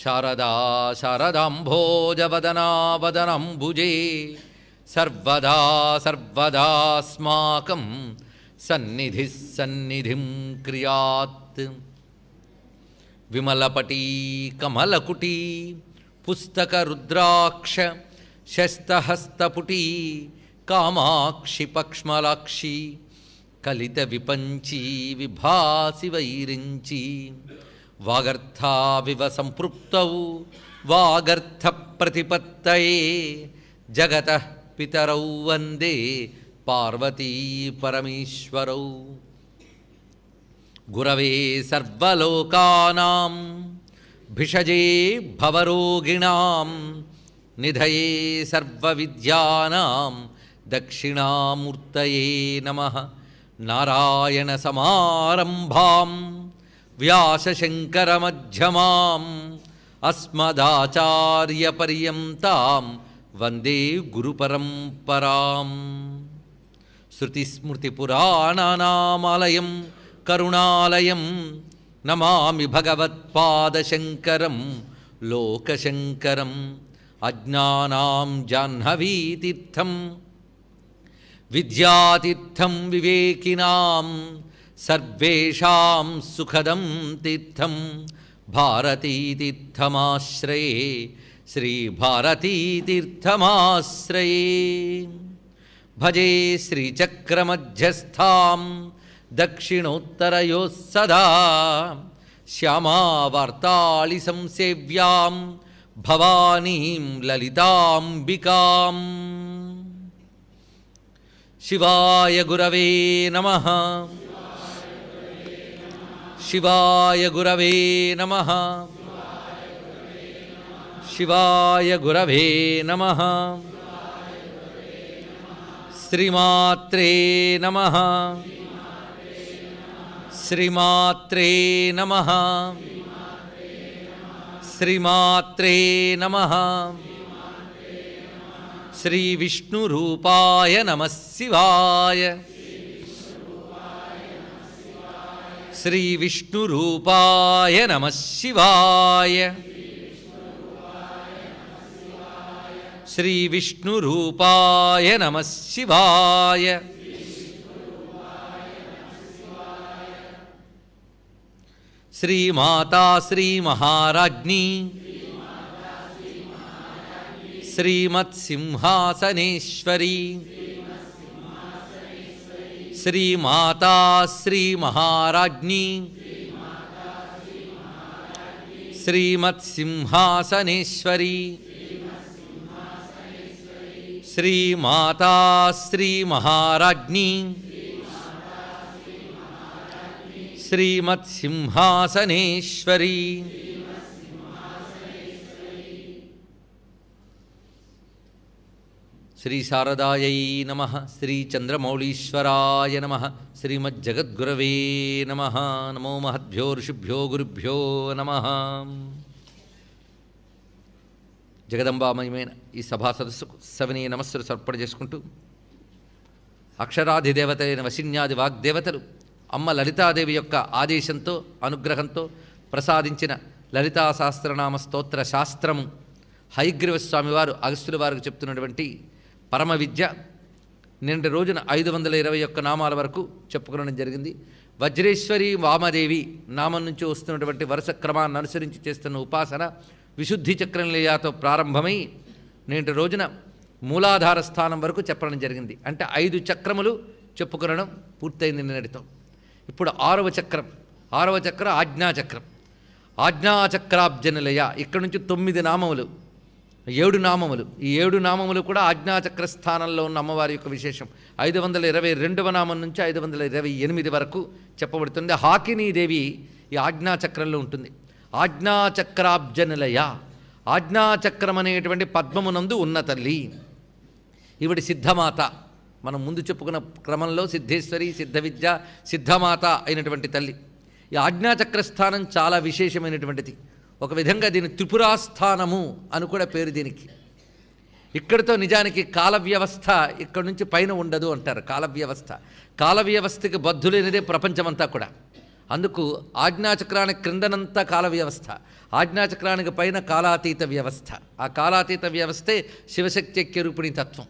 शारदा शारदाम्भोजवदनावदनं भुजे सर्वदा सर्वदास्माकं सन्निधिं क्रियात् विमलपटी कमलकुटी शस्तहस्तपुटी कामाक्षि पक्ष्मलाक्षी कलितविपञ्ची विभासि वैरिञ्ची वागर्थाविव सम्पृक्तौ वागर्थप्रतिपत्तये जगतः पितरौ वन्दे पार्वतीपरमेश्वरौ गुरवे सर्वलोकानां भिषजे भवरोगिणां निधये सर्वविद्यानां दक्षिणामूर्तये नमः नारायणसमारम्भाम् व्यासशङ्करमध्यमाम् अस्मदाचार्यपर्यंतां वन्दे गुरुपरम्पराम् श्रुतिस्मृतिपुराणानामालयम् करुणालयम् नमामि भगवत्पादशङ्करम् लोकशङ्करम् अज्ञानां जाह्नवीतीर्थम् विद्यातीर्थम् विवेकिनाम् सर्वेषां सुखदं तीर्थं भारतीतीर्थमाश्रये श्रीभारतीतीर्थमाश्रये भजे श्रीचक्रमध्यस्थां दक्षिणोत्तरयोः सदा श्यामावार्तालिसंसेव्यां भवानीं ललिताम्बिकाम् शिवाय गुरवे नमः शिवाय गुरवे नमः शिवाय गुरवे नमः श्रीमात्रे नमः श्रीमात्रे नमः श्रीमात्रे नमः श्रीविष्णुरूपाय नमः शिवाय श्रीविष्णुरूपाय नमः शिवाय नमः शिवाय श्रीमाता श्रीमहाराज्ञी श्रीमत्सिंहासनेश्वरी श्रीमाता श्री महारज्ञी श्रीमाता श्री महारज्ञी श्रीमत्सिंहासनेश्वरी श्रीमाता श्री महारज्ञी శ్రీ శారదాయై నమ శ్రీ చంద్రమౌళీశ్వరాయ నమ శ్రీమజ్జగద్గురవే నమ నమో మహద్భ్యో ఋషిభ్యో గురుభ్యో నమ జగదంబామయమైన ఈ సభా సదస్సుకు సవినీయ నమస్సులు సర్పణ చేసుకుంటూ దేవత అయిన వశిన్యాది వాగ్దేవతలు అమ్మ లలితాదేవి యొక్క ఆదేశంతో అనుగ్రహంతో ప్రసాదించిన లలితా సహస్రనామ స్తోత్ర శాస్త్రము హయగ్రీవ స్వామివారు అగస్తుల వారికి చెప్తున్నటువంటి పరమ విద్య నిన్నటి రోజున ఐదు వందల ఇరవై ఒక్క నామాల వరకు చెప్పుకోవడం జరిగింది వజ్రేశ్వరి వామదేవి నామం నుంచి వస్తున్నటువంటి వరుస క్రమాన్ని అనుసరించి చేస్తున్న ఉపాసన విశుద్ధి చక్రం ప్రారంభమై నేటి రోజున మూలాధార స్థానం వరకు చెప్పడం జరిగింది అంటే ఐదు చక్రములు చెప్పుకొనడం పూర్తయింది నిన్నటితో ఇప్పుడు ఆరవ చక్రం ఆరవ చక్ర ఆజ్ఞాచక్రం ఆజ్ఞాచక్రాబ్జనలయ ఇక్కడ నుంచి తొమ్మిది నామములు ఏడు నామములు ఈ ఏడు నామములు కూడా ఆజ్ఞాచక్ర స్థానంలో ఉన్న అమ్మవారి యొక్క విశేషం ఐదు వందల ఇరవై రెండవ నామం నుంచి ఐదు వందల ఇరవై ఎనిమిది వరకు చెప్పబడుతుంది హాకినీ దేవి ఈ ఆజ్ఞాచక్రంలో ఉంటుంది ఆజ్ఞాచక్రాబ్జ నిలయ ఆజ్ఞాచక్రం అనేటువంటి పద్మమునందు ఉన్న తల్లి ఇవిడి సిద్ధమాత మనం ముందు చెప్పుకున్న క్రమంలో సిద్ధేశ్వరి సిద్ధ విద్య సిద్ధమాత అయినటువంటి తల్లి ఈ ఆజ్ఞాచక్ర స్థానం చాలా విశేషమైనటువంటిది ఒక విధంగా దీని త్రిపురాస్థానము అని కూడా పేరు దీనికి ఇక్కడితో నిజానికి కాల వ్యవస్థ ఇక్కడి నుంచి పైన ఉండదు అంటారు కాల వ్యవస్థ కాల వ్యవస్థకి బద్ధులేనిదే ప్రపంచమంతా కూడా అందుకు ఆజ్ఞాచక్రానికి క్రిందనంతా కాల వ్యవస్థ ఆజ్ఞాచక్రానికి పైన కాలాతీత వ్యవస్థ ఆ కాలాతీత వ్యవస్థే శివశక్తి శివశక్త్యక్యరూపిణి తత్వం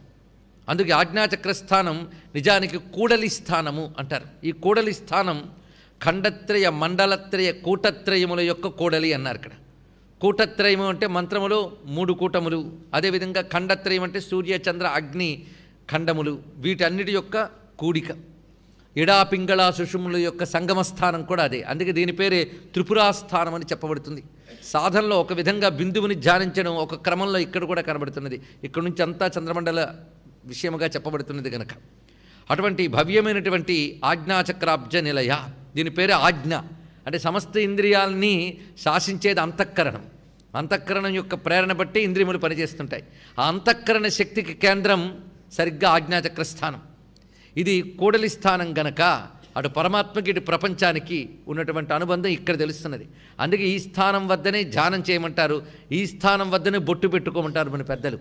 అందుకే ఆజ్ఞాచక్ర స్థానం నిజానికి కూడలి స్థానము అంటారు ఈ కూడలి స్థానం ఖండత్రయ మండలత్రయ కూటత్రయముల యొక్క కూడలి అన్నారు ఇక్కడ కూటత్రయము అంటే మంత్రములు మూడు కూటములు అదేవిధంగా ఖండత్రయం అంటే సూర్య చంద్ర అగ్ని ఖండములు వీటన్నిటి యొక్క కూడిక ఇడా పింగళ సుషుముల యొక్క సంగమస్థానం కూడా అదే అందుకే దీని పేరే త్రిపురాస్థానం అని చెప్పబడుతుంది సాధనలో ఒక విధంగా బిందువుని ధ్యానించడం ఒక క్రమంలో ఇక్కడ కూడా కనబడుతున్నది ఇక్కడ నుంచి అంతా చంద్రమండల విషయముగా చెప్పబడుతున్నది కనుక అటువంటి భవ్యమైనటువంటి ఆజ్ఞాచక్రాబ్జ నిలయ దీని పేరు ఆజ్ఞ అంటే సమస్త ఇంద్రియాలని శాసించేది అంతఃకరణం అంతఃకరణం యొక్క ప్రేరణ బట్టి ఇంద్రియములు పనిచేస్తుంటాయి ఆ అంతఃకరణ శక్తికి కేంద్రం సరిగ్గా ఆజ్ఞాచక్ర స్థానం ఇది కూడలి స్థానం గనక అటు పరమాత్మకి ఇటు ప్రపంచానికి ఉన్నటువంటి అనుబంధం ఇక్కడ తెలుస్తున్నది అందుకే ఈ స్థానం వద్దనే ధ్యానం చేయమంటారు ఈ స్థానం వద్దనే బొట్టు పెట్టుకోమంటారు మన పెద్దలు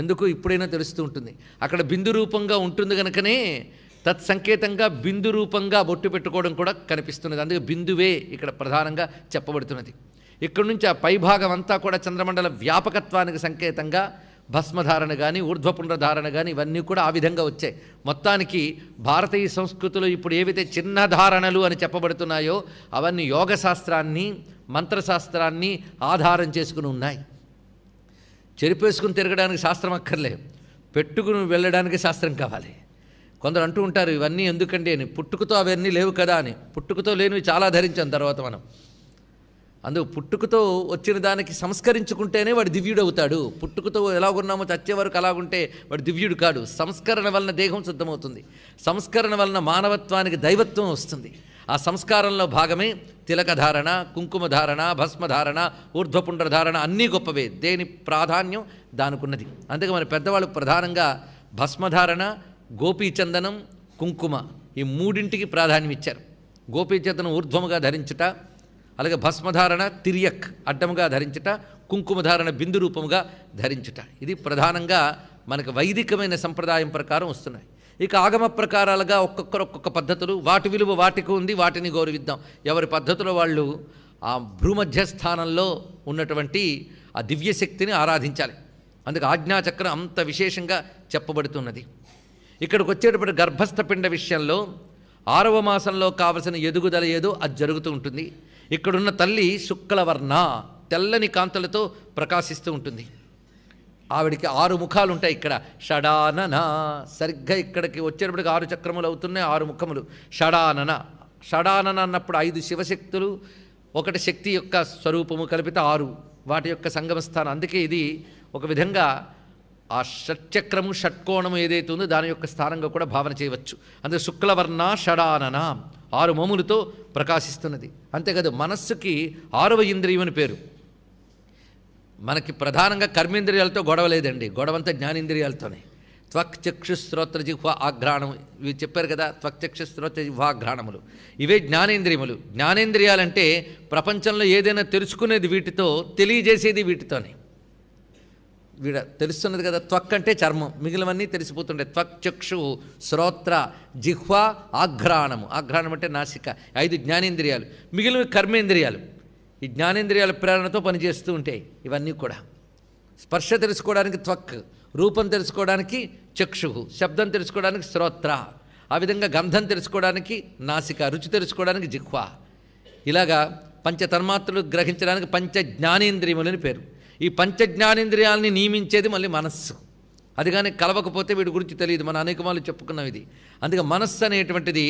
ఎందుకు ఇప్పుడైనా తెలుస్తూ ఉంటుంది అక్కడ బిందు రూపంగా ఉంటుంది కనుకనే తత్సంకేతంగా బిందు రూపంగా బొట్టు పెట్టుకోవడం కూడా కనిపిస్తున్నది అందుకే బిందువే ఇక్కడ ప్రధానంగా చెప్పబడుతున్నది ఇక్కడ నుంచి ఆ పైభాగం అంతా కూడా చంద్రమండల వ్యాపకత్వానికి సంకేతంగా భస్మధారణ కానీ ఊర్ధ్వపుండ్రధారణ కానీ ఇవన్నీ కూడా ఆ విధంగా వచ్చాయి మొత్తానికి భారతీయ సంస్కృతిలో ఇప్పుడు ఏవైతే చిన్న ధారణలు అని చెప్పబడుతున్నాయో అవన్నీ యోగ శాస్త్రాన్ని మంత్రశాస్త్రాన్ని ఆధారం చేసుకుని ఉన్నాయి చెరిపేసుకుని తిరగడానికి శాస్త్రం అక్కర్లే పెట్టుకుని వెళ్ళడానికి శాస్త్రం కావాలి కొందరు అంటూ ఉంటారు ఇవన్నీ ఎందుకండి అని పుట్టుకతో అవన్నీ లేవు కదా అని పుట్టుకతో లేనివి చాలా ధరించాం తర్వాత మనం అందుకు పుట్టుకతో వచ్చిన దానికి సంస్కరించుకుంటేనే వాడు దివ్యుడు అవుతాడు పుట్టుకతో ఎలాగున్నామో చచ్చే వరకు అలాగుంటే వాడు దివ్యుడు కాడు సంస్కరణ వలన దేహం శుద్ధమవుతుంది సంస్కరణ వలన మానవత్వానికి దైవత్వం వస్తుంది ఆ సంస్కారంలో భాగమే తిలకధారణ కుంకుమధారణ భస్మధారణ ఊర్ధ్వపుండ్రధారణ అన్నీ గొప్పవే దేని ప్రాధాన్యం దానికున్నది అందుకే మన పెద్దవాళ్ళు ప్రధానంగా భస్మధారణ గోపీచందనం కుంకుమ ఈ మూడింటికి ప్రాధాన్యం ఇచ్చారు గోపీచందనం ఊర్ధ్వముగా ధరించుట అలాగే భస్మధారణ తిరియక్ అడ్డముగా ధరించుట కుంకుమధారణ బిందు రూపముగా ధరించుట ఇది ప్రధానంగా మనకు వైదికమైన సంప్రదాయం ప్రకారం వస్తున్నాయి ఇక ఆగమ ప్రకారాలుగా ఒక్కొక్కరు ఒక్కొక్క పద్ధతులు వాటి విలువ వాటికి ఉంది వాటిని గౌరవిద్దాం ఎవరి పద్ధతిలో వాళ్ళు ఆ భ్రూమధ్య స్థానంలో ఉన్నటువంటి ఆ దివ్యశక్తిని ఆరాధించాలి అందుకు ఆజ్ఞాచక్రం అంత విశేషంగా చెప్పబడుతున్నది ఇక్కడికి వచ్చేటప్పుడు గర్భస్థ పిండ విషయంలో ఆరవ మాసంలో కావలసిన ఎదుగుదల ఏదో అది జరుగుతూ ఉంటుంది ఇక్కడున్న తల్లి శుక్లవర్ణ తెల్లని కాంతలతో ప్రకాశిస్తూ ఉంటుంది ఆవిడికి ఆరు ముఖాలు ఉంటాయి ఇక్కడ షడానన సరిగ్గా ఇక్కడికి వచ్చేటప్పటికి ఆరు చక్రములు అవుతున్నాయి ఆరు ముఖములు షడానన షడానన అన్నప్పుడు ఐదు శివశక్తులు ఒకటి శక్తి యొక్క స్వరూపము కలిపితే ఆరు వాటి యొక్క సంగమస్థానం అందుకే ఇది ఒక విధంగా ఆ షట్చక్రము షట్కోణం ఏదైతే ఉందో దాని యొక్క స్థానంగా కూడా భావన చేయవచ్చు అందుకే శుక్లవర్ణ షడానన ఆరు మములతో ప్రకాశిస్తున్నది అంతేకాదు మనస్సుకి ఆరవ ఇంద్రియం అని పేరు మనకి ప్రధానంగా కర్మేంద్రియాలతో గొడవ లేదండి గొడవంతా జ్ఞానేంద్రియాలతోనే త్వక్ చక్షు స్తోత్రజి జిహ్వ ఆఘ్రాణము ఇవి చెప్పారు కదా త్వక్ చక్షు శ్రోత్ర జిహ్వాఘ్రాణములు ఇవే జ్ఞానేంద్రియములు జ్ఞానేంద్రియాలంటే ప్రపంచంలో ఏదైనా తెలుసుకునేది వీటితో తెలియజేసేది వీటితోనే వీడ తెలుస్తున్నది కదా త్వక్ అంటే చర్మం మిగిలినవన్నీ తెలిసిపోతుండే త్వక్ చక్షు శ్రోత్ర జిహ్వ ఆఘ్రాణము ఆఘ్రాణం అంటే నాసిక ఐదు జ్ఞానేంద్రియాలు మిగిలిన కర్మేంద్రియాలు ఈ జ్ఞానేంద్రియాల ప్రేరణతో పనిచేస్తూ ఉంటాయి ఇవన్నీ కూడా స్పర్శ తెలుసుకోవడానికి త్వక్ రూపం తెలుసుకోవడానికి చక్షు శబ్దం తెలుసుకోవడానికి శ్రోత్ర ఆ విధంగా గంధం తెలుసుకోవడానికి నాసిక రుచి తెలుసుకోవడానికి జిహ్వ ఇలాగా పంచతన్మాత్రలు గ్రహించడానికి పంచ జ్ఞానేంద్రియములని పేరు ఈ పంచజ్ఞానేంద్రియాలని నియమించేది మళ్ళీ మనస్సు అది కానీ కలవకపోతే వీడి గురించి తెలియదు మన అనేక వాళ్ళు చెప్పుకున్నాం ఇది అందుకే మనస్సు అనేటువంటిది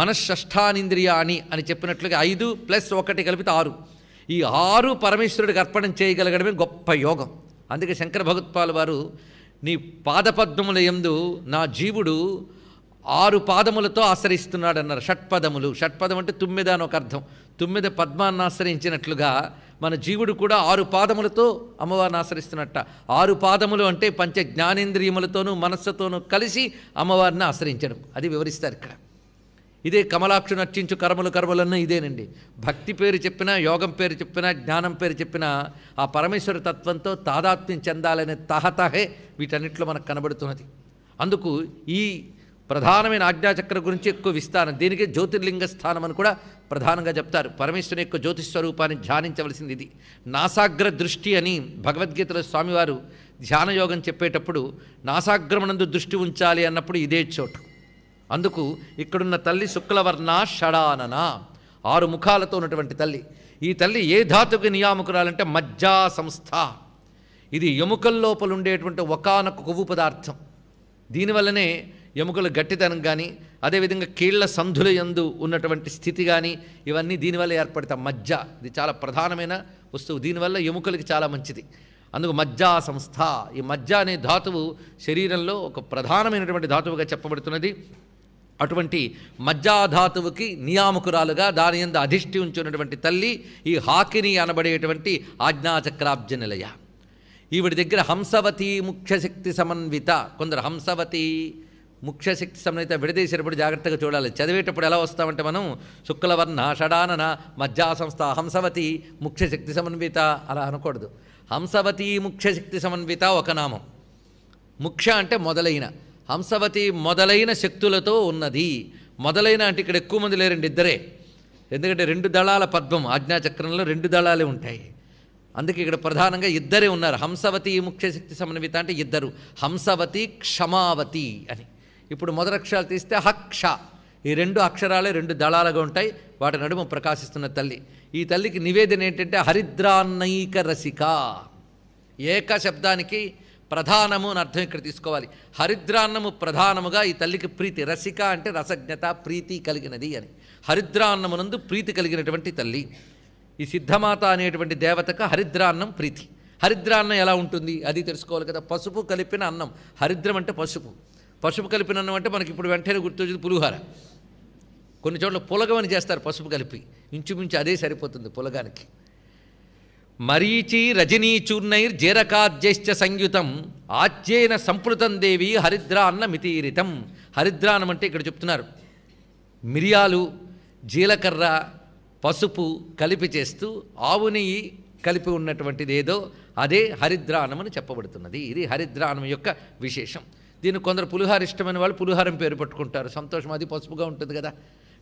మనస్షష్ఠానింద్రియాని అని చెప్పినట్లుగా ఐదు ప్లస్ ఒకటి కలిపితే ఆరు ఈ ఆరు పరమేశ్వరుడికి అర్పణం చేయగలగడమే గొప్ప యోగం అందుకే శంకర భగత్పాల్ వారు నీ పాదపద్మముల ఎందు నా జీవుడు ఆరు పాదములతో ఆశ్రయిస్తున్నాడు అన్నారు షట్పదములు షట్పదం అంటే తొమ్మిది అని ఒక అర్థం తొమ్మిది పద్మాన్ని ఆశ్రయించినట్లుగా మన జీవుడు కూడా ఆరు పాదములతో అమ్మవారిని ఆశ్రయిస్తున్నట్ట ఆరు పాదములు అంటే పంచ జ్ఞానేంద్రియములతోనూ మనస్సుతోనూ కలిసి అమ్మవారిని ఆశ్రయించడం అది వివరిస్తారు ఇక్కడ ఇదే కమలాక్షుని అర్చించు కర్మలు కర్మలన్నీ ఇదేనండి భక్తి పేరు చెప్పినా యోగం పేరు చెప్పినా జ్ఞానం పేరు చెప్పినా ఆ పరమేశ్వర తత్వంతో తాదాత్మ్యం చెందాలనే తహతహే వీటన్నిటిలో మనకు కనబడుతున్నది అందుకు ఈ ప్రధానమైన ఆజ్ఞాచక్ర గురించి ఎక్కువ విస్తారం దీనికి జ్యోతిర్లింగ స్థానం అని కూడా ప్రధానంగా చెప్తారు పరమేశ్వరుని యొక్క జ్యోతిస్వరూపాన్ని ధ్యానించవలసింది ఇది నాసాగ్ర దృష్టి అని భగవద్గీతలో స్వామివారు ధ్యానయోగం చెప్పేటప్పుడు నాసాగ్రమనందు దృష్టి ఉంచాలి అన్నప్పుడు ఇదే చోటు అందుకు ఇక్కడున్న తల్లి శుక్లవర్ణ షడానన ఆరు ముఖాలతో ఉన్నటువంటి తల్లి ఈ తల్లి ఏ ధాతుకి నియామకురాలంటే మజ్జా సంస్థ ఇది ఎముకల్లోపలుండేటువంటి ఒకనొక కొవ్వు పదార్థం దీనివల్లనే ఎముకల గట్టితనం కానీ అదేవిధంగా కీళ్ల సంధుల యందు ఉన్నటువంటి స్థితి కానీ ఇవన్నీ దీనివల్ల ఏర్పడతాయి మజ్జ ఇది చాలా ప్రధానమైన వస్తువు దీనివల్ల ఎముకలకి చాలా మంచిది అందుకు మజ్జా సంస్థ ఈ మజ్జ అనే ధాతువు శరీరంలో ఒక ప్రధానమైనటువంటి ధాతువుగా చెప్పబడుతున్నది అటువంటి మజ్జా ధాతువుకి నియామకురాలుగా దాని ఎందు అధిష్ఠి ఉంచున్నటువంటి తల్లి ఈ హాకిని అనబడేటువంటి ఆజ్ఞాచక్రాబ్జ నిలయ ఈవిడి దగ్గర హంసవతి ముఖ్యశక్తి సమన్విత కొందరు హంసవతి ముఖ్య శక్తి సమన్విత విడదీసేటప్పుడు జాగ్రత్తగా చూడాలి చదివేటప్పుడు ఎలా వస్తామంటే మనం శుక్లవర్ణ షడానన మధ్యా సంస్థ హంసవతి ముఖ్య శక్తి సమన్విత అలా అనకూడదు హంసవతి ముఖ్య శక్తి సమన్విత ఒక నామం ముఖ్య అంటే మొదలైన హంసవతి మొదలైన శక్తులతో ఉన్నది మొదలైన అంటే ఇక్కడ ఎక్కువ మంది లేరండి ఇద్దరే ఎందుకంటే రెండు దళాల పద్మం ఆజ్ఞాచక్రంలో రెండు దళాలే ఉంటాయి అందుకే ఇక్కడ ప్రధానంగా ఇద్దరే ఉన్నారు హంసవతి ముఖ్య శక్తి సమన్విత అంటే ఇద్దరు హంసవతి క్షమావతి అని ఇప్పుడు మొదలక్షరాలు తీస్తే హక్ష ఈ రెండు అక్షరాలే రెండు దళాలుగా ఉంటాయి వాటి నడుమ ప్రకాశిస్తున్న తల్లి ఈ తల్లికి నివేదన ఏంటంటే హరిద్రాన్నైక రసిక ఏక శబ్దానికి ప్రధానము అని అర్థం ఇక్కడ తీసుకోవాలి హరిద్రాన్నము ప్రధానముగా ఈ తల్లికి ప్రీతి రసిక అంటే రసజ్ఞత ప్రీతి కలిగినది అని హరిద్రాన్నమునందు ప్రీతి కలిగినటువంటి తల్లి ఈ సిద్ధమాత అనేటువంటి దేవతకు హరిద్రాన్నం ప్రీతి హరిద్రాన్నం ఎలా ఉంటుంది అది తెలుసుకోవాలి కదా పసుపు కలిపిన అన్నం హరిద్రం అంటే పసుపు పసుపు కలిపిన అంటే మనకి ఇప్పుడు వెంటనే గుర్తొచ్చింది పులిహోర కొన్ని చోట్ల పులగమని చేస్తారు పసుపు కలిపి ఇంచుమించు అదే సరిపోతుంది పులగానికి మరీచి రజనీచూర్ణైర్ జీరకాద్యశ్చ సంయుతం ఆచ్యేన సంపృతం దేవి హరిద్ర అన్న మితీరితం హరిద్రానం అంటే ఇక్కడ చెప్తున్నారు మిరియాలు జీలకర్ర పసుపు కలిపి చేస్తూ ఆవు నెయ్యి కలిపి ఉన్నటువంటిది ఏదో అదే హరిద్రానం అని చెప్పబడుతున్నది ఇది హరిద్రానం యొక్క విశేషం దీన్ని కొందరు పులిహార ఇష్టమైన వాళ్ళు పులిహారం పేరు పెట్టుకుంటారు సంతోషం అది పసుపుగా ఉంటుంది కదా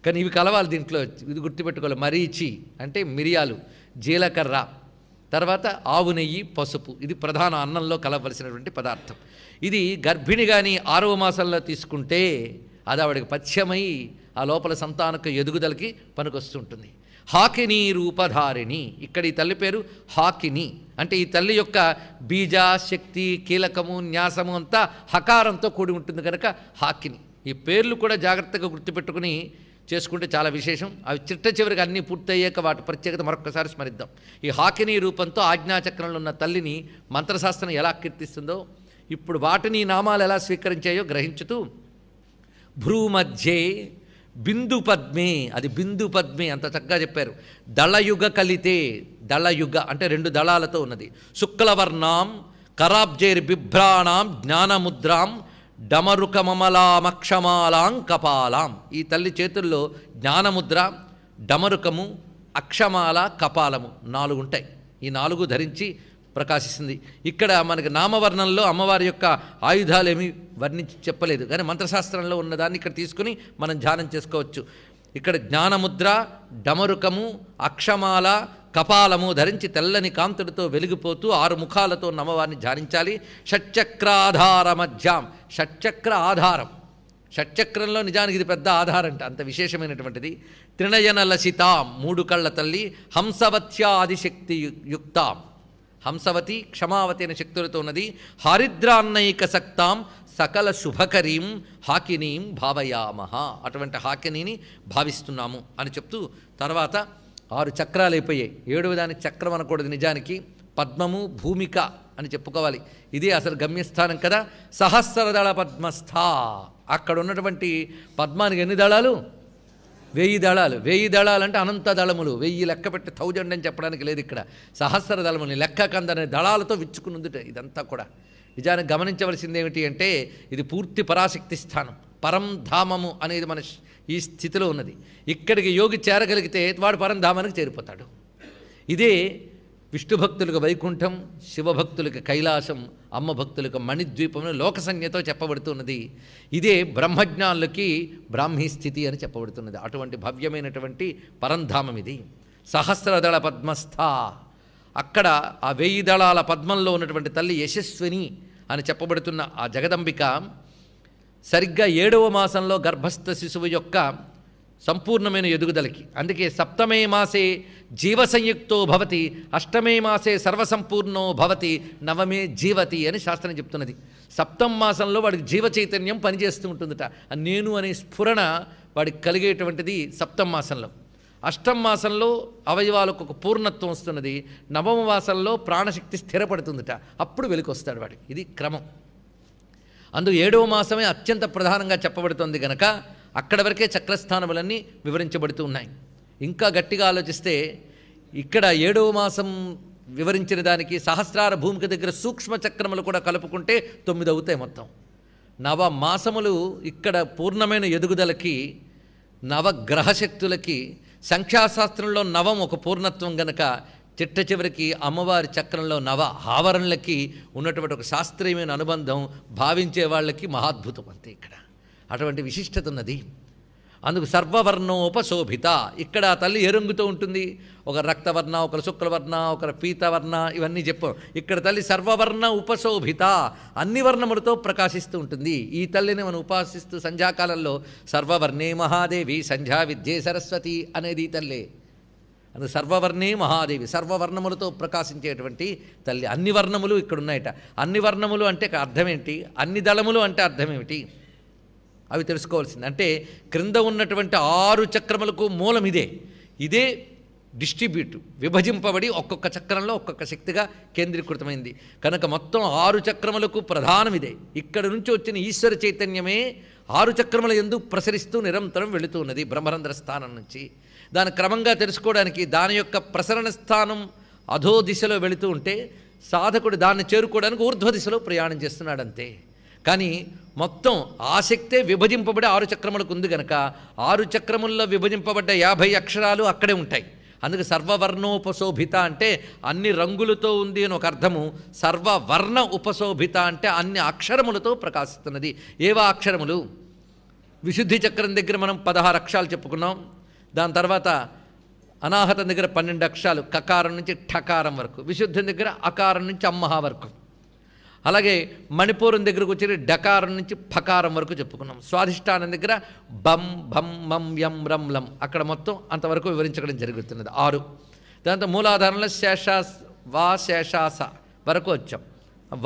కానీ ఇవి కలవాలి దీంట్లో ఇది గుర్తుపెట్టుకోవాలి మరీచి అంటే మిరియాలు జీలకర్ర తర్వాత ఆవు నెయ్యి పసుపు ఇది ప్రధాన అన్నంలో కలవలసినటువంటి పదార్థం ఇది గర్భిణి కానీ ఆరవ మాసంలో తీసుకుంటే అది ఆవిడకి పథ్యమై ఆ లోపల సంతానక ఎదుగుదలకి పనికొస్తుంటుంది హాకిని రూపధారిణి ఇక్కడ ఈ తల్లి పేరు హాకిని అంటే ఈ తల్లి యొక్క బీజ శక్తి కీలకము న్యాసము అంతా హకారంతో కూడి ఉంటుంది కనుక హాకిని ఈ పేర్లు కూడా జాగ్రత్తగా గుర్తుపెట్టుకుని చేసుకుంటే చాలా విశేషం అవి చిట్ట చివరికి అన్నీ పూర్తయ్యాక వాటి ప్రత్యేకత మరొకసారి స్మరిద్దాం ఈ హాకిని రూపంతో ఆజ్ఞాచక్రంలో ఉన్న తల్లిని మంత్రశాస్త్రం ఎలా కీర్తిస్తుందో ఇప్పుడు వాటిని నామాలు ఎలా స్వీకరించాయో గ్రహించుతూ భ్రూమధ్యే బిందు పద్మి అది బిందు పద్మి అంత చక్కగా చెప్పారు దళయుగ కలితే దళయుగ అంటే రెండు దళాలతో ఉన్నది శుక్లవర్ణాం కరాబ్జైర్ బిభ్రాణాం జ్ఞానముద్రాం డమరుకమలామక్షమాలాం కపాలాం ఈ తల్లి చేతుల్లో జ్ఞానముద్ర డమరుకము అక్షమాల కపాలము నాలుగు ఉంటాయి ఈ నాలుగు ధరించి ప్రకాశిస్తుంది ఇక్కడ మనకి నామవర్ణంలో అమ్మవారి యొక్క ఆయుధాలేమి వర్ణించి చెప్పలేదు కానీ మంత్రశాస్త్రంలో ఉన్నదాన్ని ఇక్కడ తీసుకుని మనం ధ్యానం చేసుకోవచ్చు ఇక్కడ జ్ఞానముద్ర డమరుకము అక్షమాల కపాలము ధరించి తెల్లని కాంతుడితో వెలిగిపోతూ ఆరు ముఖాలతో నమ్మవారిని ధ్యానించాలి షట్చక్రాధార మధ్యాం షట్చక్ర ఆధారం షట్చక్రంలో నిజానికి ఇది పెద్ద ఆధారంట అంత విశేషమైనటువంటిది త్రిణయన లసితాం మూడు కళ్ళ తల్లి హంసవత్యాదిశక్తియుక్తాం హంసవతి క్షమావతి అనే శక్తులతో ఉన్నది హరిద్రాన్నైక సక్తాం సకల శుభకరీం హాకినీం భావయామహ అటువంటి హాకినీని భావిస్తున్నాము అని చెప్తూ తర్వాత ఆరు చక్రాలు అయిపోయాయి ఏడవ దాని చక్రం అనకూడదు నిజానికి పద్మము భూమిక అని చెప్పుకోవాలి ఇదే అసలు గమ్యస్థానం కదా సహస్రదళ పద్మస్థ అక్కడ ఉన్నటువంటి పద్మానికి ఎన్ని దళాలు వెయ్యి దళాలు వెయ్యి దళాలు అంటే అనంత దళములు వెయ్యి లెక్క పెట్టి థౌజండ్ అని చెప్పడానికి లేదు ఇక్కడ సహస్ర దళములు లెక్క కందనే దళాలతో విచ్చుకునుందుట ఇదంతా కూడా నిజానికి గమనించవలసింది ఏమిటి అంటే ఇది పూర్తి పరాశక్తి స్థానం పరం ధామము అనేది మన ఈ స్థితిలో ఉన్నది ఇక్కడికి యోగి చేరగలిగితే వాడు పరం ధామానికి చేరిపోతాడు ఇదే విష్ణు భక్తులకు వైకుంఠం శివభక్తులకు కైలాసం అమ్మ భక్తులకు మణిద్వీపం లోక సంజ్ఞతో చెప్పబడుతున్నది ఇదే బ్రహ్మజ్ఞానులకి బ్రాహ్మీ స్థితి అని చెప్పబడుతున్నది అటువంటి భవ్యమైనటువంటి పరంధామం ఇది సహస్రదళ పద్మస్థ అక్కడ ఆ వెయ్యి దళాల పద్మంలో ఉన్నటువంటి తల్లి యశస్విని అని చెప్పబడుతున్న ఆ జగదంబిక సరిగ్గా ఏడవ మాసంలో గర్భస్థ శిశువు యొక్క సంపూర్ణమైన ఎదుగుదలకి అందుకే సప్తమే మాసే జీవ సంయుక్తో భవతి అష్టమే మాసే సర్వసంపూర్ణో భవతి నవమే జీవతి అని శాస్త్రం చెప్తున్నది సప్తం మాసంలో వాడికి జీవ చైతన్యం పనిచేస్తూ ఉంటుందట నేను అనే స్ఫురణ వాడికి కలిగేటువంటిది సప్తం మాసంలో అష్టం మాసంలో అవయవాలకు ఒక పూర్ణత్వం వస్తున్నది నవమ మాసంలో ప్రాణశక్తి స్థిరపడుతుందట అప్పుడు వెలికొస్తాడు వాడు ఇది క్రమం అందు ఏడవ మాసమే అత్యంత ప్రధానంగా చెప్పబడుతుంది కనుక అక్కడ వరకే చక్రస్థానములన్నీ వివరించబడుతూ ఉన్నాయి ఇంకా గట్టిగా ఆలోచిస్తే ఇక్కడ ఏడవ మాసం వివరించిన దానికి సహస్రార భూమికి దగ్గర సూక్ష్మ చక్రములు కూడా కలుపుకుంటే తొమ్మిది అవుతాయి మొత్తం నవ మాసములు ఇక్కడ పూర్ణమైన ఎదుగుదలకి నవగ్రహశక్తులకి సంఖ్యాశాస్త్రంలో నవం ఒక పూర్ణత్వం గనక చిట్ట చివరికి అమ్మవారి చక్రంలో నవ ఆవరణలకి ఉన్నటువంటి ఒక శాస్త్రీయమైన అనుబంధం భావించే వాళ్ళకి మహాద్భుతం అంతే ఇక్కడ అటువంటి విశిష్టత ఉన్నది అందుకు సర్వవర్ణోపశోభిత ఇక్కడ తల్లి ఏ రంగుతో ఉంటుంది ఒక రక్తవర్ణ ఒకరు శుక్లవర్ణ ఒకరు పీతవర్ణ ఇవన్నీ చెప్పు ఇక్కడ తల్లి సర్వవర్ణ ఉపశోభిత అన్ని వర్ణములతో ప్రకాశిస్తూ ఉంటుంది ఈ తల్లిని మనం ఉపాసిస్తూ సంధ్యాకాలంలో సర్వవర్ణే మహాదేవి సంధ్యా విద్యే సరస్వతి అనేది ఈ తల్లే అది సర్వవర్ణే మహాదేవి సర్వవర్ణములతో ప్రకాశించేటువంటి తల్లి అన్ని వర్ణములు ఇక్కడ ఉన్నాయట అన్ని వర్ణములు అంటే అర్థం ఏంటి అన్ని దళములు అంటే అర్థం ఏమిటి అవి తెలుసుకోవాల్సింది అంటే క్రింద ఉన్నటువంటి ఆరు చక్రములకు మూలం ఇదే ఇదే డిస్ట్రిబ్యూట్ విభజింపబడి ఒక్కొక్క చక్రంలో ఒక్కొక్క శక్తిగా కేంద్రీకృతమైంది కనుక మొత్తం ఆరు చక్రములకు ప్రధానం ఇదే ఇక్కడ నుంచి వచ్చిన ఈశ్వర చైతన్యమే ఆరు చక్రముల ఎందు ప్రసరిస్తూ నిరంతరం వెళుతూ ఉన్నది బ్రహ్మరంధ్ర స్థానం నుంచి దాని క్రమంగా తెలుసుకోవడానికి దాని యొక్క ప్రసరణ స్థానం అధో దిశలో వెళుతూ ఉంటే సాధకుడు దాన్ని చేరుకోవడానికి ఊర్ధ్వ దిశలో ప్రయాణం చేస్తున్నాడంతే కానీ మొత్తం ఆసక్తే విభజింపబడి ఆరు చక్రములకు ఉంది కనుక ఆరు చక్రముల్లో విభజింపబడ్డ యాభై అక్షరాలు అక్కడే ఉంటాయి అందుకే సర్వవర్ణోపశోభిత అంటే అన్ని రంగులతో ఉంది అని ఒక అర్థము సర్వవర్ణ ఉపశోభిత అంటే అన్ని అక్షరములతో ప్రకాశిస్తున్నది ఏవా అక్షరములు విశుద్ధి చక్రం దగ్గర మనం పదహారు అక్షరాలు చెప్పుకున్నాం దాని తర్వాత అనాహతం దగ్గర పన్నెండు అక్షరాలు కకారం నుంచి ఠకారం వరకు విశుద్ధం దగ్గర అకారం నుంచి అమ్మహ వరకు అలాగే మణిపూరం దగ్గరకు వచ్చి డకారం నుంచి ఫకారం వరకు చెప్పుకున్నాం స్వాధిష్టానం దగ్గర బం భం మం యం రం లం అక్కడ మొత్తం అంతవరకు వివరించడం జరుగుతున్నది ఆరు దాంతో మూలాధారంలో శేష వా శేషాస వరకు వచ్చాం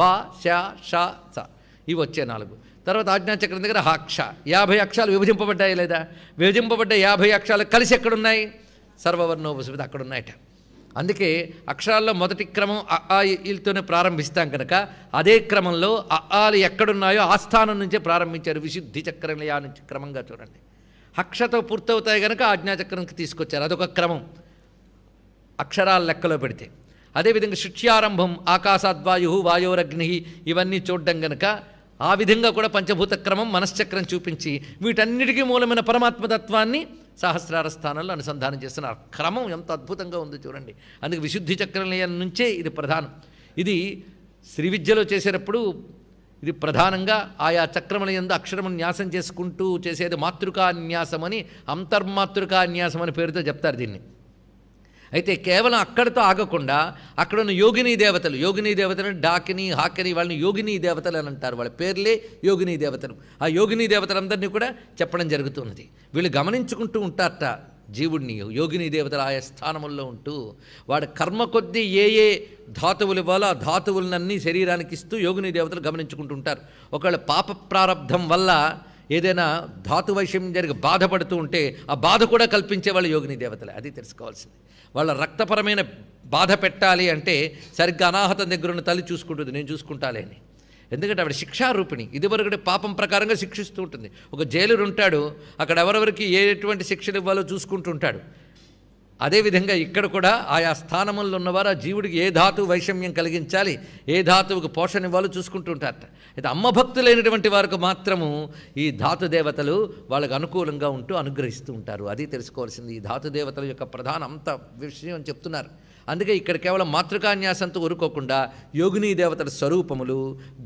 వా శా షా స ఇవి వచ్చే నాలుగు తర్వాత ఆజ్ఞాచక్రం దగ్గర హాక్ష యాభై అక్షరాలు విభజింపబడ్డాయి లేదా విభజింపబడ్డ యాభై అక్షరాలు కలిసి ఎక్కడున్నాయి అక్కడ అక్కడున్నాయట అందుకే అక్షరాల్లో మొదటి క్రమం అఆలతోనే ప్రారంభిస్తాం కనుక అదే క్రమంలో అలు ఎక్కడున్నాయో ఆ స్థానం నుంచే ప్రారంభించారు విశుద్ధి చక్రం ఆ నుంచి క్రమంగా చూడండి అక్షతో పూర్తవుతాయి కనుక ఆజ్ఞాచక్రంకి తీసుకొచ్చారు అదొక క్రమం అక్షరాల లెక్కలో పెడితే అదేవిధంగా శుచ్యారంభం ఆకాశాద్వాయు వాయోరగ్ని ఇవన్నీ చూడడం కనుక ఆ విధంగా కూడా పంచభూత క్రమం మనశ్చక్రం చూపించి వీటన్నిటికీ మూలమైన పరమాత్మతత్వాన్ని సహస్రార స్థానంలో అనుసంధానం చేస్తున్నారు క్రమం ఎంత అద్భుతంగా ఉందో చూడండి అందుకు విశుద్ధి చక్రలయం నుంచే ఇది ప్రధానం ఇది శ్రీ విద్యలో చేసేటప్పుడు ఇది ప్రధానంగా ఆయా చక్రముల ఎందు అక్షరము న్యాసం చేసుకుంటూ చేసేది మాతృకాన్యాసం అని అంతర్మాతృకాన్యాసం అని పేరుతో చెప్తారు దీన్ని అయితే కేవలం అక్కడితో ఆగకుండా అక్కడ ఉన్న యోగిని దేవతలు యోగిని దేవతలు డాకిని హాకిని వాళ్ళని యోగిని దేవతలు అని అంటారు వాళ్ళ పేర్లే యోగిని దేవతలు ఆ యోగిని దేవతలందరినీ కూడా చెప్పడం జరుగుతున్నది వీళ్ళు గమనించుకుంటూ ఉంటారట జీవుడిని యోగిని దేవతలు ఆయా స్థానముల్లో ఉంటూ వాడు కర్మ కొద్దీ ఏ ఏ ధాతువులు ఇవ్వాలో ఆ ధాతువులన్నీ శరీరానికి ఇస్తూ యోగిని దేవతలు గమనించుకుంటుంటారు ఒకవేళ పాప ప్రారంధం వల్ల ఏదైనా ధాతు వైశ్యం జరిగి బాధపడుతూ ఉంటే ఆ బాధ కూడా కల్పించే వాళ్ళు యోగిని దేవతలే అది తెలుసుకోవాల్సింది వాళ్ళ రక్తపరమైన బాధ పెట్టాలి అంటే సరిగ్గా అనాహతం దగ్గర ఉన్న తల్లి చూసుకుంటుంది నేను చూసుకుంటాలే అని ఎందుకంటే ఆవిడ శిక్షారూపిణి ఇదివరకటి పాపం ప్రకారంగా శిక్షిస్తూ ఉంటుంది ఒక జైలు ఉంటాడు అక్కడ ఎవరెవరికి ఎటువంటి శిక్షలు ఇవ్వాలో చూసుకుంటూ ఉంటాడు అదేవిధంగా ఇక్కడ కూడా ఆయా స్థానముల్లో ఉన్నవారు ఆ జీవుడికి ఏ ధాతు వైషమ్యం కలిగించాలి ఏ ధాతువుకు పోషణ ఇవ్వాలో చూసుకుంటూ ఉంటారట అయితే అమ్మ భక్తులైనటువంటి వారికి మాత్రము ఈ ధాతు దేవతలు వాళ్ళకు అనుకూలంగా ఉంటూ అనుగ్రహిస్తూ ఉంటారు అది తెలుసుకోవాల్సింది ఈ ధాతు దేవతల యొక్క ప్రధాన అంత విషయం చెప్తున్నారు అందుకే ఇక్కడ కేవలం మాతృకాన్యాసంతో ఊరుకోకుండా యోగినీ దేవతల స్వరూపములు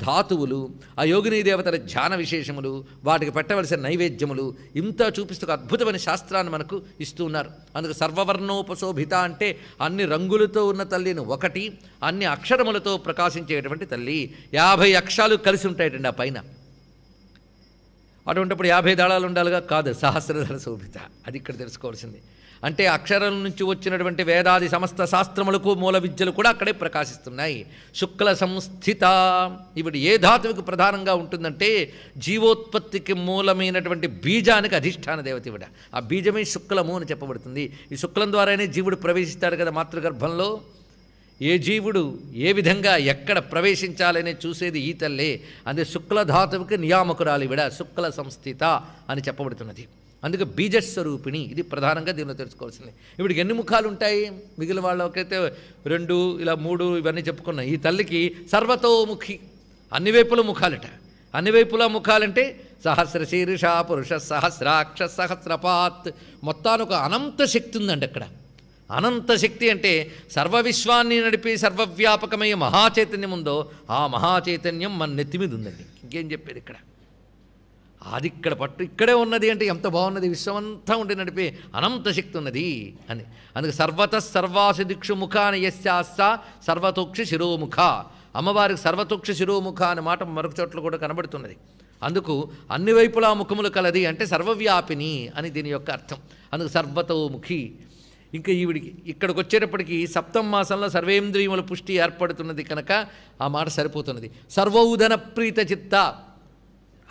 ధాతువులు ఆ యోగినీ దేవతల ధ్యాన విశేషములు వాటికి పెట్టవలసిన నైవేద్యములు ఇంత చూపిస్తూ అద్భుతమైన శాస్త్రాన్ని మనకు ఇస్తూ ఉన్నారు అందుకు సర్వవర్ణోపశోభిత అంటే అన్ని రంగులతో ఉన్న తల్లిని ఒకటి అన్ని అక్షరములతో ప్రకాశించేటువంటి తల్లి యాభై అక్షరాలు కలిసి ఉంటాయటండి ఆ పైన అటువంటిప్పుడు యాభై దళాలు ఉండాలిగా కాదు సహస్రధర శోభిత అది ఇక్కడ తెలుసుకోవాల్సింది అంటే అక్షరం నుంచి వచ్చినటువంటి వేదాది సమస్త శాస్త్రములకు మూల విద్యలు కూడా అక్కడే ప్రకాశిస్తున్నాయి శుక్ల సంస్థిత ఇవిడ ఏ ధాతువుకి ప్రధానంగా ఉంటుందంటే జీవోత్పత్తికి మూలమైనటువంటి బీజానికి అధిష్టాన దేవత ఇవిడ ఆ బీజమే శుక్లము అని చెప్పబడుతుంది ఈ శుక్లం ద్వారానే జీవుడు ప్రవేశిస్తాడు కదా మాతృగర్భంలో ఏ జీవుడు ఏ విధంగా ఎక్కడ ప్రవేశించాలనే చూసేది ఈ తల్లే శుక్ల శుక్లధాతువుకి నియామకురాలు ఇవిడ శుక్ల సంస్థిత అని చెప్పబడుతున్నది అందుకే బీజస్వరూపిణి ఇది ప్రధానంగా దీనిలో తెలుసుకోవాల్సింది ఇప్పుడు ఎన్ని ముఖాలు ఉంటాయి మిగిలిన వాళ్ళకైతే రెండు ఇలా మూడు ఇవన్నీ చెప్పుకున్నాయి ఈ తల్లికి సర్వతోముఖి అన్ని వైపుల ముఖాలట అన్ని వైపుల ముఖాలంటే సహస్ర శీర్ష పురుష సహస్రాక్ష సహస్రపాత్ మొత్తానికి అనంత శక్తి ఉందండి అక్కడ అనంత శక్తి అంటే సర్వవిశ్వాన్ని నడిపి సర్వవ్యాపకమయ్యే మహాచైతన్యం ఉందో ఆ మహాచైతన్యం మన నెత్తి మీద ఉందండి ఇంకేం చెప్పేది ఇక్కడ అది ఇక్కడ పట్టు ఇక్కడే ఉన్నది అంటే ఎంత బాగున్నది విశ్వమంతా ఉండి నడిపే అనంత శక్తి ఉన్నది అని అందుకే సర్వత సర్వాసు దిక్షు అని యస్యాస్త సర్వతోక్ష శిరోముఖ అమ్మవారికి సర్వతోక్ష శిరోముఖ అనే మాట మరొక చోట్ల కూడా కనబడుతున్నది అందుకు అన్ని వైపులా ముఖములు కలది అంటే సర్వవ్యాపిని అని దీని యొక్క అర్థం అందుకు సర్వతోముఖి ఇంకా ఈవిడికి ఇక్కడికి వచ్చేటప్పటికి సప్తం మాసంలో సర్వేంద్రియముల పుష్టి ఏర్పడుతున్నది కనుక ఆ మాట సరిపోతున్నది సర్వౌదన ప్రీత చిత్త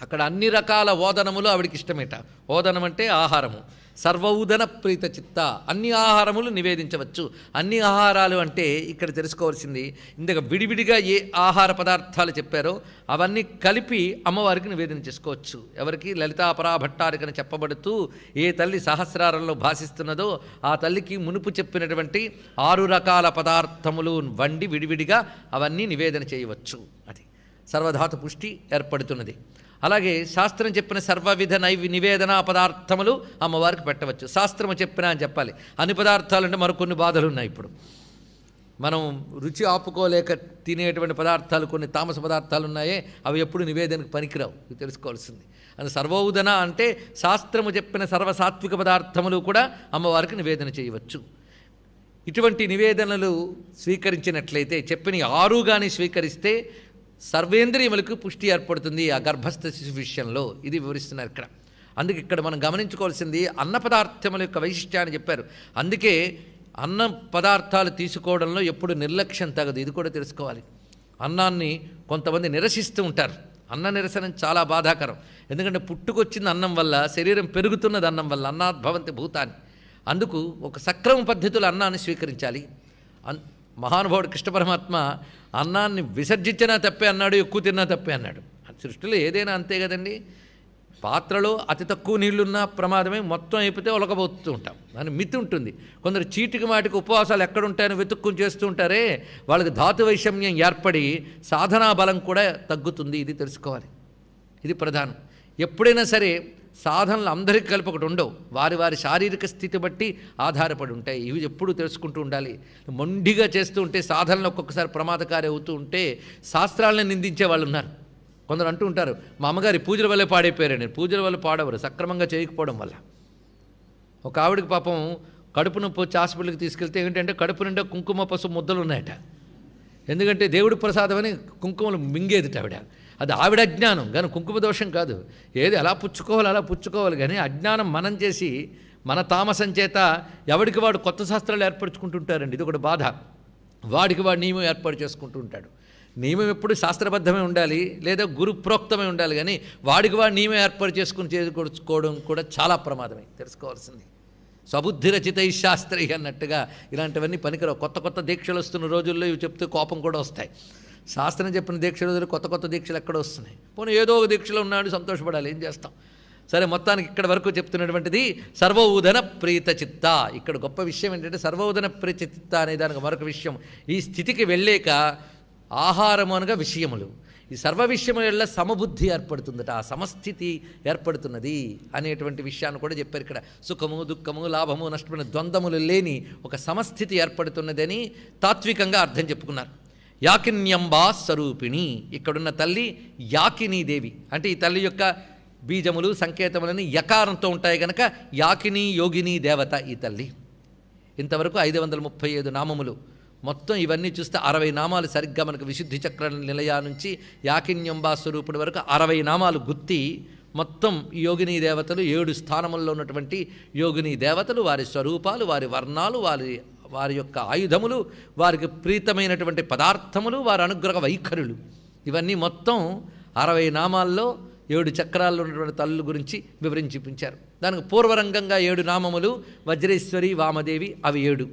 అక్కడ అన్ని రకాల ఓదనములు ఆవిడికి ఇష్టమేట ఓదనం అంటే ఆహారము సర్వౌదన ప్రీత చిత్త అన్ని ఆహారములు నివేదించవచ్చు అన్ని ఆహారాలు అంటే ఇక్కడ తెలుసుకోవాల్సింది ఇందాక విడివిడిగా ఏ ఆహార పదార్థాలు చెప్పారో అవన్నీ కలిపి అమ్మవారికి నివేదన చేసుకోవచ్చు ఎవరికి లలితాపరాభట్టారికని చెప్పబడుతూ ఏ తల్లి సహస్రారంలో భాషిస్తున్నదో ఆ తల్లికి మునుపు చెప్పినటువంటి ఆరు రకాల పదార్థములు వండి విడివిడిగా అవన్నీ నివేదన చేయవచ్చు అది సర్వధాతు పుష్టి ఏర్పడుతున్నది అలాగే శాస్త్రం చెప్పిన సర్వవిధ నైవి నివేదన పదార్థములు అమ్మవారికి పెట్టవచ్చు శాస్త్రము చెప్పినా అని చెప్పాలి అన్ని పదార్థాలు అంటే మరికొన్ని బాధలు ఉన్నాయి ఇప్పుడు మనం రుచి ఆపుకోలేక తినేటువంటి పదార్థాలు కొన్ని తామస పదార్థాలు ఉన్నాయే అవి ఎప్పుడు నివేదనకు పనికిరావు తెలుసుకోవాల్సింది అది సర్వోదన అంటే శాస్త్రము చెప్పిన సర్వసాత్విక పదార్థములు కూడా అమ్మవారికి నివేదన చేయవచ్చు ఇటువంటి నివేదనలు స్వీకరించినట్లయితే చెప్పిన ఆరు కానీ స్వీకరిస్తే సర్వేంద్రియములకు పుష్టి ఏర్పడుతుంది ఆ గర్భస్థ శిశు విషయంలో ఇది వివరిస్తున్నారు ఇక్కడ అందుకే ఇక్కడ మనం గమనించుకోవాల్సింది అన్న పదార్థముల యొక్క వైశిష్ట్యాన్ని చెప్పారు అందుకే అన్న పదార్థాలు తీసుకోవడంలో ఎప్పుడు నిర్లక్ష్యం తగదు ఇది కూడా తెలుసుకోవాలి అన్నాన్ని కొంతమంది నిరసిస్తూ ఉంటారు అన్న నిరసనం చాలా బాధాకరం ఎందుకంటే పుట్టుకొచ్చింది అన్నం వల్ల శరీరం పెరుగుతున్నది అన్నం వల్ల అన్నాద్భవంతి భూతాన్ని అందుకు ఒక సక్రమ పద్ధతులు అన్నాన్ని స్వీకరించాలి మహానుభావుడు కృష్ణ పరమాత్మ అన్నాన్ని విసర్జించినా తప్పే అన్నాడు ఎక్కువ తిన్నా తప్పే అన్నాడు సృష్టిలో ఏదైనా అంతే కదండి పాత్రలో అతి తక్కువ నీళ్లున్నా ప్రమాదమే మొత్తం అయిపోతే ఒలకబోతూ ఉంటాం దాని మితి ఉంటుంది కొందరు చీటికి మాటికి ఉపవాసాలు ఎక్కడుంటాయని వెతుక్కుని చేస్తూ ఉంటారే వాళ్ళకి ధాతు వైషమ్యం ఏర్పడి సాధనా బలం కూడా తగ్గుతుంది ఇది తెలుసుకోవాలి ఇది ప్రధానం ఎప్పుడైనా సరే సాధనలు అందరికీ కలిపి ఒకటి ఉండవు వారి వారి శారీరక స్థితి బట్టి ఆధారపడి ఉంటాయి ఇవి ఎప్పుడూ తెలుసుకుంటూ ఉండాలి మొండిగా చేస్తూ ఉంటే సాధనలు ఒక్కొక్కసారి ప్రమాదకారి అవుతూ ఉంటే శాస్త్రాలను నిందించే వాళ్ళు ఉన్నారు కొందరు అంటూ ఉంటారు మా అమ్మగారి పూజల వల్లే పాడైపోయారని పూజల వల్ల పాడవరు సక్రమంగా చేయకపోవడం వల్ల ఒక ఆవిడకి పాపం కడుపు నొప్పి వచ్చి హాస్పిటల్కి తీసుకెళ్తే ఏంటంటే కడుపు నిండా కుంకుమ పసుపు ముద్దలు ఉన్నాయట ఎందుకంటే దేవుడి అని కుంకుమలు మింగేదిట ఆవిడ అది ఆవిడ అజ్ఞానం కానీ కుంకుమ దోషం కాదు ఏది ఎలా పుచ్చుకోవాలి అలా పుచ్చుకోవాలి కానీ అజ్ఞానం మనం చేసి మన తామసం చేత ఎవడికి వాడు కొత్త శాస్త్రాలు ఏర్పరచుకుంటుంటారండి ఇది ఒకటి బాధ వాడికి వాడు నియమం ఏర్పాటు చేసుకుంటూ ఉంటాడు నియమం ఎప్పుడు శాస్త్రబద్ధమే ఉండాలి లేదా గురు ఉండాలి కానీ వాడికి వాడు నియమం ఏర్పాటు చేసుకుని చేసుకోవడం కూడా చాలా ప్రమాదమే తెలుసుకోవాల్సింది సబుద్ధి రచితై శాస్త్రి అన్నట్టుగా ఇలాంటివన్నీ పనికిరావు కొత్త కొత్త దీక్షలు వస్తున్న రోజుల్లో ఇవి చెప్తే కోపం కూడా వస్తాయి శాస్త్రం చెప్పిన దీక్షలు కొత్త కొత్త దీక్షలు ఎక్కడ వస్తున్నాయి పోనీ ఏదో ఒక దీక్షలో ఉన్నాడు సంతోషపడాలి ఏం చేస్తాం సరే మొత్తానికి ఇక్కడ వరకు చెప్తున్నటువంటిది సర్వోదన ప్రీత చిత్త ఇక్కడ గొప్ప విషయం ఏంటంటే సర్వోదన ప్రీత చిత్త అనే దానికి మరొక విషయం ఈ స్థితికి వెళ్ళాక ఆహారము అనగా విషయములు ఈ సర్వ విషయముల సమబుద్ధి ఏర్పడుతుందట ఆ సమస్థితి ఏర్పడుతున్నది అనేటువంటి విషయాన్ని కూడా చెప్పారు ఇక్కడ సుఖము దుఃఖము లాభము నష్టమైన ద్వంద్వములు లేని ఒక సమస్థితి ఏర్పడుతున్నదని తాత్వికంగా అర్థం చెప్పుకున్నారు యాకిన్యంబా స్వరూపిణి ఇక్కడున్న తల్లి యాకినీ దేవి అంటే ఈ తల్లి యొక్క బీజములు సంకేతములని యకారంతో ఉంటాయి గనక యాకిని యోగిని దేవత ఈ తల్లి ఇంతవరకు ఐదు వందల ముప్పై ఐదు నామములు మొత్తం ఇవన్నీ చూస్తే అరవై నామాలు సరిగ్గా మనకు విశుద్ధి చక్ర నిలయా నుంచి యాకిన్యంబా స్వరూపుడి వరకు అరవై నామాలు గుత్తి మొత్తం యోగిని దేవతలు ఏడు స్థానముల్లో ఉన్నటువంటి యోగిని దేవతలు వారి స్వరూపాలు వారి వర్ణాలు వారి వారి యొక్క ఆయుధములు వారికి ప్రీతమైనటువంటి పదార్థములు వారి అనుగ్రహ వైఖరులు ఇవన్నీ మొత్తం అరవై నామాల్లో ఏడు చక్రాల్లో ఉన్నటువంటి తల్లు గురించి వివరించి చూపించారు దానికి పూర్వరంగంగా ఏడు నామములు వజ్రేశ్వరి వామదేవి అవి ఏడు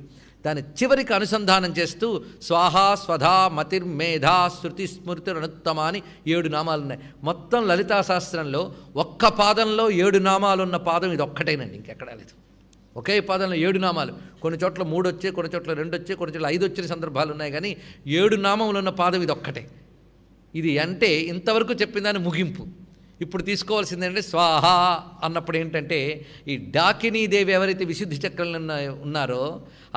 దాని చివరికి అనుసంధానం చేస్తూ స్వాహా స్వధా మతిర్మేధా శృతి అనుత్తమ అని ఏడు నామాలు ఉన్నాయి మొత్తం లలితాశాస్త్రంలో ఒక్క పాదంలో ఏడు నామాలున్న పాదం ఇది ఒక్కటేనండి ఇంకెక్కడా లేదు ఒకే పాదంలో ఏడు నామాలు కొన్ని చోట్ల మూడు వచ్చే కొన్ని చోట్ల రెండు వచ్చే కొన్ని చోట్ల ఐదు వచ్చిన సందర్భాలు ఉన్నాయి కానీ ఏడు నామములు ఉన్న పాదం ఇది ఒక్కటే ఇది అంటే ఇంతవరకు దాని ముగింపు ఇప్పుడు తీసుకోవాల్సింది ఏంటంటే స్వాహ అన్నప్పుడు ఏంటంటే ఈ డాకినీ దేవి ఎవరైతే విశుద్ధి చక్రంలో ఉన్నారో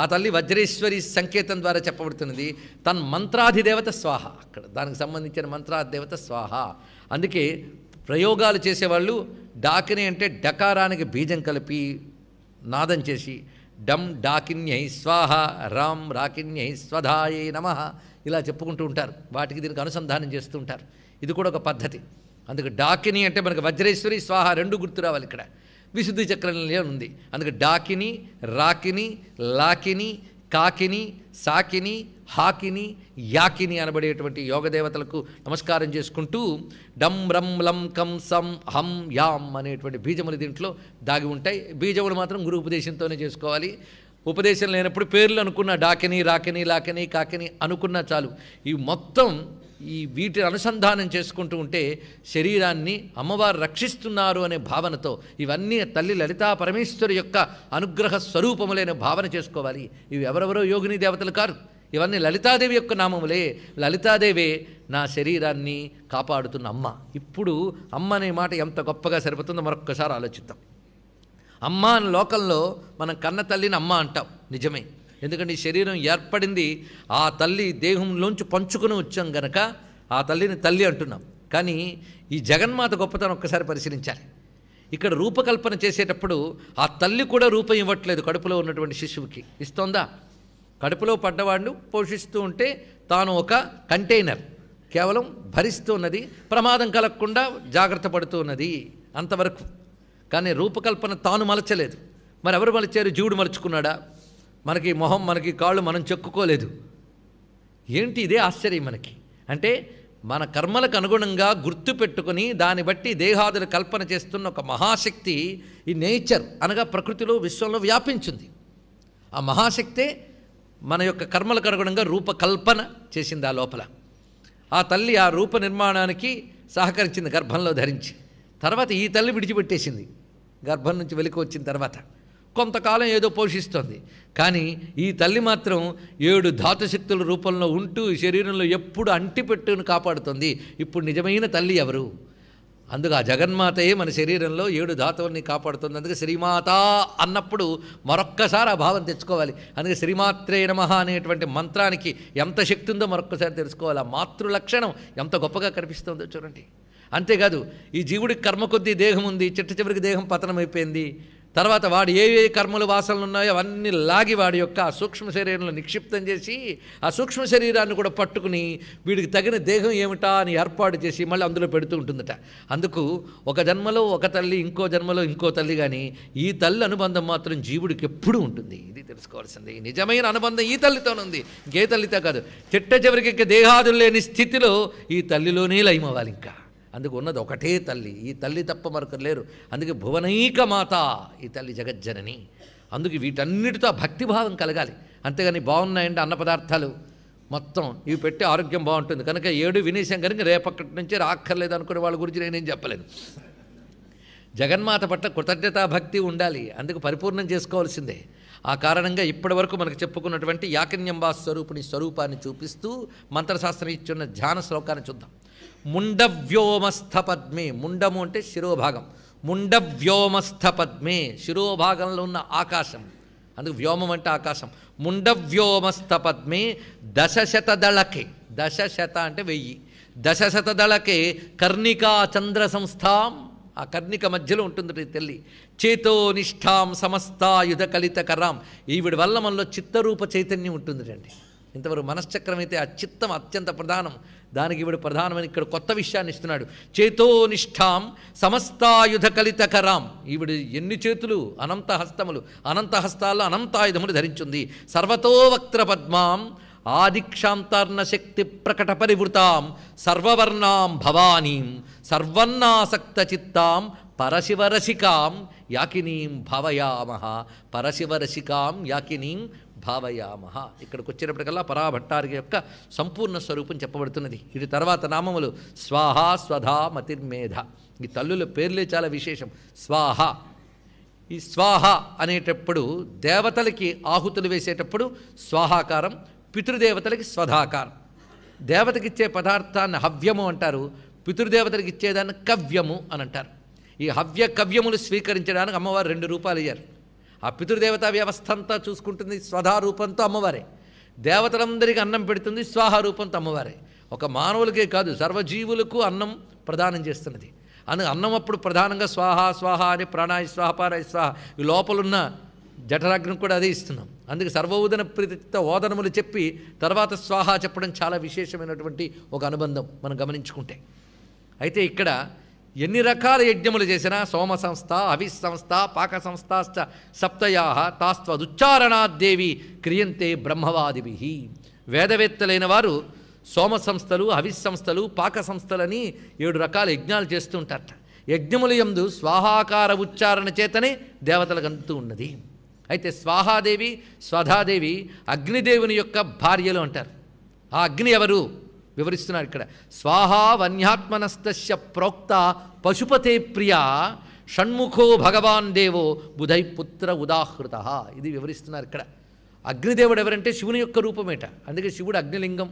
ఆ తల్లి వజ్రేశ్వరి సంకేతం ద్వారా చెప్పబడుతున్నది తన మంత్రాధిదేవత స్వాహ అక్కడ దానికి సంబంధించిన మంత్రాధిదేవత స్వాహ అందుకే ప్రయోగాలు చేసేవాళ్ళు డాకిని అంటే డకారానికి బీజం కలిపి నాదం చేసి డం డాకిన్యై స్వాహ రామ్ రాకిన్యై స్వధాయే నమ ఇలా చెప్పుకుంటూ ఉంటారు వాటికి దీనికి అనుసంధానం చేస్తూ ఉంటారు ఇది కూడా ఒక పద్ధతి అందుకు డాకిని అంటే మనకు వజ్రేశ్వరి స్వాహ రెండు గుర్తు రావాలి ఇక్కడ విశుద్ధి చక్రంలో ఉంది అందుకు డాకిని రాకిని లాకిని కాకిని సాకిని హాకిని యాకిని అనబడేటువంటి యోగదేవతలకు నమస్కారం చేసుకుంటూ డం రం లం కం సం హం యాం అనేటువంటి బీజములు దీంట్లో దాగి ఉంటాయి బీజములు మాత్రం గురు ఉపదేశంతోనే చేసుకోవాలి ఉపదేశం లేనప్పుడు పేర్లు అనుకున్న డాకిని రాకిని లాకిని కాకిని అనుకున్న చాలు ఈ మొత్తం ఈ వీటిని అనుసంధానం చేసుకుంటూ ఉంటే శరీరాన్ని అమ్మవారు రక్షిస్తున్నారు అనే భావనతో ఇవన్నీ తల్లి లలితా పరమేశ్వరి యొక్క అనుగ్రహ స్వరూపములైన భావన చేసుకోవాలి ఇవి ఎవరెవరో యోగిని దేవతలు కారు ఇవన్నీ లలితాదేవి యొక్క నామములే లలితాదేవే నా శరీరాన్ని కాపాడుతున్న అమ్మ ఇప్పుడు అమ్మ అనే మాట ఎంత గొప్పగా సరిపోతుందో మరొక్కసారి ఆలోచిద్దాం అమ్మ అని లోకంలో మనం కన్న తల్లిని అమ్మ అంటాం నిజమే ఎందుకంటే ఈ శరీరం ఏర్పడింది ఆ తల్లి దేహంలోంచి పంచుకుని వచ్చాం గనక ఆ తల్లిని తల్లి అంటున్నాం కానీ ఈ జగన్మాత గొప్పతనం ఒక్కసారి పరిశీలించాలి ఇక్కడ రూపకల్పన చేసేటప్పుడు ఆ తల్లి కూడా రూపం ఇవ్వట్లేదు కడుపులో ఉన్నటువంటి శిశువుకి ఇస్తోందా కడుపులో పడ్డవాడిని పోషిస్తూ ఉంటే తాను ఒక కంటైనర్ కేవలం భరిస్తున్నది ప్రమాదం కలగకుండా జాగ్రత్త పడుతున్నది అంతవరకు కానీ రూపకల్పన తాను మలచలేదు మరి ఎవరు మలిచారు జీవుడు మలుచుకున్నాడా మనకి మొహం మనకి కాళ్ళు మనం చెక్కుకోలేదు ఏంటి ఇదే ఆశ్చర్యం మనకి అంటే మన కర్మలకు అనుగుణంగా గుర్తు పెట్టుకుని దాన్ని బట్టి దేహాదులు కల్పన చేస్తున్న ఒక మహాశక్తి ఈ నేచర్ అనగా ప్రకృతిలో విశ్వంలో వ్యాపించింది ఆ మహాశక్తే మన యొక్క కర్మలకు అనుగుణంగా రూపకల్పన చేసింది ఆ లోపల ఆ తల్లి ఆ రూప నిర్మాణానికి సహకరించింది గర్భంలో ధరించి తర్వాత ఈ తల్లి విడిచిపెట్టేసింది గర్భం నుంచి వెలికి వచ్చిన తర్వాత కొంతకాలం ఏదో పోషిస్తుంది కానీ ఈ తల్లి మాత్రం ఏడు ధాతుశక్తుల రూపంలో ఉంటూ శరీరంలో ఎప్పుడు అంటిపెట్టును కాపాడుతుంది ఇప్పుడు నిజమైన తల్లి ఎవరు అందుకు ఆ జగన్మాతయే మన శరీరంలో ఏడు ధాతువుల్ని కాపాడుతుంది అందుకే శ్రీమాత అన్నప్పుడు మరొక్కసారి ఆ భావం తెచ్చుకోవాలి అందుకే శ్రీమాత్రే నమ అనేటువంటి మంత్రానికి ఎంత శక్తి ఉందో మరొక్కసారి తెలుసుకోవాలి ఆ మాతృలక్షణం ఎంత గొప్పగా కనిపిస్తుందో చూడండి అంతేకాదు ఈ జీవుడికి కర్మ కొద్దీ దేహం ఉంది చిట్ట చివరికి దేహం పతనమైపోయింది తర్వాత వాడు ఏ ఏ కర్మలు వాసనలు ఉన్నాయో అవన్నీ లాగి వాడి యొక్క ఆ సూక్ష్మ శరీరంలో నిక్షిప్తం చేసి ఆ సూక్ష్మ శరీరాన్ని కూడా పట్టుకుని వీడికి తగిన దేహం ఏమిటా అని ఏర్పాటు చేసి మళ్ళీ అందులో పెడుతూ ఉంటుందట అందుకు ఒక జన్మలో ఒక తల్లి ఇంకో జన్మలో ఇంకో తల్లి కానీ ఈ తల్లి అనుబంధం మాత్రం జీవుడికి ఎప్పుడు ఉంటుంది ఇది తెలుసుకోవాల్సింది నిజమైన అనుబంధం ఈ తల్లితోనుంది ఇంకే తల్లితో కాదు చిట్ట చివరికి దేహాదులు లేని స్థితిలో ఈ తల్లిలోనే లయమవ్వాలి ఇంకా అందుకు ఉన్నది ఒకటే తల్లి ఈ తల్లి తప్ప మరొకరు లేరు అందుకే భువనైక మాత ఈ తల్లి జగజ్జనని అందుకు వీటన్నిటితో భక్తిభావం కలగాలి అంతేగాని బాగున్నాయండి అన్న పదార్థాలు మొత్తం ఇవి పెట్టి ఆరోగ్యం బాగుంటుంది కనుక ఏడు వినేశం కనుక రేపక్కటి నుంచి రాక్కర్లేదు అనుకునే వాళ్ళ గురించి నేనేం చెప్పలేదు జగన్మాత పట్ల కృతజ్ఞతా భక్తి ఉండాలి అందుకు పరిపూర్ణం చేసుకోవాల్సిందే ఆ కారణంగా ఇప్పటి వరకు మనకు చెప్పుకున్నటువంటి యాకన్యంబా స్వరూపుని స్వరూపాన్ని చూపిస్తూ మంత్రశాస్త్రం ఇచ్చున్న ధ్యాన శ్లోకాన్ని చూద్దాం ముండవ్యోమస్థ పద్మే ముండము అంటే శిరోభాగం ముండవ్యోమస్థ పద్మే శిరోభాగంలో ఉన్న ఆకాశం అందుకు వ్యోమం అంటే ఆకాశం ముండవ్యోమస్థ పద్మే దశశతదళకే దశశత అంటే వెయ్యి దశశతదళకే కర్ణికా చంద్ర సంస్థాం ఆ కర్ణిక మధ్యలో ఉంటుంది తెల్లి చేతో నిష్ఠాం సమస్తాయుధ కలితకరాం ఈవిడ వల్ల మనలో చిత్తరూప చైతన్యం ఉంటుంది అండి ఇంతవరకు మనశ్చక్రం అయితే ఆ చిత్తం అత్యంత ప్రధానం దానికి ఇవిడు ప్రధానమైన ఇక్కడ కొత్త విషయాన్ని ఇస్తున్నాడు చేతోనిష్టాం నిష్ఠాం సమస్తాయుధ కలితకరాం ఈవిడు ఎన్ని చేతులు అనంత హస్తములు అనంత హస్తాల్లో అనంతాయుధములు ధరించింది సర్వతో వక్త్ర పద్మాం ఆదిక్షాంతర్ణ శక్తి ప్రకట పరివృతాం సర్వవర్ణాం భవానీం సర్వన్నాసక్త చిత్తాం పరశివరసికాం యాకినీం భవయామహ పరశివరసికాం యాకినీం భావయామహ ఇక్కడికి వచ్చినప్పటికల్లా పరాభట్టారి యొక్క సంపూర్ణ స్వరూపం చెప్పబడుతున్నది ఇది తర్వాత నామములు స్వాహ స్వధా మతిర్మేధ ఈ తల్లుల పేర్లే చాలా విశేషం స్వాహ ఈ స్వాహ అనేటప్పుడు దేవతలకి ఆహుతులు వేసేటప్పుడు స్వాహాకారం పితృదేవతలకి స్వధాకారం దేవతకిచ్చే పదార్థాన్ని హవ్యము అంటారు పితృదేవతలకి ఇచ్చేదాన్ని కవ్యము అని అంటారు ఈ హవ్య కవ్యములు స్వీకరించడానికి అమ్మవారు రెండు రూపాలు ఇయ్యారు ఆ పితృదేవతా వ్యవస్థ అంతా చూసుకుంటుంది స్వధారూపంతో అమ్మవారే దేవతలందరికీ అన్నం పెడుతుంది స్వాహారూపంతో అమ్మవారే ఒక మానవులకే కాదు సర్వజీవులకు అన్నం ప్రదానం చేస్తున్నది అని అన్నం అప్పుడు ప్రధానంగా స్వాహ స్వాహ అని ప్రాణాయ స్వాహ పారాయ స్వాహ ఈ లోపలున్న జఠరాగ్నం కూడా అదే ఇస్తున్నాం అందుకే సర్వోదన ప్రీతితో ఓదనములు చెప్పి తర్వాత స్వాహ చెప్పడం చాలా విశేషమైనటువంటి ఒక అనుబంధం మనం గమనించుకుంటే అయితే ఇక్కడ ఎన్ని రకాల యజ్ఞములు చేసినా సోమ సంస్థ అవి సంస్థ పాక సంస్థ సప్తయా తాస్త్వదుచ్చారణాదేవి క్రియంతే బ్రహ్మవాదివి వేదవేత్తలైన వారు సోమ సంస్థలు హవి సంస్థలు పాక సంస్థలని ఏడు రకాల యజ్ఞాలు చేస్తుంటారట యజ్ఞముల యందు స్వాహాకార ఉచ్చారణ చేతనే దేవతలకు అందుతూ ఉన్నది అయితే స్వాహాదేవి స్వధాదేవి అగ్నిదేవుని యొక్క భార్యలు అంటారు ఆ అగ్ని ఎవరు వివరిస్తున్నారు ఇక్కడ స్వాహా వన్యాత్మనస్తస్య ప్రోక్త పశుపతే ప్రియ షణ్ముఖో భగవాన్ దేవో బుధై పుత్ర ఉదాహృత ఇది వివరిస్తున్నారు ఇక్కడ అగ్నిదేవుడు ఎవరంటే శివుని యొక్క రూపమేట అందుకే శివుడు అగ్నిలింగం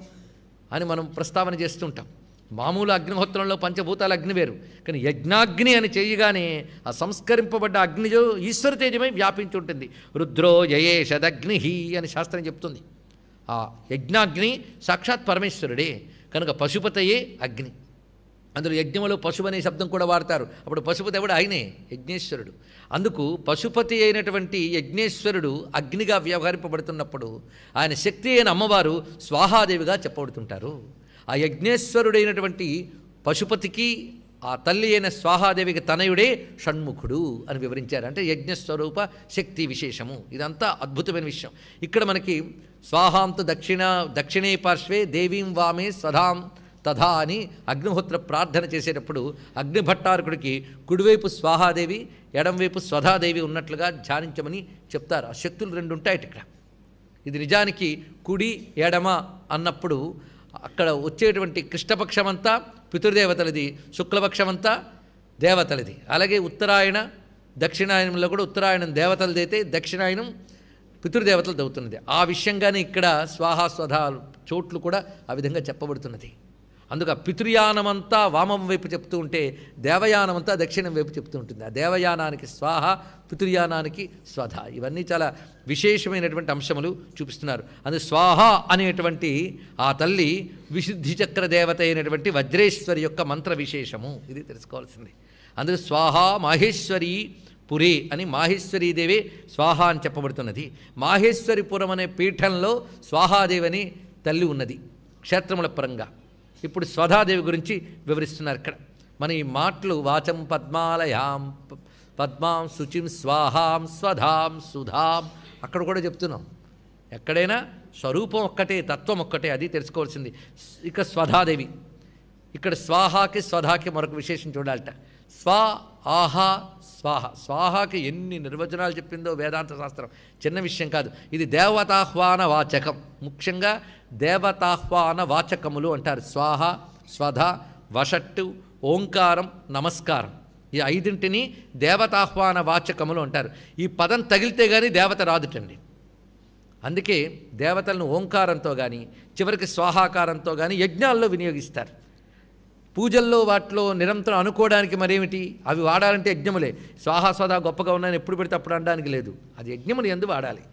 అని మనం ప్రస్తావన చేస్తుంటాం మామూలు అగ్నిహోత్రంలో పంచభూతాల అగ్ని వేరు కానీ యజ్ఞాగ్ని అని చేయగానే ఆ సంస్కరింపబడ్డ అగ్నిజో ఈశ్వర తేజమై వ్యాపించి ఉంటుంది రుద్రో జయేషదగ్ని అని శాస్త్రం చెప్తుంది ఆ యజ్ఞాగ్ని సాక్షాత్ పరమేశ్వరుడే కనుక పశుపతయే అగ్ని అందులో యజ్ఞంలో పశువు అనే శబ్దం కూడా వాడతారు అప్పుడు పశుపతి ఎవడు ఆయనే యజ్ఞేశ్వరుడు అందుకు పశుపతి అయినటువంటి యజ్ఞేశ్వరుడు అగ్నిగా వ్యవహరింపబడుతున్నప్పుడు ఆయన శక్తి అయిన అమ్మవారు స్వాహాదేవిగా చెప్పబడుతుంటారు ఆ యజ్ఞేశ్వరుడైనటువంటి పశుపతికి ఆ తల్లి అయిన స్వాహాదేవికి తనయుడే షణ్ముఖుడు అని వివరించారు అంటే యజ్ఞస్వరూప శక్తి విశేషము ఇదంతా అద్భుతమైన విషయం ఇక్కడ మనకి స్వాహాంతు దక్షిణ దక్షిణే పార్శ్వే దేవీం వామే స్వధాం తథా అని అగ్నిహోత్ర ప్రార్థన చేసేటప్పుడు అగ్నిభట్టారకుడికి కుడివైపు స్వాహాదేవి ఎడంవైపు స్వధాదేవి ఉన్నట్లుగా ధ్యానించమని చెప్తారు ఆ శక్తులు రెండు ఉంటాయి ఇక్కడ ఇది నిజానికి కుడి ఎడమ అన్నప్పుడు అక్కడ వచ్చేటువంటి కృష్ణపక్షమంతా పితృదేవతలది శుక్లపక్షమంతా దేవతలది అలాగే ఉత్తరాయణ దక్షిణాయనంలో కూడా ఉత్తరాయణం దేవతలది అయితే దక్షిణాయనం పితృదేవతలు దవుతున్నది ఆ విషయంగానే ఇక్కడ స్వాహ చోట్లు కూడా ఆ విధంగా చెప్పబడుతున్నది అందుకే ఆ పితృయానమంతా వామం వైపు చెప్తూ ఉంటే దేవయానమంతా దక్షిణం వైపు చెప్తూ ఉంటుంది ఆ దేవయానానికి స్వాహ పితృయానానికి స్వధ ఇవన్నీ చాలా విశేషమైనటువంటి అంశములు చూపిస్తున్నారు అందు స్వాహ అనేటువంటి ఆ తల్లి విశుద్ధి చక్ర దేవత అయినటువంటి వజ్రేశ్వరి యొక్క మంత్ర విశేషము ఇది తెలుసుకోవాల్సింది అందులో స్వాహ మాహేశ్వరి పురి అని మాహేశ్వరీదేవి స్వాహ అని చెప్పబడుతున్నది మాహేశ్వరిపురం అనే పీఠంలో స్వాహాదేవి అని తల్లి ఉన్నది క్షేత్రముల పరంగా ఇప్పుడు స్వధాదేవి గురించి వివరిస్తున్నారు ఇక్కడ మన ఈ మాటలు వాచం పద్మాలయాం పద్మాం శుచిం స్వాహాం స్వధాం సుధాం అక్కడ కూడా చెప్తున్నాం ఎక్కడైనా స్వరూపం ఒక్కటే తత్వం ఒక్కటే అది తెలుసుకోవాల్సింది ఇక స్వధాదేవి ఇక్కడ స్వాహాకి స్వధాకి మరొక విశేషం చూడాలట స్వా ఆహా స్వాహ స్వాహాకి ఎన్ని నిర్వచనాలు చెప్పిందో వేదాంత శాస్త్రం చిన్న విషయం కాదు ఇది దేవతాహ్వాన వాచకం ముఖ్యంగా దేవతాహ్వాన వాచకములు అంటారు స్వాహ స్వధ వషట్టు ఓంకారం నమస్కారం ఈ ఐదింటిని దేవతాహ్వాన వాచకములు అంటారు ఈ పదం తగిలితే కానీ దేవత రాదుటండి అందుకే దేవతలను ఓంకారంతో కానీ చివరికి స్వాహాకారంతో కానీ యజ్ఞాల్లో వినియోగిస్తారు పూజల్లో వాటిలో నిరంతరం అనుకోవడానికి మరేమిటి అవి వాడాలంటే యజ్ఞములే స్వాహాస్వాద గొప్పగా ఉన్నాయని ఎప్పుడు పెడితే అప్పుడు అనడానికి లేదు అది యజ్ఞములు ఎందు వాడాలి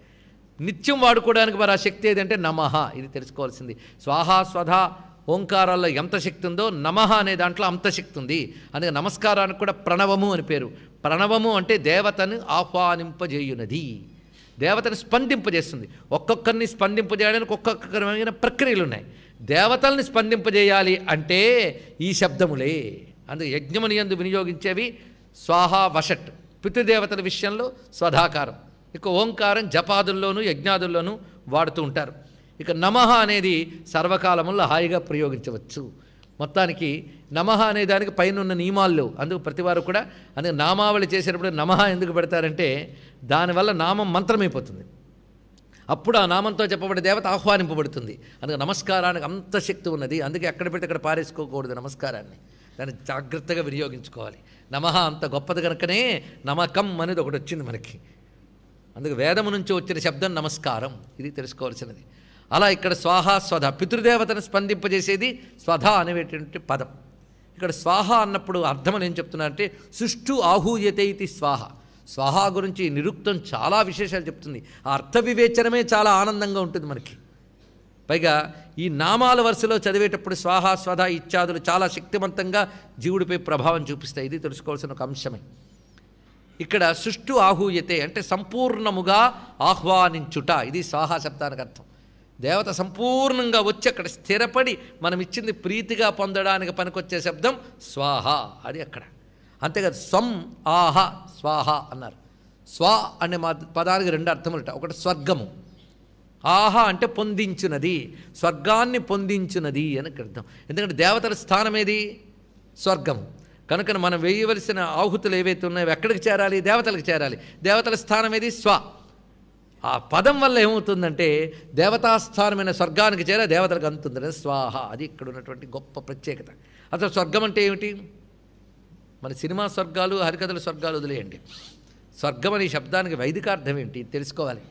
నిత్యం వాడుకోవడానికి మరి ఆ శక్తి ఏదంటే నమహ ఇది తెలుసుకోవాల్సింది స్వాహాస్వధ ఓంకారాల్లో ఎంత శక్తి ఉందో నమః అనే దాంట్లో అంత శక్తి ఉంది అందుకే నమస్కారానికి కూడా ప్రణవము అని పేరు ప్రణవము అంటే దేవతను ఆహ్వానింపజేయునది దేవతను స్పందింపజేస్తుంది ఒక్కొక్కరిని స్పందింపజేయడానికి ఒక్కొక్కరమైన ప్రక్రియలు ఉన్నాయి దేవతల్ని స్పందింపజేయాలి అంటే ఈ శబ్దములే అందుకు ఎందు వినియోగించేవి స్వాహా వషట్ పితృదేవతల విషయంలో స్వధాకారం ఇక ఓంకారం జపాదుల్లోనూ యజ్ఞాదుల్లోనూ వాడుతూ ఉంటారు ఇక నమః అనేది సర్వకాలముల్లో హాయిగా ప్రయోగించవచ్చు మొత్తానికి నమః అనే దానికి పైన ఉన్న నియమాల్లో అందుకు ప్రతివారు కూడా అందుకు నామావళి చేసేటప్పుడు నమ ఎందుకు పెడతారంటే దానివల్ల నామం మంత్రమైపోతుంది అప్పుడు ఆ నామంతో చెప్పబడే దేవత ఆహ్వానింపబడుతుంది అందుకే నమస్కారానికి అంత శక్తి ఉన్నది అందుకే ఎక్కడ పెడితే అక్కడ పారేసుకోకూడదు నమస్కారాన్ని దాన్ని జాగ్రత్తగా వినియోగించుకోవాలి నమః అంత గొప్పది కనుకనే నమకం అనేది ఒకటి వచ్చింది మనకి అందుకే వేదము నుంచి వచ్చిన శబ్దం నమస్కారం ఇది తెలుసుకోవాల్సినది అలా ఇక్కడ స్వాహ స్వధ పితృదేవతను స్పందింపజేసేది స్వధ అనేటువంటి పదం ఇక్కడ స్వాహ అన్నప్పుడు అర్థం నేను చెప్తున్నా అంటే సుష్ఠు ఆహూయతే ఇది స్వాహ స్వాహా గురించి నిరుక్తం చాలా విశేషాలు చెప్తుంది ఆ అర్థ వివేచనమే చాలా ఆనందంగా ఉంటుంది మనకి పైగా ఈ నామాల వరుసలో చదివేటప్పుడు స్వాహా స్వధ ఇత్యాదులు చాలా శక్తివంతంగా జీవుడిపై ప్రభావం చూపిస్తాయి ఇది తెలుసుకోవాల్సిన ఒక అంశమే ఇక్కడ సుష్టు ఆహూయతే అంటే సంపూర్ణముగా ఆహ్వానించుట ఇది స్వాహా శబ్దానికి అర్థం దేవత సంపూర్ణంగా వచ్చి అక్కడ స్థిరపడి మనం ఇచ్చింది ప్రీతిగా పొందడానికి పనికొచ్చే శబ్దం స్వాహ అది అక్కడ అంతేకాదు స్వం ఆహ స్వాహ అన్నారు స్వ అనే పదానికి రెండు అర్థములు ఒకటి స్వర్గము ఆహ అంటే పొందించునది స్వర్గాన్ని పొందించునది అని అర్థం ఎందుకంటే దేవతల స్థానం ఏది స్వర్గము కనుక మనం వేయవలసిన ఆహుతులు ఏవైతే ఉన్నాయో ఎక్కడికి చేరాలి దేవతలకు చేరాలి దేవతల స్థానం ఏది స్వ ఆ పదం వల్ల ఏమవుతుందంటే దేవతాస్థానమైన స్వర్గానికి చేరా దేవతలకు అందుతుంది స్వాహ అది ఇక్కడ ఉన్నటువంటి గొప్ప ప్రత్యేకత అసలు స్వర్గం అంటే ఏమిటి మన సినిమా స్వర్గాలు హరికథల స్వర్గాలు వదిలేయండి స్వర్గం అనే శబ్దానికి వైదిక అర్థం ఏంటి తెలుసుకోవాలి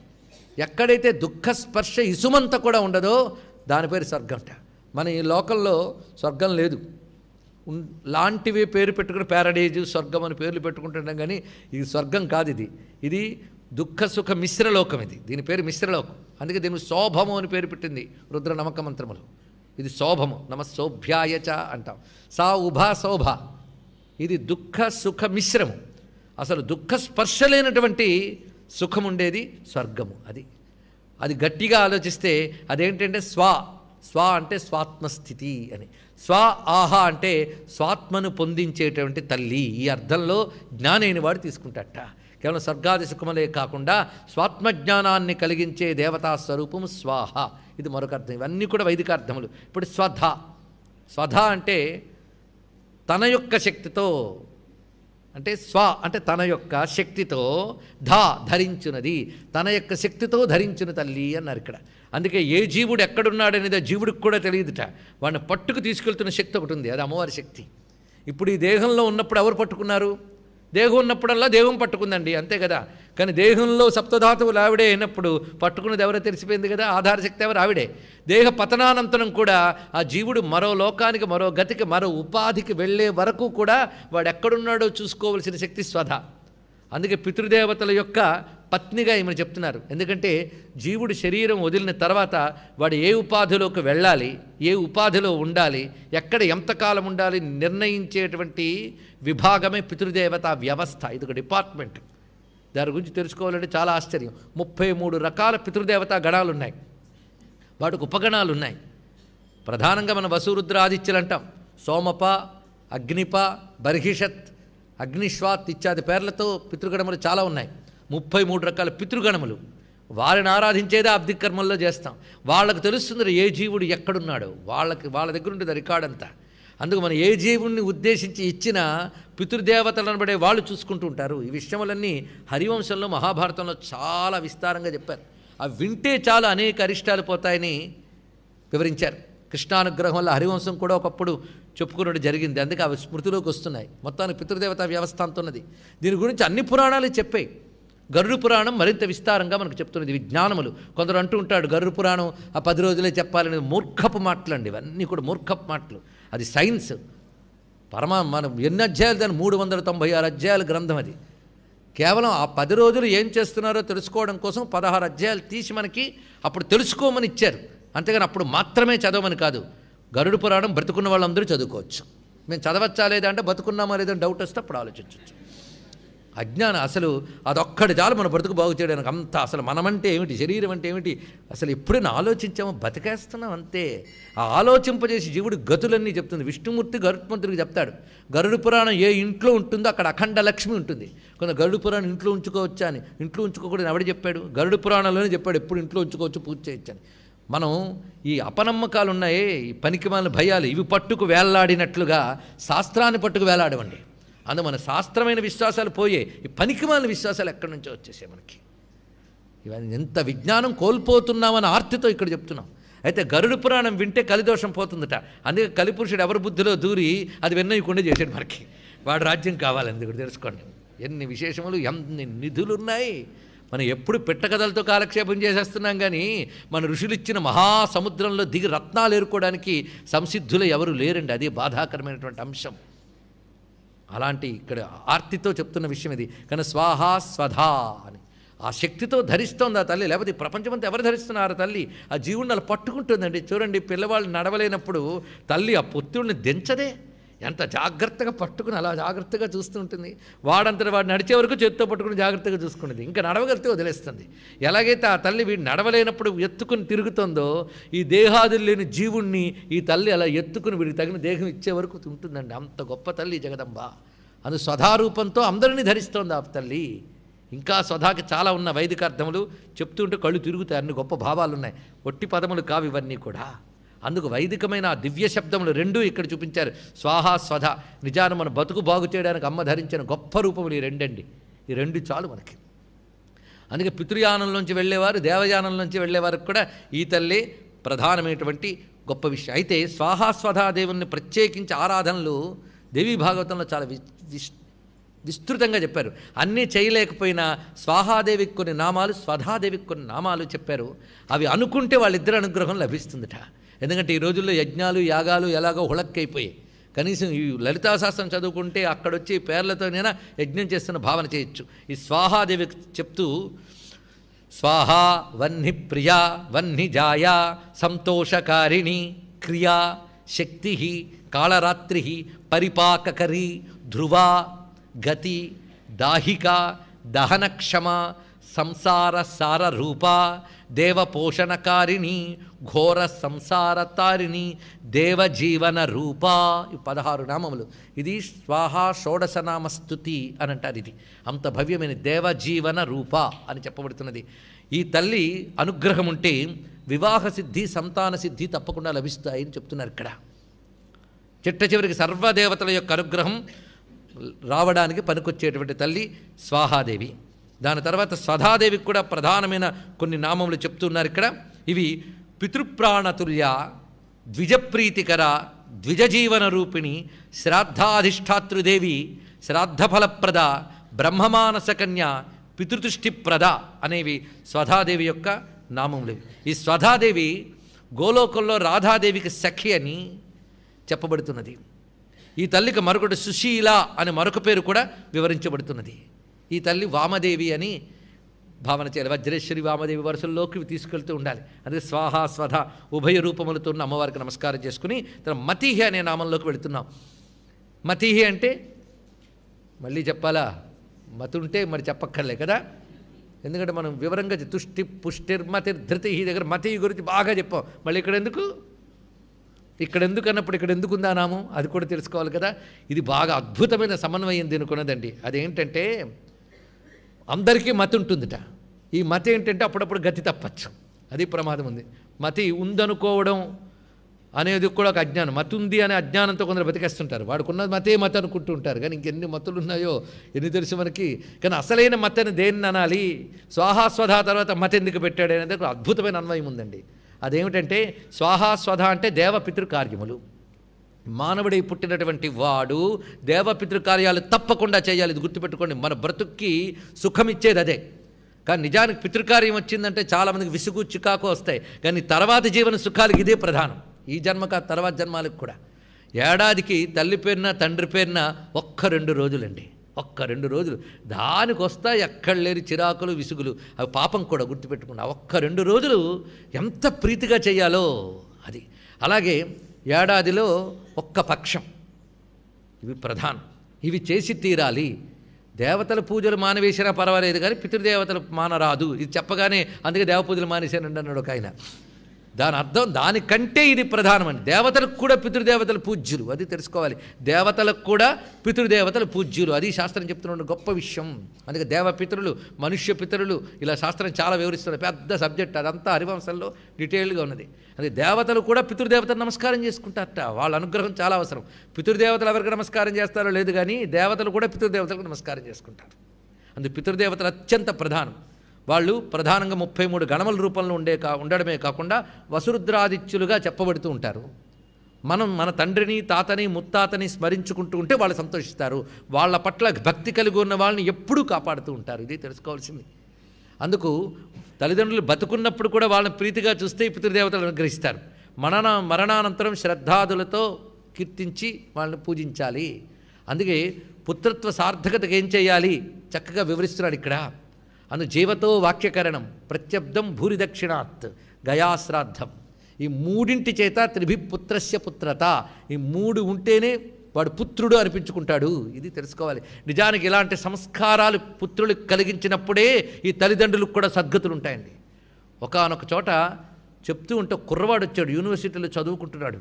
ఎక్కడైతే దుఃఖ స్పర్శ ఇసుమంత కూడా ఉండదో దాని పేరు స్వర్గం అంట మన ఈ లోకల్లో స్వర్గం లేదు లాంటివి పేరు పెట్టుకుని ప్యారడైజ్ స్వర్గం అని పేర్లు పెట్టుకుంటున్నాం కానీ ఇది స్వర్గం కాదు ఇది ఇది దుఃఖ సుఖ మిశ్రలోకం ఇది దీని పేరు మిశ్రలోకం అందుకే దీని శోభము అని పేరు పెట్టింది రుద్ర నమక మంత్రములు ఇది శోభము నమ శోభ్యాయచ అంటాం సా ఉభా శోభ ఇది దుఃఖ సుఖ మిశ్రము అసలు దుఃఖ స్పర్శ లేనటువంటి సుఖం ఉండేది స్వర్గము అది అది గట్టిగా ఆలోచిస్తే అదేంటంటే స్వ స్వ అంటే స్వాత్మస్థితి అని స్వ ఆహా అంటే స్వాత్మను పొందించేటువంటి తల్లి ఈ అర్థంలో జ్ఞానైన వాడు తీసుకుంటాట కేవలం స్వర్గాది సుఖములే కాకుండా స్వాత్మజ్ఞానాన్ని కలిగించే దేవతా స్వరూపము స్వాహ ఇది మరొక అర్థం ఇవన్నీ కూడా వైదిక అర్థములు ఇప్పుడు స్వధ స్వధ అంటే తన యొక్క శక్తితో అంటే స్వ అంటే తన యొక్క శక్తితో ధా ధరించునది తన యొక్క శక్తితో ధరించిన తల్లి అన్నారు ఇక్కడ అందుకే ఏ జీవుడు ఎక్కడున్నాడనేది ఆ జీవుడికి కూడా తెలియదుట వాడిని పట్టుకు తీసుకెళ్తున్న శక్తి ఒకటి ఉంది అది అమ్మవారి శక్తి ఇప్పుడు ఈ దేహంలో ఉన్నప్పుడు ఎవరు పట్టుకున్నారు దేహం ఉన్నప్పుడల్లా దేహం పట్టుకుందండి అంతే కదా కానీ దేహంలో సప్తధాతువులు ఆవిడే అయినప్పుడు పట్టుకున్నది ఎవరో తెలిసిపోయింది కదా శక్తి ఎవరు ఆవిడే దేహ పతనానంతరం కూడా ఆ జీవుడు మరో లోకానికి మరో గతికి మరో ఉపాధికి వెళ్ళే వరకు కూడా వాడు ఎక్కడున్నాడో చూసుకోవలసిన శక్తి స్వధ అందుకే పితృదేవతల యొక్క పత్నిగా ఈమె చెప్తున్నారు ఎందుకంటే జీవుడు శరీరం వదిలిన తర్వాత వాడు ఏ ఉపాధిలోకి వెళ్ళాలి ఏ ఉపాధిలో ఉండాలి ఎక్కడ ఎంతకాలం ఉండాలి నిర్ణయించేటువంటి విభాగమే పితృదేవత వ్యవస్థ ఇది ఒక డిపార్ట్మెంట్ దాని గురించి తెలుసుకోవాలంటే చాలా ఆశ్చర్యం ముప్పై మూడు రకాల పితృదేవతా గణాలు ఉన్నాయి వాటికి ఉపగణాలు ఉన్నాయి ప్రధానంగా మనం ఆదిత్యులు అంటాం సోమప అగ్నిప బర్హిషత్ అగ్నిశ్వాత్ ఇత్యాది పేర్లతో పితృగణములు చాలా ఉన్నాయి ముప్పై మూడు రకాల పితృగణములు వారిని ఆరాధించేదే అబ్దికర్మల్లో చేస్తాం వాళ్ళకు తెలుస్తుంది ఏ జీవుడు ఎక్కడున్నాడో వాళ్ళకి వాళ్ళ దగ్గర ఉండేది రికార్డ్ అంతా అందుకు మనం ఏ జీవుణ్ణి ఉద్దేశించి ఇచ్చిన పితృదేవతలను బడే వాళ్ళు చూసుకుంటూ ఉంటారు ఈ విషయములన్నీ హరివంశంలో మహాభారతంలో చాలా విస్తారంగా చెప్పారు అవి వింటే చాలా అనేక అరిష్టాలు పోతాయని వివరించారు కృష్ణానుగ్రహం వల్ల హరివంశం కూడా ఒకప్పుడు చెప్పుకున్నట్టు జరిగింది అందుకే అవి స్మృతిలోకి వస్తున్నాయి మొత్తానికి పితృదేవత వ్యవస్థ అంతున్నది దీని గురించి అన్ని పురాణాలు చెప్పాయి గరుడు పురాణం మరింత విస్తారంగా మనకు చెప్తున్నది విజ్ఞానములు కొందరు అంటూ ఉంటాడు గరుడు పురాణం ఆ పది రోజులే చెప్పాలనేది మూర్ఖపు అండి ఇవన్నీ కూడా మూర్ఖపు మాటలు అది సైన్స్ పరమ మనం ఎన్ని అధ్యాయాలు దాని మూడు వందల తొంభై ఆరు అధ్యాయాల గ్రంథం అది కేవలం ఆ పది రోజులు ఏం చేస్తున్నారో తెలుసుకోవడం కోసం పదహారు అధ్యాయాలు తీసి మనకి అప్పుడు తెలుసుకోమని ఇచ్చారు అంతేగాని అప్పుడు మాత్రమే చదవమని కాదు గరుడు పురాణం బ్రతుకున్న వాళ్ళందరూ చదువుకోవచ్చు మేము చదవచ్చా లేదా అంటే బతుకున్నామా లేదని డౌట్ వస్తే అప్పుడు ఆలోచించవచ్చు అజ్ఞానం అసలు అదొక్కడి చాలు మన బ్రతుకు బాగు చేయడానికి అంత అసలు మనమంటే ఏమిటి శరీరం అంటే ఏమిటి అసలు ఎప్పుడైనా ఆలోచించామో బతికేస్తున్నాం అంతే ఆ ఆలోచింపజేసి జీవుడు గతులన్నీ చెప్తుంది విష్ణుమూర్తి గరుడుమంతుడికి చెప్తాడు గరుడు పురాణం ఏ ఇంట్లో ఉంటుందో అక్కడ అఖండ లక్ష్మి ఉంటుంది కొంత గరుడు పురాణం ఇంట్లో ఉంచుకోవచ్చా అని ఇంట్లో ఉంచుకోకూడదని ఎవడ చెప్పాడు గరుడు పురాణంలోనే చెప్పాడు ఎప్పుడు ఇంట్లో ఉంచుకోవచ్చు పూజ చేయొచ్చు అని మనం ఈ అపనమ్మకాలు ఉన్నాయి ఈ పనికి మన భయాలు ఇవి పట్టుకు వేలాడినట్లుగా శాస్త్రాన్ని పట్టుకు వేలాడవండి అందు మన శాస్త్రమైన విశ్వాసాలు పోయే ఈ పనికి మన విశ్వాసాలు ఎక్కడి నుంచో వచ్చేసాయి మనకి ఇవన్నీ ఎంత విజ్ఞానం కోల్పోతున్నామని ఆర్తితో ఇక్కడ చెప్తున్నాం అయితే గరుడు పురాణం వింటే కలిదోషం పోతుందట అందుకే కలిపురుషుడు ఎవరి బుద్ధిలో దూరి అది వెన్నయ్యకుండా చేశాడు మనకి వాడు రాజ్యం కావాలని ఇక్కడ తెలుసుకోండి ఎన్ని విశేషములు ఎన్ని నిధులున్నాయి మనం ఎప్పుడు పిట్టకథలతో కాలక్షేపం చేసేస్తున్నాం కానీ మన ఋషులు ఇచ్చిన మహాసముద్రంలో దిగి రత్నాలు ఏరుకోవడానికి సంసిద్ధులు ఎవరు లేరండి అది బాధాకరమైనటువంటి అంశం అలాంటి ఇక్కడ ఆర్తితో చెప్తున్న విషయం ఇది కానీ స్వాహా స్వధా అని ఆ శక్తితో ధరిస్తోంది ఆ తల్లి లేకపోతే ప్రపంచమంతా ఎవరు ధరిస్తున్నారు తల్లి ఆ జీవుణ్ణి అలా పట్టుకుంటుందండి చూడండి పిల్లవాళ్ళు నడవలేనప్పుడు తల్లి ఆ పొత్తుడిని దించదే ఎంత జాగ్రత్తగా పట్టుకుని అలా జాగ్రత్తగా చూస్తుంటుంది వాడంతటి వాడు నడిచే వరకు చేత్తో పట్టుకుని జాగ్రత్తగా చూసుకునేది ఇంకా నడవగలితే వదిలేస్తుంది ఎలాగైతే ఆ తల్లి వీడు నడవలేనప్పుడు ఎత్తుకుని తిరుగుతుందో ఈ దేహాదులు లేని జీవుణ్ణి ఈ తల్లి అలా ఎత్తుకుని వీడికి తగిన దేహం ఇచ్చే వరకు ఉంటుందండి అంత గొప్ప తల్లి జగదంబ అది స్వధారూపంతో అందరినీ ధరిస్తోంది ఆ తల్లి ఇంకా స్వధాకి చాలా ఉన్న వైదిక అర్థములు చెప్తుంటే కళ్ళు తిరుగుతాయి అన్ని గొప్ప భావాలు ఉన్నాయి ఒట్టి పదములు కావు ఇవన్నీ కూడా అందుకు వైదికమైన ఆ దివ్య శబ్దములు రెండూ ఇక్కడ చూపించారు స్వాహా స్వధ నిజాన్ని మన బతుకు బాగు చేయడానికి అమ్మ ధరించిన గొప్ప రూపములు ఈ రెండండి ఈ రెండు చాలు మనకి అందుకే పితృయానంలోంచి వెళ్ళేవారు దేవయానంలోంచి వెళ్ళేవారికి కూడా ఈ తల్లి ప్రధానమైనటువంటి గొప్ప విషయం అయితే స్వాహాస్వధాదేవుని ప్రత్యేకించి ఆరాధనలు దేవీ భాగవతంలో చాలా విస్తృతంగా చెప్పారు అన్నీ చేయలేకపోయినా స్వాహాదేవికి కొన్ని నామాలు స్వధాదేవికి కొన్ని నామాలు చెప్పారు అవి అనుకుంటే వాళ్ళిద్దరి అనుగ్రహం లభిస్తుందిట ఎందుకంటే ఈ రోజుల్లో యజ్ఞాలు యాగాలు ఎలాగో హుళక్కైపోయాయి కనీసం ఈ లలితాశాస్త్రం చదువుకుంటే అక్కడొచ్చి పేర్లతోనైనా యజ్ఞం చేస్తున్న భావన చేయొచ్చు ఈ స్వాహాదేవి చెప్తూ స్వాహా వహ్ని ప్రియా జాయ సంతోషకారిణి క్రియా శక్తి కాళరాత్రి పరిపాకరి ధ్రువ గతి దాహిక దహనక్షమ సంసార రూప దేవపోషణకారిణి ఘోర సంసార తారిణి దేవజీవన రూప పదహారు నామములు ఇది స్వాహా షోడశనామ స్థుతి అని అంటారు ఇది అంత భవ్యమైన దేవజీవన రూప అని చెప్పబడుతున్నది ఈ తల్లి అనుగ్రహం ఉంటే వివాహ సిద్ధి సంతాన సిద్ధి తప్పకుండా లభిస్తాయని చెప్తున్నారు ఇక్కడ చిట్ట చివరికి సర్వదేవతల యొక్క అనుగ్రహం రావడానికి పనికొచ్చేటువంటి తల్లి స్వాహాదేవి దాని తర్వాత స్వధాదేవికి కూడా ప్రధానమైన కొన్ని నామములు చెప్తున్నారు ఇక్కడ ఇవి పితృప్రాణతుల్య ద్విజప్రీతికర ద్విజజీవన రూపిణి శ్రాద్ధాధిష్ఠాతృదేవి శ్రాద్ధఫలప్రద బ్రహ్మమానస కన్య పితృతుష్టిప్రద అనేవి స్వధాదేవి యొక్క నామములేవి ఈ స్వధాదేవి గోలోకంలో రాధాదేవికి సఖి అని చెప్పబడుతున్నది ఈ తల్లికి మరొకటి సుశీల అనే మరొక పేరు కూడా వివరించబడుతున్నది ఈ తల్లి వామదేవి అని భావన చేయాలి వజ్రేశ్వరి వామదేవి వరుసల్లోకి తీసుకెళ్తూ ఉండాలి అందుకే స్వాహ స్వధ ఉభయ రూపములతో ఉన్న అమ్మవారికి నమస్కారం చేసుకుని తన మతిహి అనే నామంలోకి వెళుతున్నాం మతిహి అంటే మళ్ళీ చెప్పాలా మతుంటే మరి చెప్పక్కర్లే కదా ఎందుకంటే మనం వివరంగా తుష్టి పుష్టిర్మతి ధృతి దగ్గర మతి గురించి బాగా చెప్పాం మళ్ళీ ఇక్కడ ఎందుకు ఇక్కడ ఎందుకు అన్నప్పుడు ఇక్కడ ఎందుకు ఉందా నాము అది కూడా తెలుసుకోవాలి కదా ఇది బాగా అద్భుతమైన సమన్వయం ఉన్నదండి అదేంటంటే అందరికీ మతి ఉంటుందిట ఈ మతి ఏంటంటే అప్పుడప్పుడు గతి తప్పచ్చు అది ప్రమాదం ఉంది మతి ఉందనుకోవడం అనేది కూడా ఒక అజ్ఞానం మతి ఉంది అనే అజ్ఞానంతో కొందరు బతికేస్తుంటారు వాడుకున్న మతే మత అనుకుంటూ ఉంటారు కానీ ఇంకెన్ని మతులు ఉన్నాయో ఎన్ని తెలుసు మనకి కానీ అసలైన మతని దేన్ని అనాలి స్వాహాస్వధ తర్వాత మత ఎందుకు పెట్టాడు అనేది అద్భుతమైన అన్వయం ఉందండి అదేమిటంటే స్వాహాస్వధ అంటే దేవపితృ కార్యములు మానవుడై పుట్టినటువంటి వాడు దేవపితృ కార్యాలు తప్పకుండా చేయాలి ఇది గుర్తుపెట్టుకోండి మన బ్రతుక్కి సుఖమిచ్చేది అదే కానీ నిజానికి పితృకార్యం వచ్చిందంటే చాలామందికి విసుగు చికాకు వస్తాయి కానీ తర్వాత జీవన సుఖాలకు ఇదే ప్రధానం ఈ జన్మక తర్వాత జన్మాలకు కూడా ఏడాదికి తల్లి పేరున తండ్రి పేరున ఒక్క రెండు రోజులండి ఒక్క రెండు రోజులు దానికి వస్తా ఎక్కడ లేని చిరాకులు విసుగులు అవి పాపం కూడా గుర్తుపెట్టుకున్నా ఒక్క రెండు రోజులు ఎంత ప్రీతిగా చేయాలో అది అలాగే ఏడాదిలో ఒక్క పక్షం ఇవి ప్రధానం ఇవి చేసి తీరాలి దేవతల పూజలు మానవేసినా పర్వాలేదు కానీ పితృదేవతలు మానరాదు ఇది చెప్పగానే అందుకే దేవపూజలు మానేశానండి అన్నాడు ఒక ఆయన దాని అర్థం దానికంటే ఇది ప్రధానమని దేవతలకు కూడా పితృదేవతలు పూజ్యులు అది తెలుసుకోవాలి దేవతలకు కూడా పితృదేవతలు పూజ్యులు అది శాస్త్రం చెప్తున్న గొప్ప విషయం అందుకే దేవ పితరులు మనుష్య పితరులు ఇలా శాస్త్రం చాలా వివరిస్తున్నారు పెద్ద సబ్జెక్ట్ అదంతా హరివంశంలో డీటెయిల్గా ఉన్నది అది దేవతలు కూడా పితృదేవతలు నమస్కారం చేసుకుంటారట వాళ్ళ అనుగ్రహం చాలా అవసరం పితృదేవతలు ఎవరికి నమస్కారం చేస్తారో లేదు కానీ దేవతలు కూడా పితృదేవతలకు నమస్కారం చేసుకుంటారు అందు పితృదేవతలు అత్యంత ప్రధానం వాళ్ళు ప్రధానంగా ముప్పై మూడు గణముల రూపంలో ఉండే కా ఉండడమే కాకుండా వసురుద్రాదిత్యులుగా చెప్పబడుతూ ఉంటారు మనం మన తండ్రిని తాతని ముత్తాతని స్మరించుకుంటూ ఉంటే వాళ్ళు సంతోషిస్తారు వాళ్ళ పట్ల భక్తి కలిగి ఉన్న వాళ్ళని ఎప్పుడూ కాపాడుతూ ఉంటారు ఇది తెలుసుకోవాల్సింది అందుకు తల్లిదండ్రులు బతుకున్నప్పుడు కూడా వాళ్ళని ప్రీతిగా చూస్తే పితృదేవతలు అనుగ్రహిస్తారు మనన మరణానంతరం శ్రద్ధాదులతో కీర్తించి వాళ్ళని పూజించాలి అందుకే పుత్రత్వ సార్థకతకు ఏం చేయాలి చక్కగా వివరిస్తున్నాడు ఇక్కడ అనుజీవతో వాక్యకరణం ప్రత్యబ్దం భూరిదక్షిణాత్ గయాశ్రాద్ధం ఈ మూడింటి చేత త్రిభిపుత్రస్య పుత్రత ఈ మూడు ఉంటేనే వాడు పుత్రుడు అనిపించుకుంటాడు ఇది తెలుసుకోవాలి నిజానికి ఇలాంటి సంస్కారాలు పుత్రులకు కలిగించినప్పుడే ఈ తల్లిదండ్రులకు కూడా సద్గతులు ఉంటాయండి ఒకనొక చోట చెప్తూ ఉంటే కుర్రవాడు వచ్చాడు యూనివర్సిటీలో చదువుకుంటున్నాడు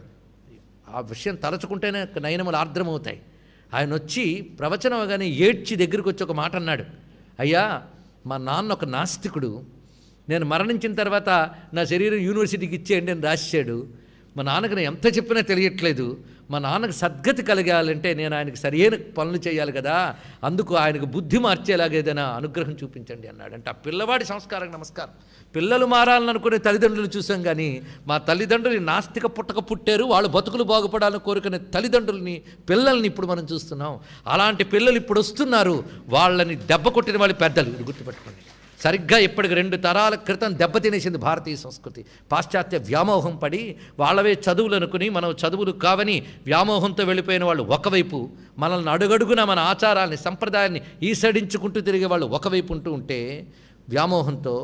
ఆ విషయం తలచుకుంటేనే నయనములు ఆర్ద్రమవుతాయి ఆయన వచ్చి ప్రవచనం కానీ ఏడ్చి దగ్గరికి వచ్చి ఒక మాట అన్నాడు అయ్యా మా నాన్న ఒక నాస్తికుడు నేను మరణించిన తర్వాత నా శరీరం యూనివర్సిటీకి ఇచ్చేయండి అని రాశాడు మా నాన్నకు నేను ఎంత చెప్పినా తెలియట్లేదు మా నాన్నకు సద్గతి కలగాలంటే నేను ఆయనకు సరైన పనులు చేయాలి కదా అందుకు ఆయనకు బుద్ధి మార్చేలాగా ఏదైనా అనుగ్రహం చూపించండి అన్నాడు అంటే ఆ పిల్లవాడి సంస్కారం నమస్కారం పిల్లలు మారాలనుకునే తల్లిదండ్రులు చూసాం కానీ మా తల్లిదండ్రులు నాస్తిక పుట్టక పుట్టారు వాళ్ళు బతుకులు బాగుపడాలని కోరుకునే తల్లిదండ్రులని పిల్లల్ని ఇప్పుడు మనం చూస్తున్నాం అలాంటి పిల్లలు ఇప్పుడు వస్తున్నారు వాళ్ళని దెబ్బ కొట్టిన వాళ్ళు పెద్దలు గుర్తుపెట్టుకోండి సరిగ్గా ఇప్పటికి రెండు తరాల క్రితం దెబ్బతినేసింది భారతీయ సంస్కృతి పాశ్చాత్య వ్యామోహం పడి వాళ్ళవే చదువులు అనుకుని మనం చదువులు కావని వ్యామోహంతో వెళ్ళిపోయిన వాళ్ళు ఒకవైపు మనల్ని అడుగడుగున మన ఆచారాన్ని సంప్రదాయాన్ని ఈసడించుకుంటూ తిరిగే వాళ్ళు ఒకవైపు ఉంటూ ఉంటే వ్యామోహంతో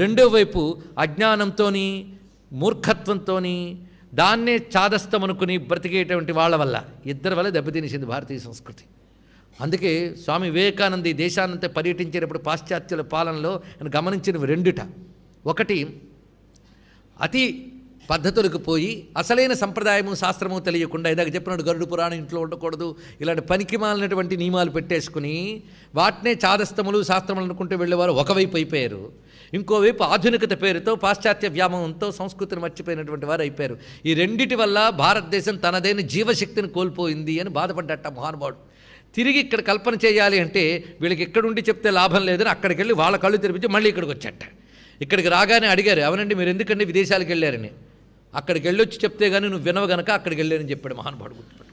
రెండో వైపు అజ్ఞానంతో మూర్ఖత్వంతో దాన్నే చాదస్తం అనుకుని బ్రతికేటువంటి వాళ్ళ వల్ల ఇద్దరి వల్ల దెబ్బతినేసింది భారతీయ సంస్కృతి అందుకే స్వామి వివేకానంద ఈ దేశానంతా పర్యటించేటప్పుడు పాశ్చాత్యుల పాలనలో గమనించినవి రెండుట ఒకటి అతి పద్ధతులకు పోయి అసలైన సంప్రదాయము శాస్త్రము తెలియకుండా ఇదాక చెప్పినట్టు గరుడు పురాణం ఇంట్లో ఉండకూడదు ఇలాంటి మాలినటువంటి నియమాలు పెట్టేసుకుని వాటినే చాదస్తములు శాస్త్రములు అనుకుంటూ వెళ్ళేవారు ఒకవైపు అయిపోయారు ఇంకోవైపు ఆధునికత పేరుతో పాశ్చాత్య వ్యామంతో సంస్కృతిని మర్చిపోయినటువంటి వారు అయిపోయారు ఈ రెండిటి వల్ల భారతదేశం తనదైన జీవశక్తిని కోల్పోయింది అని బాధపడ్డట మహానుభావుడు తిరిగి ఇక్కడ కల్పన చేయాలి అంటే వీళ్ళకి ఎక్కడుండి చెప్తే లాభం లేదని అక్కడికి వెళ్ళి వాళ్ళ కళ్ళు తెరిపించి మళ్ళీ ఇక్కడికి వచ్చట ఇక్కడికి రాగానే అడిగారు అవనండి మీరు ఎందుకండి విదేశాలకు వెళ్ళారని అక్కడికి వచ్చి చెప్తే కానీ నువ్వు వినవ గనక అక్కడికి వెళ్ళానని చెప్పాడు మహానుభావుడు గుర్తుపెట్టుకో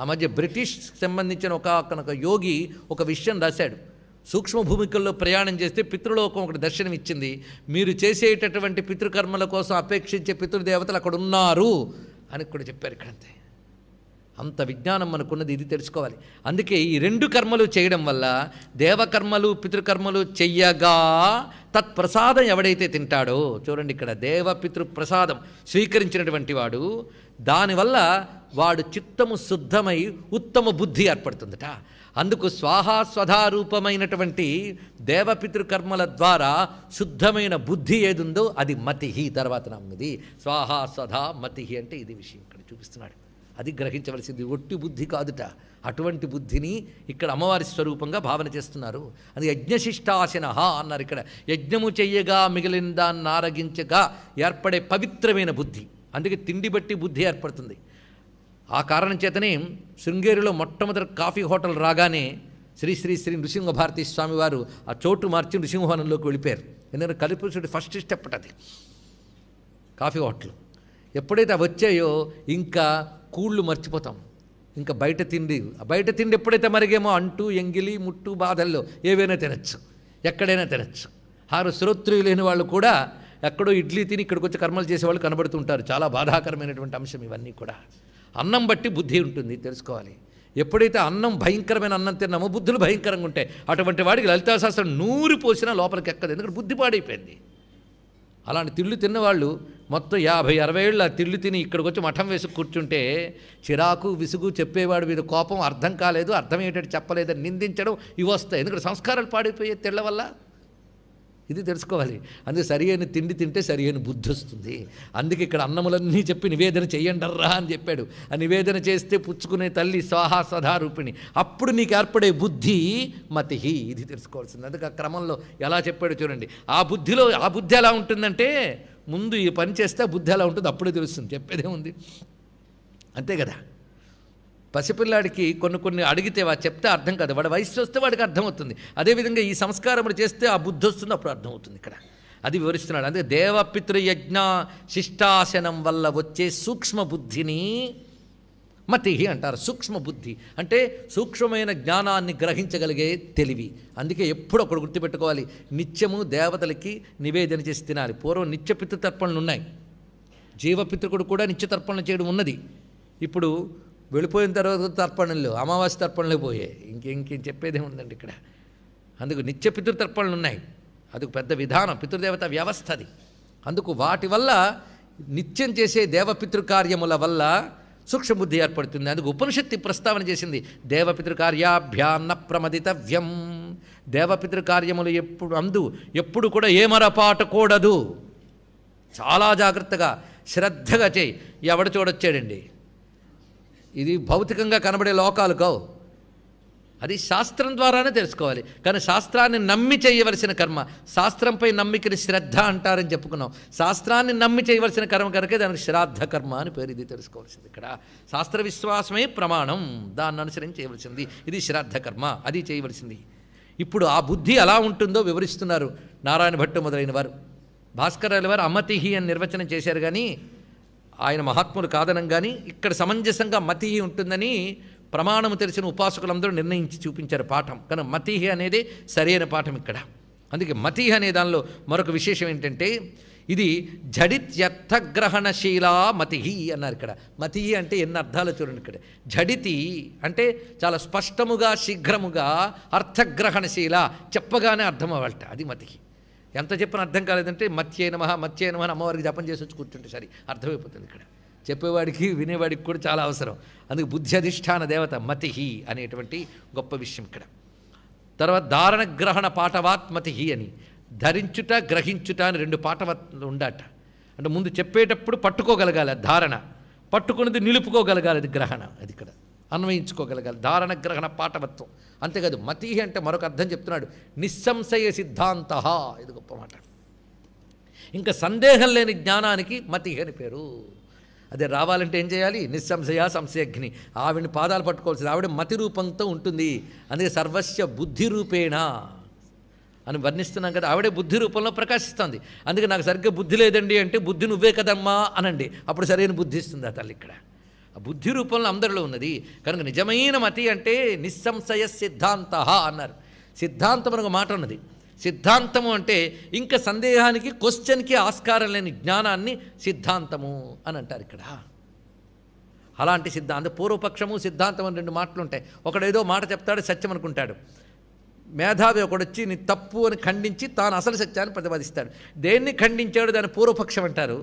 ఆ మధ్య బ్రిటిష్ సంబంధించిన ఒక ఒక యోగి ఒక విషయం రాశాడు సూక్ష్మ భూమికల్లో ప్రయాణం చేస్తే పితృలోకం ఒకటి దర్శనం ఇచ్చింది మీరు చేసేటటువంటి పితృకర్మల కోసం అపేక్షించే పితృదేవతలు అక్కడ ఉన్నారు అని కూడా చెప్పారు ఇక్కడంతే అంత విజ్ఞానం మనకున్నది ఇది తెలుసుకోవాలి అందుకే ఈ రెండు కర్మలు చేయడం వల్ల దేవకర్మలు పితృకర్మలు చెయ్యగా తత్ప్రసాదం ఎవడైతే తింటాడో చూడండి ఇక్కడ దేవపితృ ప్రసాదం స్వీకరించినటువంటి వాడు దానివల్ల వాడు చిత్తము శుద్ధమై ఉత్తమ బుద్ధి ఏర్పడుతుందట అందుకు స్వాహాస్వధారూపమైనటువంటి దేవపితృకర్మల ద్వారా శుద్ధమైన బుద్ధి ఏదుందో అది మతిహి తర్వాత నమ్మిది స్వాహాస్వధా మతిహి అంటే ఇది విషయం ఇక్కడ చూపిస్తున్నాడు అది గ్రహించవలసింది ఒట్టి బుద్ధి కాదుట అటువంటి బుద్ధిని ఇక్కడ అమ్మవారి స్వరూపంగా భావన చేస్తున్నారు అది యజ్ఞశిష్టాశన అన్నారు ఇక్కడ యజ్ఞము చెయ్యగా మిగిలిన దాన్ని ఆరగించగా ఏర్పడే పవిత్రమైన బుద్ధి అందుకే తిండి బట్టి బుద్ధి ఏర్పడుతుంది ఆ కారణం చేతనే శృంగేరిలో మొట్టమొదటి కాఫీ హోటల్ రాగానే శ్రీ శ్రీ శ్రీ నృసింహ భారతీ స్వామివారు ఆ చోటు మార్చి నృసింహవనంలోకి వెళ్ళిపోయారు ఎందుకంటే కలిపురుషుడి ఫస్ట్ స్టెప్ అది కాఫీ హోటల్ ఎప్పుడైతే అవి వచ్చాయో ఇంకా కూళ్ళు మర్చిపోతాం ఇంకా బయట తిండి బయట తిండి ఎప్పుడైతే మరిగేమో అంటూ ఎంగిలి ముట్టు బాధల్లో ఏవైనా తినచ్చు ఎక్కడైనా తినచ్చు హారు శ్రోత్రియులు లేని వాళ్ళు కూడా ఎక్కడో ఇడ్లీ తిని ఇక్కడికి వచ్చి కర్మలు చేసేవాళ్ళు కనబడుతుంటారు చాలా బాధాకరమైనటువంటి అంశం ఇవన్నీ కూడా అన్నం బట్టి బుద్ధి ఉంటుంది తెలుసుకోవాలి ఎప్పుడైతే అన్నం భయంకరమైన అన్నం తిన్నామో బుద్ధులు భయంకరంగా ఉంటాయి అటువంటి వాడికి లలితాశాస్త్రం నూరి పోసినా లోపలికి ఎక్కదు ఎందుకంటే బుద్ధి పాడైపోయింది అలాంటి తిళ్ళు తిన్నవాళ్ళు మొత్తం యాభై అరవై ఏళ్ళు ఆ తిళ్ళు తిని ఇక్కడికి వచ్చి మఠం వేసుకు కూర్చుంటే చిరాకు విసుగు చెప్పేవాడు మీద కోపం అర్థం కాలేదు అర్థం ఏంటంటే చెప్పలేదని నిందించడం ఇవి వస్తాయి ఎందుకంటే సంస్కారాలు పాడిపోయే తెళ్ళ వల్ల ఇది తెలుసుకోవాలి అందుకే సరి అయిన తిండి తింటే సరి అయిన బుద్ధి వస్తుంది అందుకే ఇక్కడ అన్నములన్నీ చెప్పి నివేదన చెయ్యండర్రా అని చెప్పాడు ఆ నివేదన చేస్తే పుచ్చుకునే తల్లి స్వాహా సదారూపిణి అప్పుడు నీకు ఏర్పడే బుద్ధి మతిహి ఇది తెలుసుకోవాల్సింది అందుకే ఆ క్రమంలో ఎలా చెప్పాడు చూడండి ఆ బుద్ధిలో ఆ బుద్ధి ఎలా ఉంటుందంటే ముందు ఈ పని చేస్తే బుద్ధి ఎలా ఉంటుంది అప్పుడే తెలుస్తుంది చెప్పేదే ఉంది అంతే కదా పసిపిల్లాడికి కొన్ని కొన్ని అడిగితే వా చెప్తే అర్థం కాదు వాడు వయసు వస్తే వాడికి అర్థమవుతుంది అదేవిధంగా ఈ సంస్కారములు చేస్తే ఆ బుద్ధి వస్తుంది అప్పుడు అర్థమవుతుంది ఇక్కడ అది వివరిస్తున్నాడు అందుకే దేవపితృయజ్ఞ శిష్టాసనం వల్ల వచ్చే సూక్ష్మ బుద్ధిని మతి అంటారు సూక్ష్మ బుద్ధి అంటే సూక్ష్మమైన జ్ఞానాన్ని గ్రహించగలిగే తెలివి అందుకే ఎప్పుడు ఒకడు గుర్తుపెట్టుకోవాలి నిత్యము దేవతలకి నివేదన చేసి తినాలి పూర్వం నిత్య పితృతర్పణలు ఉన్నాయి జీవపితృకుడు కూడా నిత్య తర్పణలు చేయడం ఉన్నది ఇప్పుడు వెళ్ళిపోయిన తర్వాత తర్పణలు అమావాస్య తర్పణలు పోయాయి ఇంకేం చెప్పేదే ఉందండి ఇక్కడ అందుకు నిత్య పితృతర్పణలు ఉన్నాయి అదొక పెద్ద విధానం పితృదేవత వ్యవస్థ అది అందుకు వాటి వల్ల నిత్యం చేసే దేవపితృకార్యముల వల్ల సూక్ష్మబుద్ధి ఏర్పడుతుంది అందుకు ఉపనిషత్తి ప్రస్తావన చేసింది దేవపితృకార్యాభ్యాం న ప్రమదితవ్యం దేవపితృకార్యములు ఎప్పుడు అందు ఎప్పుడు కూడా ఏమరపాటకూడదు చాలా జాగ్రత్తగా శ్రద్ధగా చేయి ఎవడు చూడొచ్చాడండి ఇది భౌతికంగా కనబడే లోకాలు కావు అది శాస్త్రం ద్వారానే తెలుసుకోవాలి కానీ శాస్త్రాన్ని నమ్మి చేయవలసిన కర్మ శాస్త్రంపై నమ్మికని శ్రద్ధ అంటారని చెప్పుకున్నాం శాస్త్రాన్ని నమ్మి చేయవలసిన కర్మ కనుక దానికి శ్రాద్ధ కర్మ అని పేరు ఇది తెలుసుకోవాల్సింది ఇక్కడ శాస్త్ర విశ్వాసమే ప్రమాణం దాన్ని అనుసరించి చేయవలసింది ఇది శ్రాద్ధ కర్మ అది చేయవలసింది ఇప్పుడు ఆ బుద్ధి ఎలా ఉంటుందో వివరిస్తున్నారు నారాయణ భట్టు మొదలైన వారు భాస్కర్ వారు అమతిహి అని నిర్వచనం చేశారు కానీ ఆయన మహాత్ములు కాదనం కానీ ఇక్కడ సమంజసంగా మతి ఉంటుందని ప్రమాణము తెలిసిన ఉపాసకులందరూ నిర్ణయించి చూపించారు పాఠం కానీ మతిహి అనేది సరైన పాఠం ఇక్కడ అందుకే మతి అనే దానిలో మరొక విశేషం ఏంటంటే ఇది జడిత్యర్థగ్రహణశీలా మతిహి అన్నారు ఇక్కడ మతిహి అంటే ఎన్ని అర్థాలు చూడండి ఇక్కడ జడితి అంటే చాలా స్పష్టముగా శీఘ్రముగా అర్థగ్రహణశీల చెప్పగానే అర్థం అవ్వాలట అది మతిహి ఎంత చెప్పిన అర్థం కాలేదంటే మత్యే మహా మత్యే మహా అమ్మవారికి జపం చేసి వచ్చి కూర్చుంటే సరే అర్థమైపోతుంది ఇక్కడ చెప్పేవాడికి వినేవాడికి కూడా చాలా అవసరం అందుకు బుద్ధి అధిష్టాన దేవత మతి అనేటువంటి గొప్ప విషయం ఇక్కడ తర్వాత ధారణ గ్రహణ పాఠవాత్ మతి అని ధరించుట గ్రహించుట అని రెండు పాఠవత్ ఉండట అంటే ముందు చెప్పేటప్పుడు పట్టుకోగలగాలి ధారణ పట్టుకున్నది నిలుపుకోగలగాలి అది గ్రహణ అది ఇక్కడ అన్వయించుకోగలగాలి ధారణ గ్రహణ పాఠవత్వం అంతేకాదు మతి అంటే మరొక అర్థం చెప్తున్నాడు నిస్సంశయ సిద్ధాంత ఇది గొప్ప మాట ఇంకా సందేహం లేని జ్ఞానానికి మతి అని పేరు అదే రావాలంటే ఏం చేయాలి నిస్సంశయ సంశయగ్ని ఆవిడని పాదాలు పట్టుకోవాల్సింది ఆవిడ మతి రూపంతో ఉంటుంది అందుకే సర్వస్య బుద్ధి రూపేణ అని వర్ణిస్తున్నాం కదా ఆవిడే బుద్ధి రూపంలో ప్రకాశిస్తుంది అందుకే నాకు సరిగ్గా బుద్ధి లేదండి అంటే బుద్ధి నువ్వే కదమ్మా అనండి అప్పుడు సరైన బుద్ధి ఇస్తుంది ఆ తల్లి ఇక్కడ బుద్ధి రూపంలో అందరిలో ఉన్నది కనుక నిజమైన మతి అంటే నిస్సంశయ సిద్ధాంత అన్నారు సిద్ధాంతం ఒక మాట ఉన్నది సిద్ధాంతము అంటే ఇంకా సందేహానికి క్వశ్చన్కి ఆస్కారం లేని జ్ఞానాన్ని సిద్ధాంతము అని అంటారు ఇక్కడ అలాంటి సిద్ధాంతం పూర్వపక్షము సిద్ధాంతం అని రెండు మాటలు ఉంటాయి ఒకడేదో మాట చెప్తాడు సత్యం అనుకుంటాడు మేధావి ఒకడు వచ్చి నీ తప్పు అని ఖండించి తాను అసలు సత్యాన్ని ప్రతిపాదిస్తాడు దేన్ని ఖండించాడు దాని పూర్వపక్షం అంటారు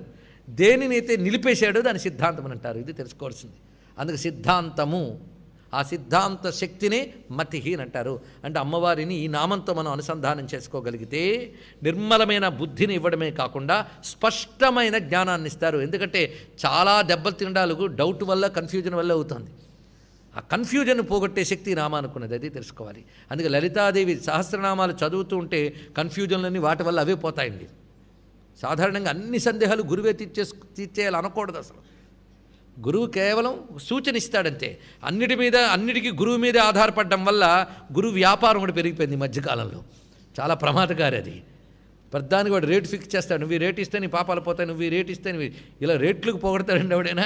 దేనినైతే నిలిపేశాడో దాని సిద్ధాంతం అని అంటారు ఇది తెలుసుకోవాల్సింది అందుకు సిద్ధాంతము ఆ సిద్ధాంత శక్తిని మతిహి అని అంటారు అంటే అమ్మవారిని ఈ నామంతో మనం అనుసంధానం చేసుకోగలిగితే నిర్మలమైన బుద్ధిని ఇవ్వడమే కాకుండా స్పష్టమైన జ్ఞానాన్ని ఇస్తారు ఎందుకంటే చాలా దెబ్బలు తినడాలు డౌట్ వల్ల కన్ఫ్యూజన్ వల్ల అవుతుంది ఆ కన్ఫ్యూజన్ పోగొట్టే శక్తి నామానుకున్నది అది తెలుసుకోవాలి అందుకే లలితాదేవి సహస్రనామాలు చదువుతూ ఉంటే కన్ఫ్యూజన్లన్నీ వాటి వల్ల అవే పోతాయండి సాధారణంగా అన్ని సందేహాలు గురువే తీర్చేసు తీర్చేయాలి అనకూడదు అసలు గురువు కేవలం సూచన ఇస్తాడంతే అన్నిటి మీద అన్నిటికీ గురువు మీదే ఆధారపడడం వల్ల గురువు వ్యాపారం కూడా పెరిగిపోయింది ఈ మధ్యకాలంలో చాలా ప్రమాదకారి అది ప్రధానికి వాడు రేటు ఫిక్స్ చేస్తాడు నువ్వు రేటు ఇస్తే నీ పాపాలు పోతాయి నువ్వు రేటు ఇస్తే నువ్వు ఇలా రేట్లకు పోగొడతాడండి ఎవడైనా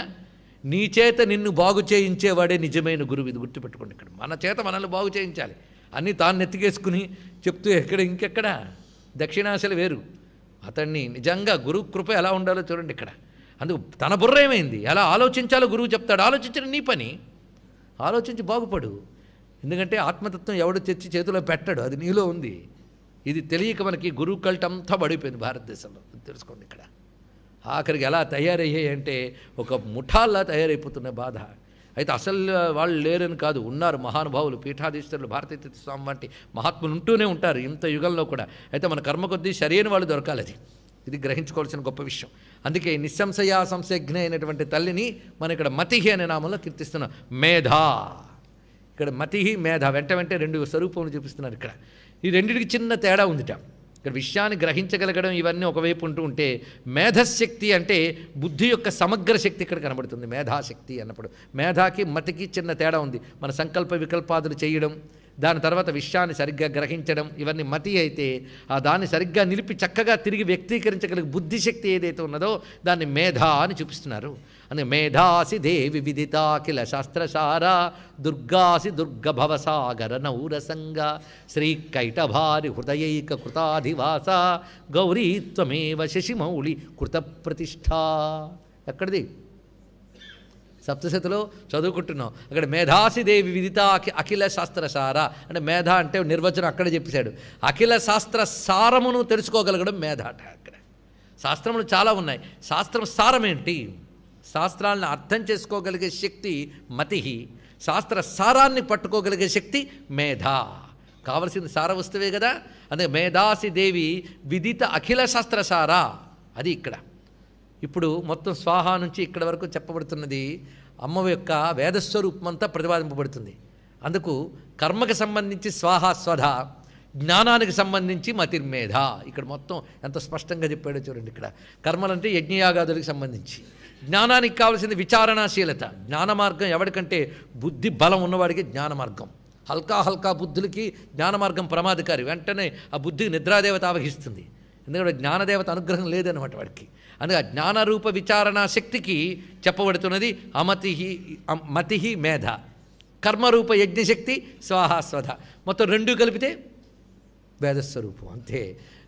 నీ చేత నిన్ను బాగు చేయించేవాడే నిజమైన గురువు ఇది గుర్తుపెట్టుకోండి ఇక్కడ మన చేత మనల్ని బాగు చేయించాలి అన్నీ తాను నెత్తికేసుకుని చెప్తూ ఎక్కడ ఇంకెక్కడ దక్షిణాశలు వేరు అతన్ని నిజంగా గురువు కృప ఎలా ఉండాలో చూడండి ఇక్కడ అందుకు తన బుర్ర ఏమైంది ఎలా ఆలోచించాలో గురువు చెప్తాడు ఆలోచించిన నీ పని ఆలోచించి బాగుపడు ఎందుకంటే ఆత్మతత్వం ఎవడు తెచ్చి చేతిలో పెట్టాడు అది నీలో ఉంది ఇది తెలియక మనకి గురువు కల్టంతా పడిపోయింది భారతదేశంలో తెలుసుకోండి ఇక్కడ ఆఖరికి ఎలా తయారయ్యాయి అంటే ఒక ముఠాల్లా తయారైపోతున్న బాధ అయితే అసలు వాళ్ళు లేరని కాదు ఉన్నారు మహానుభావులు పీఠాధీశ్వరులు భారతీతీర్థ స్వామి వంటి మహాత్ములు ఉంటూనే ఉంటారు ఇంత యుగంలో కూడా అయితే మన కర్మ కొద్దీ సరైన వాళ్ళు దొరకాలి అది ఇది గ్రహించుకోవాల్సిన గొప్ప విషయం అందుకే నిస్సంశయా సంశయజ్ఞ అయినటువంటి తల్లిని మన ఇక్కడ మతిహి అనే నామంలో కీర్తిస్తున్నాం మేధా ఇక్కడ మతిహి మేధ వెంట వెంట రెండు స్వరూపములు చూపిస్తున్నారు ఇక్కడ ఈ రెండింటికి చిన్న తేడా ఉందిట ఇక్కడ విషయాన్ని గ్రహించగలగడం ఇవన్నీ ఒకవైపు ఉంటూ ఉంటే మేధశక్తి అంటే బుద్ధి యొక్క సమగ్ర శక్తి ఇక్కడ కనబడుతుంది మేధాశక్తి అన్నప్పుడు మేధాకి మతికి చిన్న తేడా ఉంది మన సంకల్ప వికల్పాదులు చేయడం దాని తర్వాత విషయాన్ని సరిగ్గా గ్రహించడం ఇవన్నీ మతి అయితే ఆ దాన్ని సరిగ్గా నిలిపి చక్కగా తిరిగి వ్యక్తీకరించగలిగే బుద్ధిశక్తి ఏదైతే ఉన్నదో దాన్ని మేధ అని చూపిస్తున్నారు అని మేధాసి దేవి విదితా కిల శాస్త్రసార దుర్గాసి దుర్గభవసాగర నౌరసంగ శ్రీకైటభారి హృదయైక కృతాధివాస గౌరీత్వమేవ శశిమౌళి ప్రతిష్ట ఎక్కడిది సప్తశతిలో చదువుకుంటున్నాం అక్కడ మేధాసిదేవి విదిత అఖిల శాస్త్రసార అంటే మేధ అంటే నిర్వచనం అక్కడ చెప్పేశాడు అఖిల శాస్త్ర సారమును తెలుసుకోగలగడం మేధ అట అక్కడ శాస్త్రములు చాలా ఉన్నాయి శాస్త్రం సారమేంటి ఏంటి శాస్త్రాలను అర్థం చేసుకోగలిగే శక్తి మతి శాస్త్ర సారాన్ని పట్టుకోగలిగే శక్తి మేధ కావలసిన సార వస్తువే కదా అదే మేధాసి దేవి విదిత అఖిల శాస్త్ర సారా అది ఇక్కడ ఇప్పుడు మొత్తం స్వాహ నుంచి ఇక్కడ వరకు చెప్పబడుతున్నది అమ్మ యొక్క వేదస్వరూపమంతా ప్రతిపాదింపబడుతుంది అందుకు కర్మకు సంబంధించి స్వాహ స్వధ జ్ఞానానికి సంబంధించి మతిర్మేధ ఇక్కడ మొత్తం ఎంత స్పష్టంగా చెప్పాడో చూడండి ఇక్కడ కర్మలంటే యజ్ఞయాగాదులకు సంబంధించి జ్ఞానానికి కావాల్సింది విచారణాశీలత జ్ఞాన మార్గం ఎవరికంటే బుద్ధి బలం ఉన్నవాడికి జ్ఞాన మార్గం హల్కా హల్కా బుద్ధులకి జ్ఞాన మార్గం ప్రమాదకారి వెంటనే ఆ బుద్ధికి నిద్రాదేవత అవహిస్తుంది ఎందుకంటే జ్ఞానదేవత అనుగ్రహం లేదనమాట వాడికి అందుకే జ్ఞానరూప విచారణ శక్తికి చెప్పబడుతున్నది అమతి మతి మేధ కర్మరూప యజ్ఞశక్తి స్వాహాస్వధ మొత్తం రెండు కలిపితే వేదస్వరూపం అంతే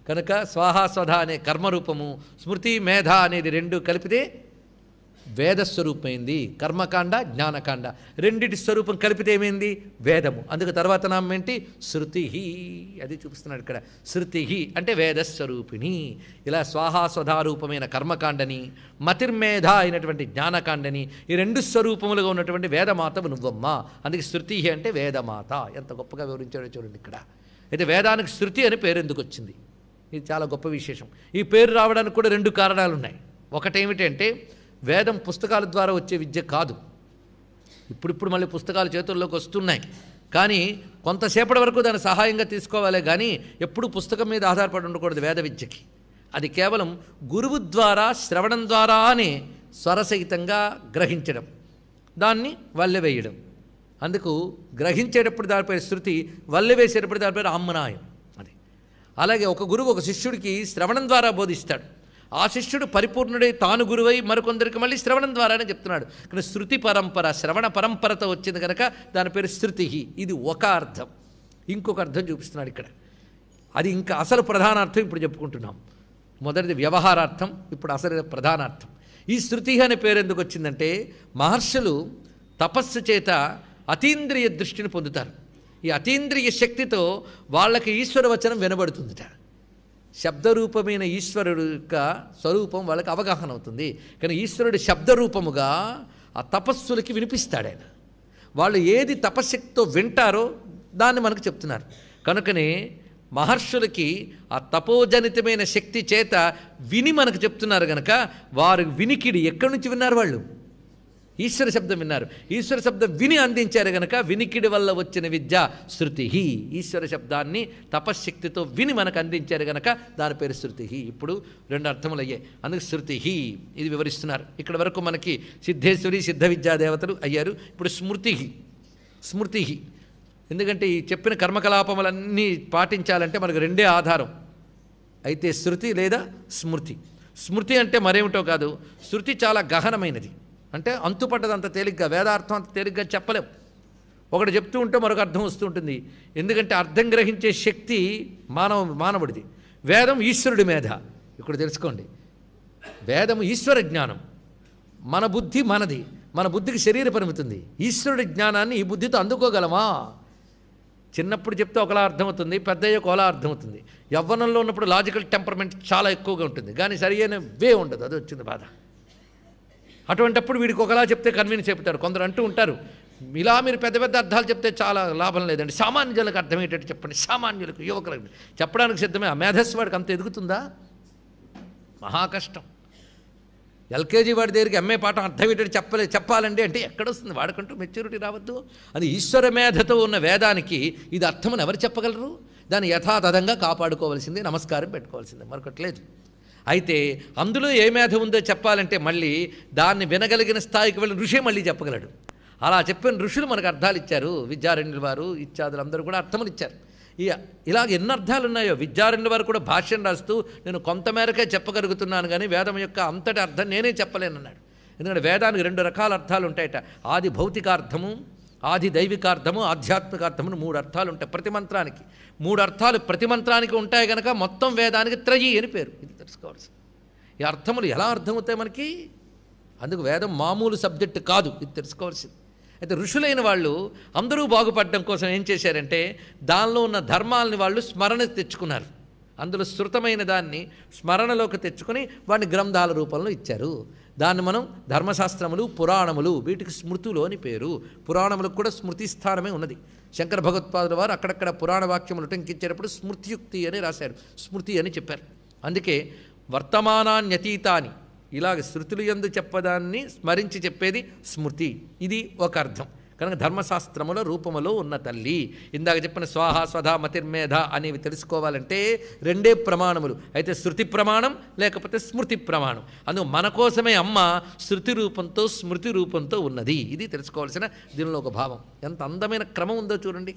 కనుక స్వాహాస్వధ అనే కర్మరూపము స్మృతి మేధ అనేది రెండు కలిపితే వేదస్వరూపమైంది కర్మకాండ జ్ఞానకాండ రెండిటి స్వరూపం కలిపితే ఏమైంది వేదము అందుకు తర్వాత నామం ఏంటి శృతి అది చూపిస్తున్నాడు ఇక్కడ శృతి అంటే వేదస్వరూపిణి ఇలా స్వాహాస్వధారూపమైన కర్మకాండని మతిర్మేధ అయినటువంటి జ్ఞానకాండని ఈ రెండు స్వరూపములుగా ఉన్నటువంటి వేదమాత నువ్వమ్మ అందుకే శృతి అంటే వేదమాత ఎంత గొప్పగా వివరించాడో చూడండి ఇక్కడ అయితే వేదానికి శృతి అని పేరు ఎందుకు వచ్చింది ఇది చాలా గొప్ప విశేషం ఈ పేరు రావడానికి కూడా రెండు కారణాలు ఉన్నాయి ఒకటేమిటంటే వేదం పుస్తకాల ద్వారా వచ్చే విద్య కాదు ఇప్పుడిప్పుడు మళ్ళీ పుస్తకాలు చేతుల్లోకి వస్తున్నాయి కానీ కొంతసేపటి వరకు దాని సహాయంగా తీసుకోవాలి కానీ ఎప్పుడు పుస్తకం మీద ఆధారపడి ఉండకూడదు వేద విద్యకి అది కేవలం గురువు ద్వారా శ్రవణం ద్వారానే స్వరసహితంగా గ్రహించడం దాన్ని వల్లెవేయడం అందుకు గ్రహించేటప్పుడు దానిపై శృతి వల్లెవేసేటప్పుడు దానిపై అమ్మనాయం అది అలాగే ఒక గురువు ఒక శిష్యుడికి శ్రవణం ద్వారా బోధిస్తాడు ఆ శిష్యుడు పరిపూర్ణుడై తాను గురువై మరికొందరికి మళ్ళీ శ్రవణం ద్వారానే చెప్తున్నాడు కానీ శృతి పరంపర శ్రవణ పరంపరతో వచ్చింది కనుక దాని పేరు శృతి ఇది ఒక అర్థం ఇంకొక అర్థం చూపిస్తున్నాడు ఇక్కడ అది ఇంకా అసలు ప్రధాన అర్థం ఇప్పుడు చెప్పుకుంటున్నాం మొదటిది వ్యవహారార్థం ఇప్పుడు అసలు ప్రధానార్థం ఈ శృతి అనే పేరు ఎందుకు వచ్చిందంటే మహర్షులు తపస్సు చేత అతీంద్రియ దృష్టిని పొందుతారు ఈ అతీంద్రియ శక్తితో వాళ్ళకి ఈశ్వర వచనం వినబడుతుందిట శబ్దరూపమైన ఈశ్వరుడు యొక్క స్వరూపం వాళ్ళకి అవగాహన అవుతుంది కానీ ఈశ్వరుడు శబ్దరూపముగా ఆ తపస్సులకి వినిపిస్తాడు ఆయన వాళ్ళు ఏది తపశక్తితో వింటారో దాన్ని మనకు చెప్తున్నారు కనుకనే మహర్షులకి ఆ తపోజనితమైన శక్తి చేత విని మనకు చెప్తున్నారు కనుక వారు వినికిడి ఎక్కడి నుంచి విన్నారు వాళ్ళు ఈశ్వర శబ్దం విన్నారు ఈశ్వర శబ్దం విని అందించారు గనక వినికిడి వల్ల వచ్చిన విద్య శృతి ఈశ్వర శబ్దాన్ని తపశ్శక్తితో విని మనకు అందించారు గనక దాని పేరు శృతి ఇప్పుడు రెండు అర్థములు అయ్యాయి అందుకు శృతి ఇది వివరిస్తున్నారు ఇక్కడ వరకు మనకి సిద్ధేశ్వరి సిద్ధ విద్యా దేవతలు అయ్యారు ఇప్పుడు స్మృతి స్మృతి ఎందుకంటే ఈ చెప్పిన కర్మకలాపములన్నీ పాటించాలంటే మనకు రెండే ఆధారం అయితే శృతి లేదా స్మృతి స్మృతి అంటే మరేమిటో కాదు శృతి చాలా గహనమైనది అంటే అంతుపడ్డది అంత తేలిగ్గా వేదార్థం అంత తేలిగ్గా చెప్పలేం ఒకటి చెప్తూ ఉంటే మరొక అర్థం వస్తూ ఉంటుంది ఎందుకంటే అర్థం గ్రహించే శక్తి మానవ మానవుడిది వేదం ఈశ్వరుడి మేధ ఇక్కడ తెలుసుకోండి వేదం ఈశ్వర జ్ఞానం మన బుద్ధి మనది మన బుద్ధికి శరీర పరిమితుంది ఈశ్వరుడి జ్ఞానాన్ని ఈ బుద్ధితో అందుకోగలమా చిన్నప్పుడు చెప్తే ఒకలా అర్థమవుతుంది పెద్ద అయ్యే ఒకలా అర్థమవుతుంది యవ్వనంలో ఉన్నప్పుడు లాజికల్ టెంపర్మెంట్ చాలా ఎక్కువగా ఉంటుంది కానీ సరి అయిన వే ఉండదు అది వచ్చింది బాధ అటువంటప్పుడు వీడికి ఒకలా చెప్తే కన్విన్స్ చెప్తాడు కొందరు అంటూ ఉంటారు ఇలా మీరు పెద్ద పెద్ద అర్థాలు చెప్తే చాలా లాభం లేదండి సామాన్యులకు అర్థమయ్యేటట్టు చెప్పండి సామాన్యులకు యువకులకు చెప్పడానికి సిద్ధమే ఆ మేధస్సు వాడికి అంత ఎదుగుతుందా మహా కష్టం ఎల్కేజీ వాడి దగ్గరికి ఎంఏ పాఠం అర్థమయ్యేటట్టు చెప్పలే చెప్పాలండి అంటే ఎక్కడొస్తుంది వాడికంటూ మెచ్యూరిటీ రావద్దు అది ఈశ్వర మేధతో ఉన్న వేదానికి ఇది అర్థమని ఎవరు చెప్పగలరు దాన్ని యథాతథంగా కాపాడుకోవాల్సిందే నమస్కారం పెట్టుకోవాల్సిందే మరొకట్లేదు అయితే అందులో ఏ మేధ ఉందో చెప్పాలంటే మళ్ళీ దాన్ని వినగలిగిన స్థాయికి వెళ్ళిన ఋషే మళ్ళీ చెప్పగలడు అలా చెప్పిన ఋషులు మనకు అర్థాలు ఇచ్చారు విద్యారణ్యుల వారు ఇత్యాదులు అందరూ కూడా అర్థములు ఇచ్చారు ఇలాగ ఎన్ని అర్థాలు ఉన్నాయో విద్యారణ్యుల వారు కూడా భాష్యం రాస్తూ నేను కొంతమేరకే చెప్పగలుగుతున్నాను కానీ వేదం యొక్క అంతటి అర్థం నేనే చెప్పలేనన్నాడు ఎందుకంటే వేదానికి రెండు రకాల అర్థాలు ఉంటాయట ఆది భౌతికార్థము ఆది దైవికార్థము ఆధ్యాత్మికార్థమును మూడు అర్థాలు ఉంటాయి ప్రతి మంత్రానికి మూడు అర్థాలు ప్రతి మంత్రానికి ఉంటాయి కనుక మొత్తం వేదానికి త్రయి అని పేరు ఇది తెలుసుకోవాల్సింది ఈ అర్థములు ఎలా అర్థమవుతాయి మనకి అందుకు వేదం మామూలు సబ్జెక్ట్ కాదు ఇది తెలుసుకోవాల్సింది అయితే ఋషులైన వాళ్ళు అందరూ బాగుపడడం కోసం ఏం చేశారంటే దానిలో ఉన్న ధర్మాలని వాళ్ళు స్మరణ తెచ్చుకున్నారు అందులో శృతమైన దాన్ని స్మరణలోకి తెచ్చుకొని వాడిని గ్రంథాల రూపంలో ఇచ్చారు దాన్ని మనం ధర్మశాస్త్రములు పురాణములు వీటికి స్మృతులు అని పేరు పురాణములకు కూడా స్మృతి స్థానమే ఉన్నది శంకర భగవత్పాదుల వారు అక్కడక్కడ పురాణ వాక్యములు టంకించేటప్పుడు స్మృతియుక్తి అని రాశారు స్మృతి అని చెప్పారు అందుకే వర్తమానాన్యతీతాన్ని ఇలాగ శృతులు ఎందు చెప్పదాన్ని స్మరించి చెప్పేది స్మృతి ఇది ఒక అర్థం కనుక ధర్మశాస్త్రముల రూపములో ఉన్న తల్లి ఇందాక చెప్పిన స్వాహ స్వధ మతిర్మేధ అనేవి తెలుసుకోవాలంటే రెండే ప్రమాణములు అయితే శృతి ప్రమాణం లేకపోతే స్మృతి ప్రమాణం అందు మన కోసమే అమ్మ శృతి రూపంతో స్మృతి రూపంతో ఉన్నది ఇది తెలుసుకోవాల్సిన దీనిలో ఒక భావం ఎంత అందమైన క్రమం ఉందో చూడండి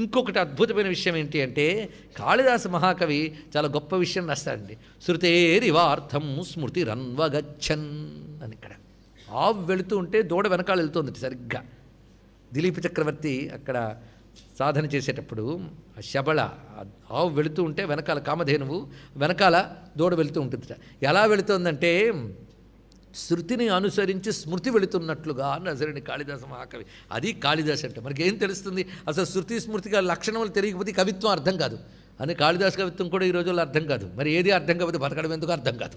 ఇంకొకటి అద్భుతమైన విషయం ఏంటి అంటే కాళిదాసు మహాకవి చాలా గొప్ప విషయం రాస్తాడండి శృతేరివార్థం రన్వగచ్చన్ అని ఇక్కడ ఆవు వెళుతూ ఉంటే దూడ వెనకాల వెళుతుంది సరిగ్గా దిలీప్ చక్రవర్తి అక్కడ సాధన చేసేటప్పుడు ఆ శబళ ఆవు వెళుతూ ఉంటే వెనకాల కామధేనువు వెనకాల దూడ వెళుతూ ఉంటుందిట ఎలా వెళుతుందంటే శృతిని అనుసరించి స్మృతి వెళుతున్నట్లుగా నజరుని కాళిదాస మహాకవి అది కాళిదాస్ అంటే మనకి ఏం తెలుస్తుంది అసలు శృతి స్మృతిగా లక్షణములు తెలియకపోతే కవిత్వం అర్థం కాదు అని కాళిదాస్ కవిత్వం కూడా ఈ రోజుల్లో అర్థం కాదు మరి ఏది అర్థం కాకపోతే బతకడం ఎందుకు అర్థం కాదు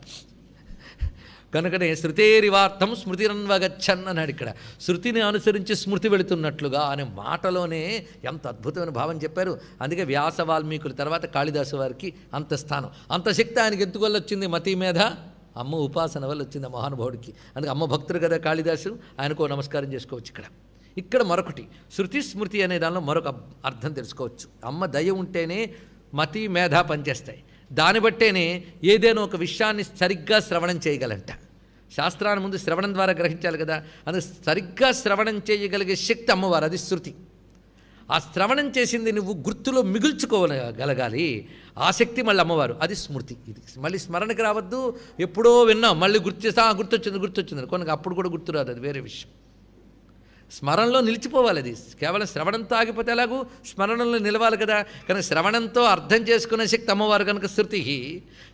కనుకనే శృతేరివార్థం స్మృతిరన్వగచ్చన్ అన్నాడు ఇక్కడ శృతిని అనుసరించి స్మృతి వెళుతున్నట్లుగా అనే మాటలోనే ఎంత అద్భుతమైన భావం చెప్పారు అందుకే వ్యాస వాల్మీకుల తర్వాత కాళిదాసు వారికి అంత స్థానం అంత శక్తి ఆయనకి ఎందువల్ల వచ్చింది మతి మీద అమ్మ ఉపాసన వల్ల వచ్చింది మహానుభావుడికి అందుకే అమ్మ భక్తుడు కదా కాళిదాసు ఆయనకు నమస్కారం చేసుకోవచ్చు ఇక్కడ ఇక్కడ మరొకటి శృతి స్మృతి అనే దానిలో మరొక అర్థం తెలుసుకోవచ్చు అమ్మ దయ ఉంటేనే మతి మేధ పనిచేస్తాయి దాన్ని బట్టేనే ఏదైనా ఒక విషయాన్ని సరిగ్గా శ్రవణం చేయగలంట శాస్త్రాన్ని ముందు శ్రవణం ద్వారా గ్రహించాలి కదా అది సరిగ్గా శ్రవణం చేయగలిగే శక్తి అమ్మవారు అది శృతి ఆ శ్రవణం చేసింది నువ్వు గుర్తులో మిగుల్చుకోగలగాలి ఆ శక్తి మళ్ళీ అమ్మవారు అది స్మృతి ఇది మళ్ళీ స్మరణకు రావద్దు ఎప్పుడో విన్నావు మళ్ళీ గుర్తు చేస్తా గుర్తొచ్చింది గుర్తొచ్చింది కొనకు అప్పుడు కూడా గుర్తురాదు అది వేరే విషయం స్మరణలో నిలిచిపోవాలి అది కేవలం శ్రవణంతో ఆగిపోతే ఎలాగూ స్మరణంలో నిలవాలి కదా కానీ శ్రవణంతో అర్థం చేసుకునే శక్తి అమ్మవారు కనుక శృతి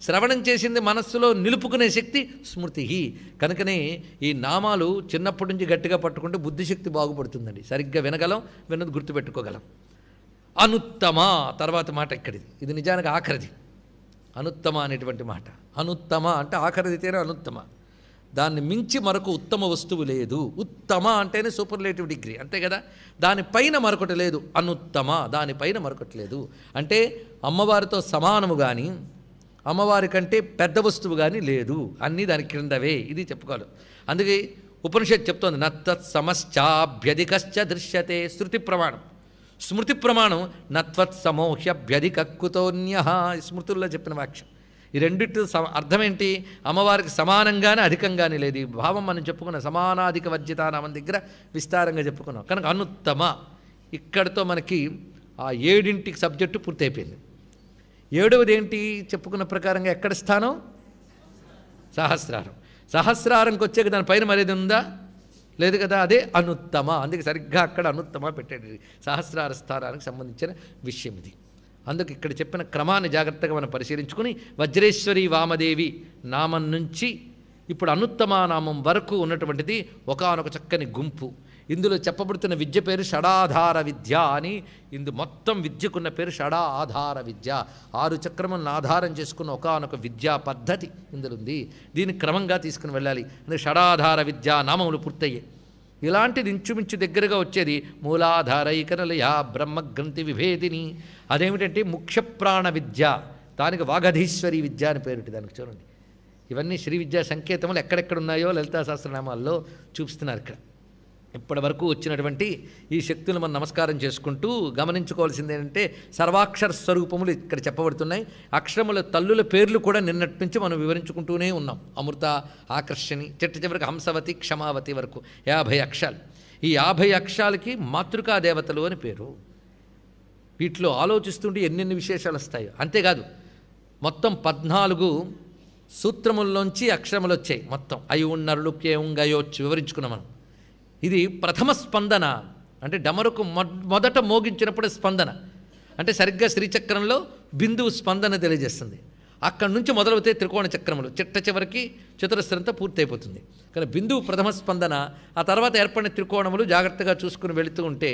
శ్రవణం చేసింది మనస్సులో నిలుపుకునే శక్తి స్మృతి కనుకనే ఈ నామాలు చిన్నప్పటి నుంచి గట్టిగా పట్టుకుంటే బుద్ధిశక్తి బాగుపడుతుందండి సరిగ్గా వినగలం విన్నది గుర్తుపెట్టుకోగలం అనుత్తమ తర్వాత మాట ఇక్కడిది ఇది నిజానికి ఆఖరిది అనుత్తమ అనేటువంటి మాట అనుత్తమ అంటే ఆఖరిది ఆఖరిదితేనే అనుత్తమ దాన్ని మించి మరొక ఉత్తమ వస్తువు లేదు ఉత్తమ అంటేనే సూపర్లేటివ్ డిగ్రీ అంతే కదా దానిపైన మరొకటి లేదు అనుత్తమ దానిపైన మరొకటి లేదు అంటే అమ్మవారితో సమానము కానీ అమ్మవారి కంటే పెద్ద వస్తువు కానీ లేదు అన్నీ దాని క్రిందవే ఇది చెప్పుకోవాలి అందుకే ఉపనిషత్ చెప్తోంది నత్వత్ సమశ్చాభ్యధికశ్చ దృశ్యతే శృతి ప్రమాణం స్మృతి ప్రమాణం నత్వత్ సమోహ్యభ్యధికక్కుతోన్య స్మృతుల్లో చెప్పిన వాక్యం ఈ రెండిటి అర్థం ఏంటి అమ్మవారికి సమానంగానే అధికంగానే లేదు ఈ భావం మనం చెప్పుకున్న సమానాధిక మన దగ్గర విస్తారంగా చెప్పుకున్నాం కనుక అనుత్తమ ఇక్కడతో మనకి ఆ ఏడింటికి సబ్జెక్టు పూర్తయిపోయింది ఏడవది ఏంటి చెప్పుకున్న ప్రకారంగా ఎక్కడ స్థానం సహస్రారం సహస్రారంకి వచ్చాక దాని పైన మరేది ఉందా లేదు కదా అదే అనుత్తమ అందుకే సరిగ్గా అక్కడ అనుత్తమ పెట్టేది సహస్రార స్థానానికి సంబంధించిన విషయం ఇది అందుకు ఇక్కడ చెప్పిన క్రమాన్ని జాగ్రత్తగా మనం పరిశీలించుకుని వజ్రేశ్వరి వామదేవి నామం నుంచి ఇప్పుడు నామం వరకు ఉన్నటువంటిది ఒకనొక చక్కని గుంపు ఇందులో చెప్పబడుతున్న విద్య పేరు షడాధార విద్య అని ఇందు మొత్తం విద్యకున్న పేరు షడా ఆధార విద్య ఆరు చక్రములను ఆధారం చేసుకున్న ఒకనొక విద్యా పద్ధతి ఇందులో ఉంది దీన్ని క్రమంగా తీసుకుని వెళ్ళాలి అంటే షడాధార విద్య నామములు పూర్తయ్యాయి ఇలాంటిది ఇంచుమించు దగ్గరగా వచ్చేది మూలాధారైకనలయా బ్రహ్మగ్రంథి విభేదిని అదేమిటంటే ముఖ్యప్రాణ విద్య దానికి వాగధీశ్వరి విద్య అని పేరుటి దానికి చూడండి ఇవన్నీ శ్రీ విద్యా సంకేతములు ఉన్నాయో లలితా శాస్త్రనామాల్లో చూపిస్తున్నారు ఇక్కడ ఇప్పటి వరకు వచ్చినటువంటి ఈ శక్తులు మనం నమస్కారం చేసుకుంటూ గమనించుకోవాల్సింది ఏంటంటే సర్వాక్షర స్వరూపములు ఇక్కడ చెప్పబడుతున్నాయి అక్షరముల తల్లుల పేర్లు కూడా నిన్నటి నుంచి మనం వివరించుకుంటూనే ఉన్నాం అమృత ఆకర్షణి చిట్ట చివరికి హంసవతి క్షమావతి వరకు యాభై అక్షాలు ఈ యాభై అక్షాలకి మాతృకా దేవతలు అని పేరు వీటిలో ఆలోచిస్తుంటే ఎన్నెన్ని విశేషాలు వస్తాయో అంతేకాదు మొత్తం పద్నాలుగు సూత్రముల్లోంచి అక్షరములు వచ్చాయి మొత్తం అయి ఉన్నరులుక్యేంగయోచ్చు వివరించుకున్నాం మనం ఇది ప్రథమ స్పందన అంటే డమరుకు మొదట మోగించినప్పుడు స్పందన అంటే సరిగ్గా శ్రీచక్రంలో బిందువు స్పందన తెలియజేస్తుంది అక్కడి నుంచి మొదలవుతాయి త్రికోణ చక్రములు చిట్ట చివరికి చతురస్రంతా పూర్తయిపోతుంది కానీ బిందువు ప్రథమ స్పందన ఆ తర్వాత ఏర్పడిన త్రికోణములు జాగ్రత్తగా చూసుకుని వెళుతూ ఉంటే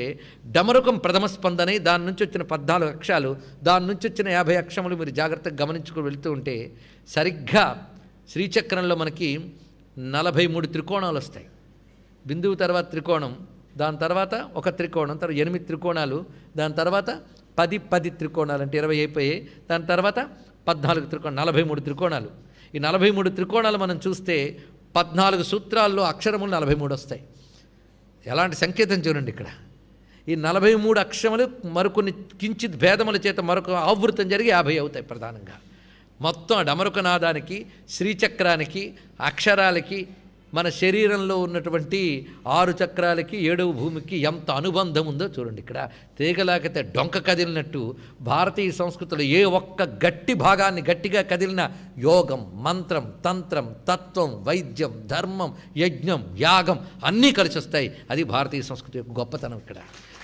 డమరుకం ప్రథమ స్పందన దాని నుంచి వచ్చిన పద్నాలుగు అక్షాలు దాని నుంచి వచ్చిన యాభై అక్షములు మీరు జాగ్రత్తగా గమనించుకుని వెళుతూ ఉంటే సరిగ్గా శ్రీచక్రంలో మనకి నలభై మూడు త్రికోణాలు వస్తాయి బిందువు తర్వాత త్రికోణం దాని తర్వాత ఒక త్రికోణం తర్వాత ఎనిమిది త్రికోణాలు దాని తర్వాత పది పది త్రికోణాలు అంటే ఇరవై అయిపోయాయి దాని తర్వాత పద్నాలుగు త్రికోణం నలభై మూడు త్రికోణాలు ఈ నలభై మూడు త్రికోణాలు మనం చూస్తే పద్నాలుగు సూత్రాల్లో అక్షరములు నలభై మూడు వస్తాయి ఎలాంటి సంకేతం చూడండి ఇక్కడ ఈ నలభై మూడు అక్షరములు మరికొన్ని కించిత్ భేదముల చేత మరొక ఆవృతం జరిగి యాభై అవుతాయి ప్రధానంగా మొత్తం డమరుకనాదానికి శ్రీచక్రానికి అక్షరాలకి మన శరీరంలో ఉన్నటువంటి ఆరు చక్రాలకి ఏడవ భూమికి ఎంత అనుబంధం ఉందో చూడండి ఇక్కడ తీగలాగితే డొంక కదిలినట్టు భారతీయ సంస్కృతిలో ఏ ఒక్క గట్టి భాగాన్ని గట్టిగా కదిలిన యోగం మంత్రం తంత్రం తత్వం వైద్యం ధర్మం యజ్ఞం యాగం అన్నీ కలిసి వస్తాయి అది భారతీయ సంస్కృతి యొక్క గొప్పతనం ఇక్కడ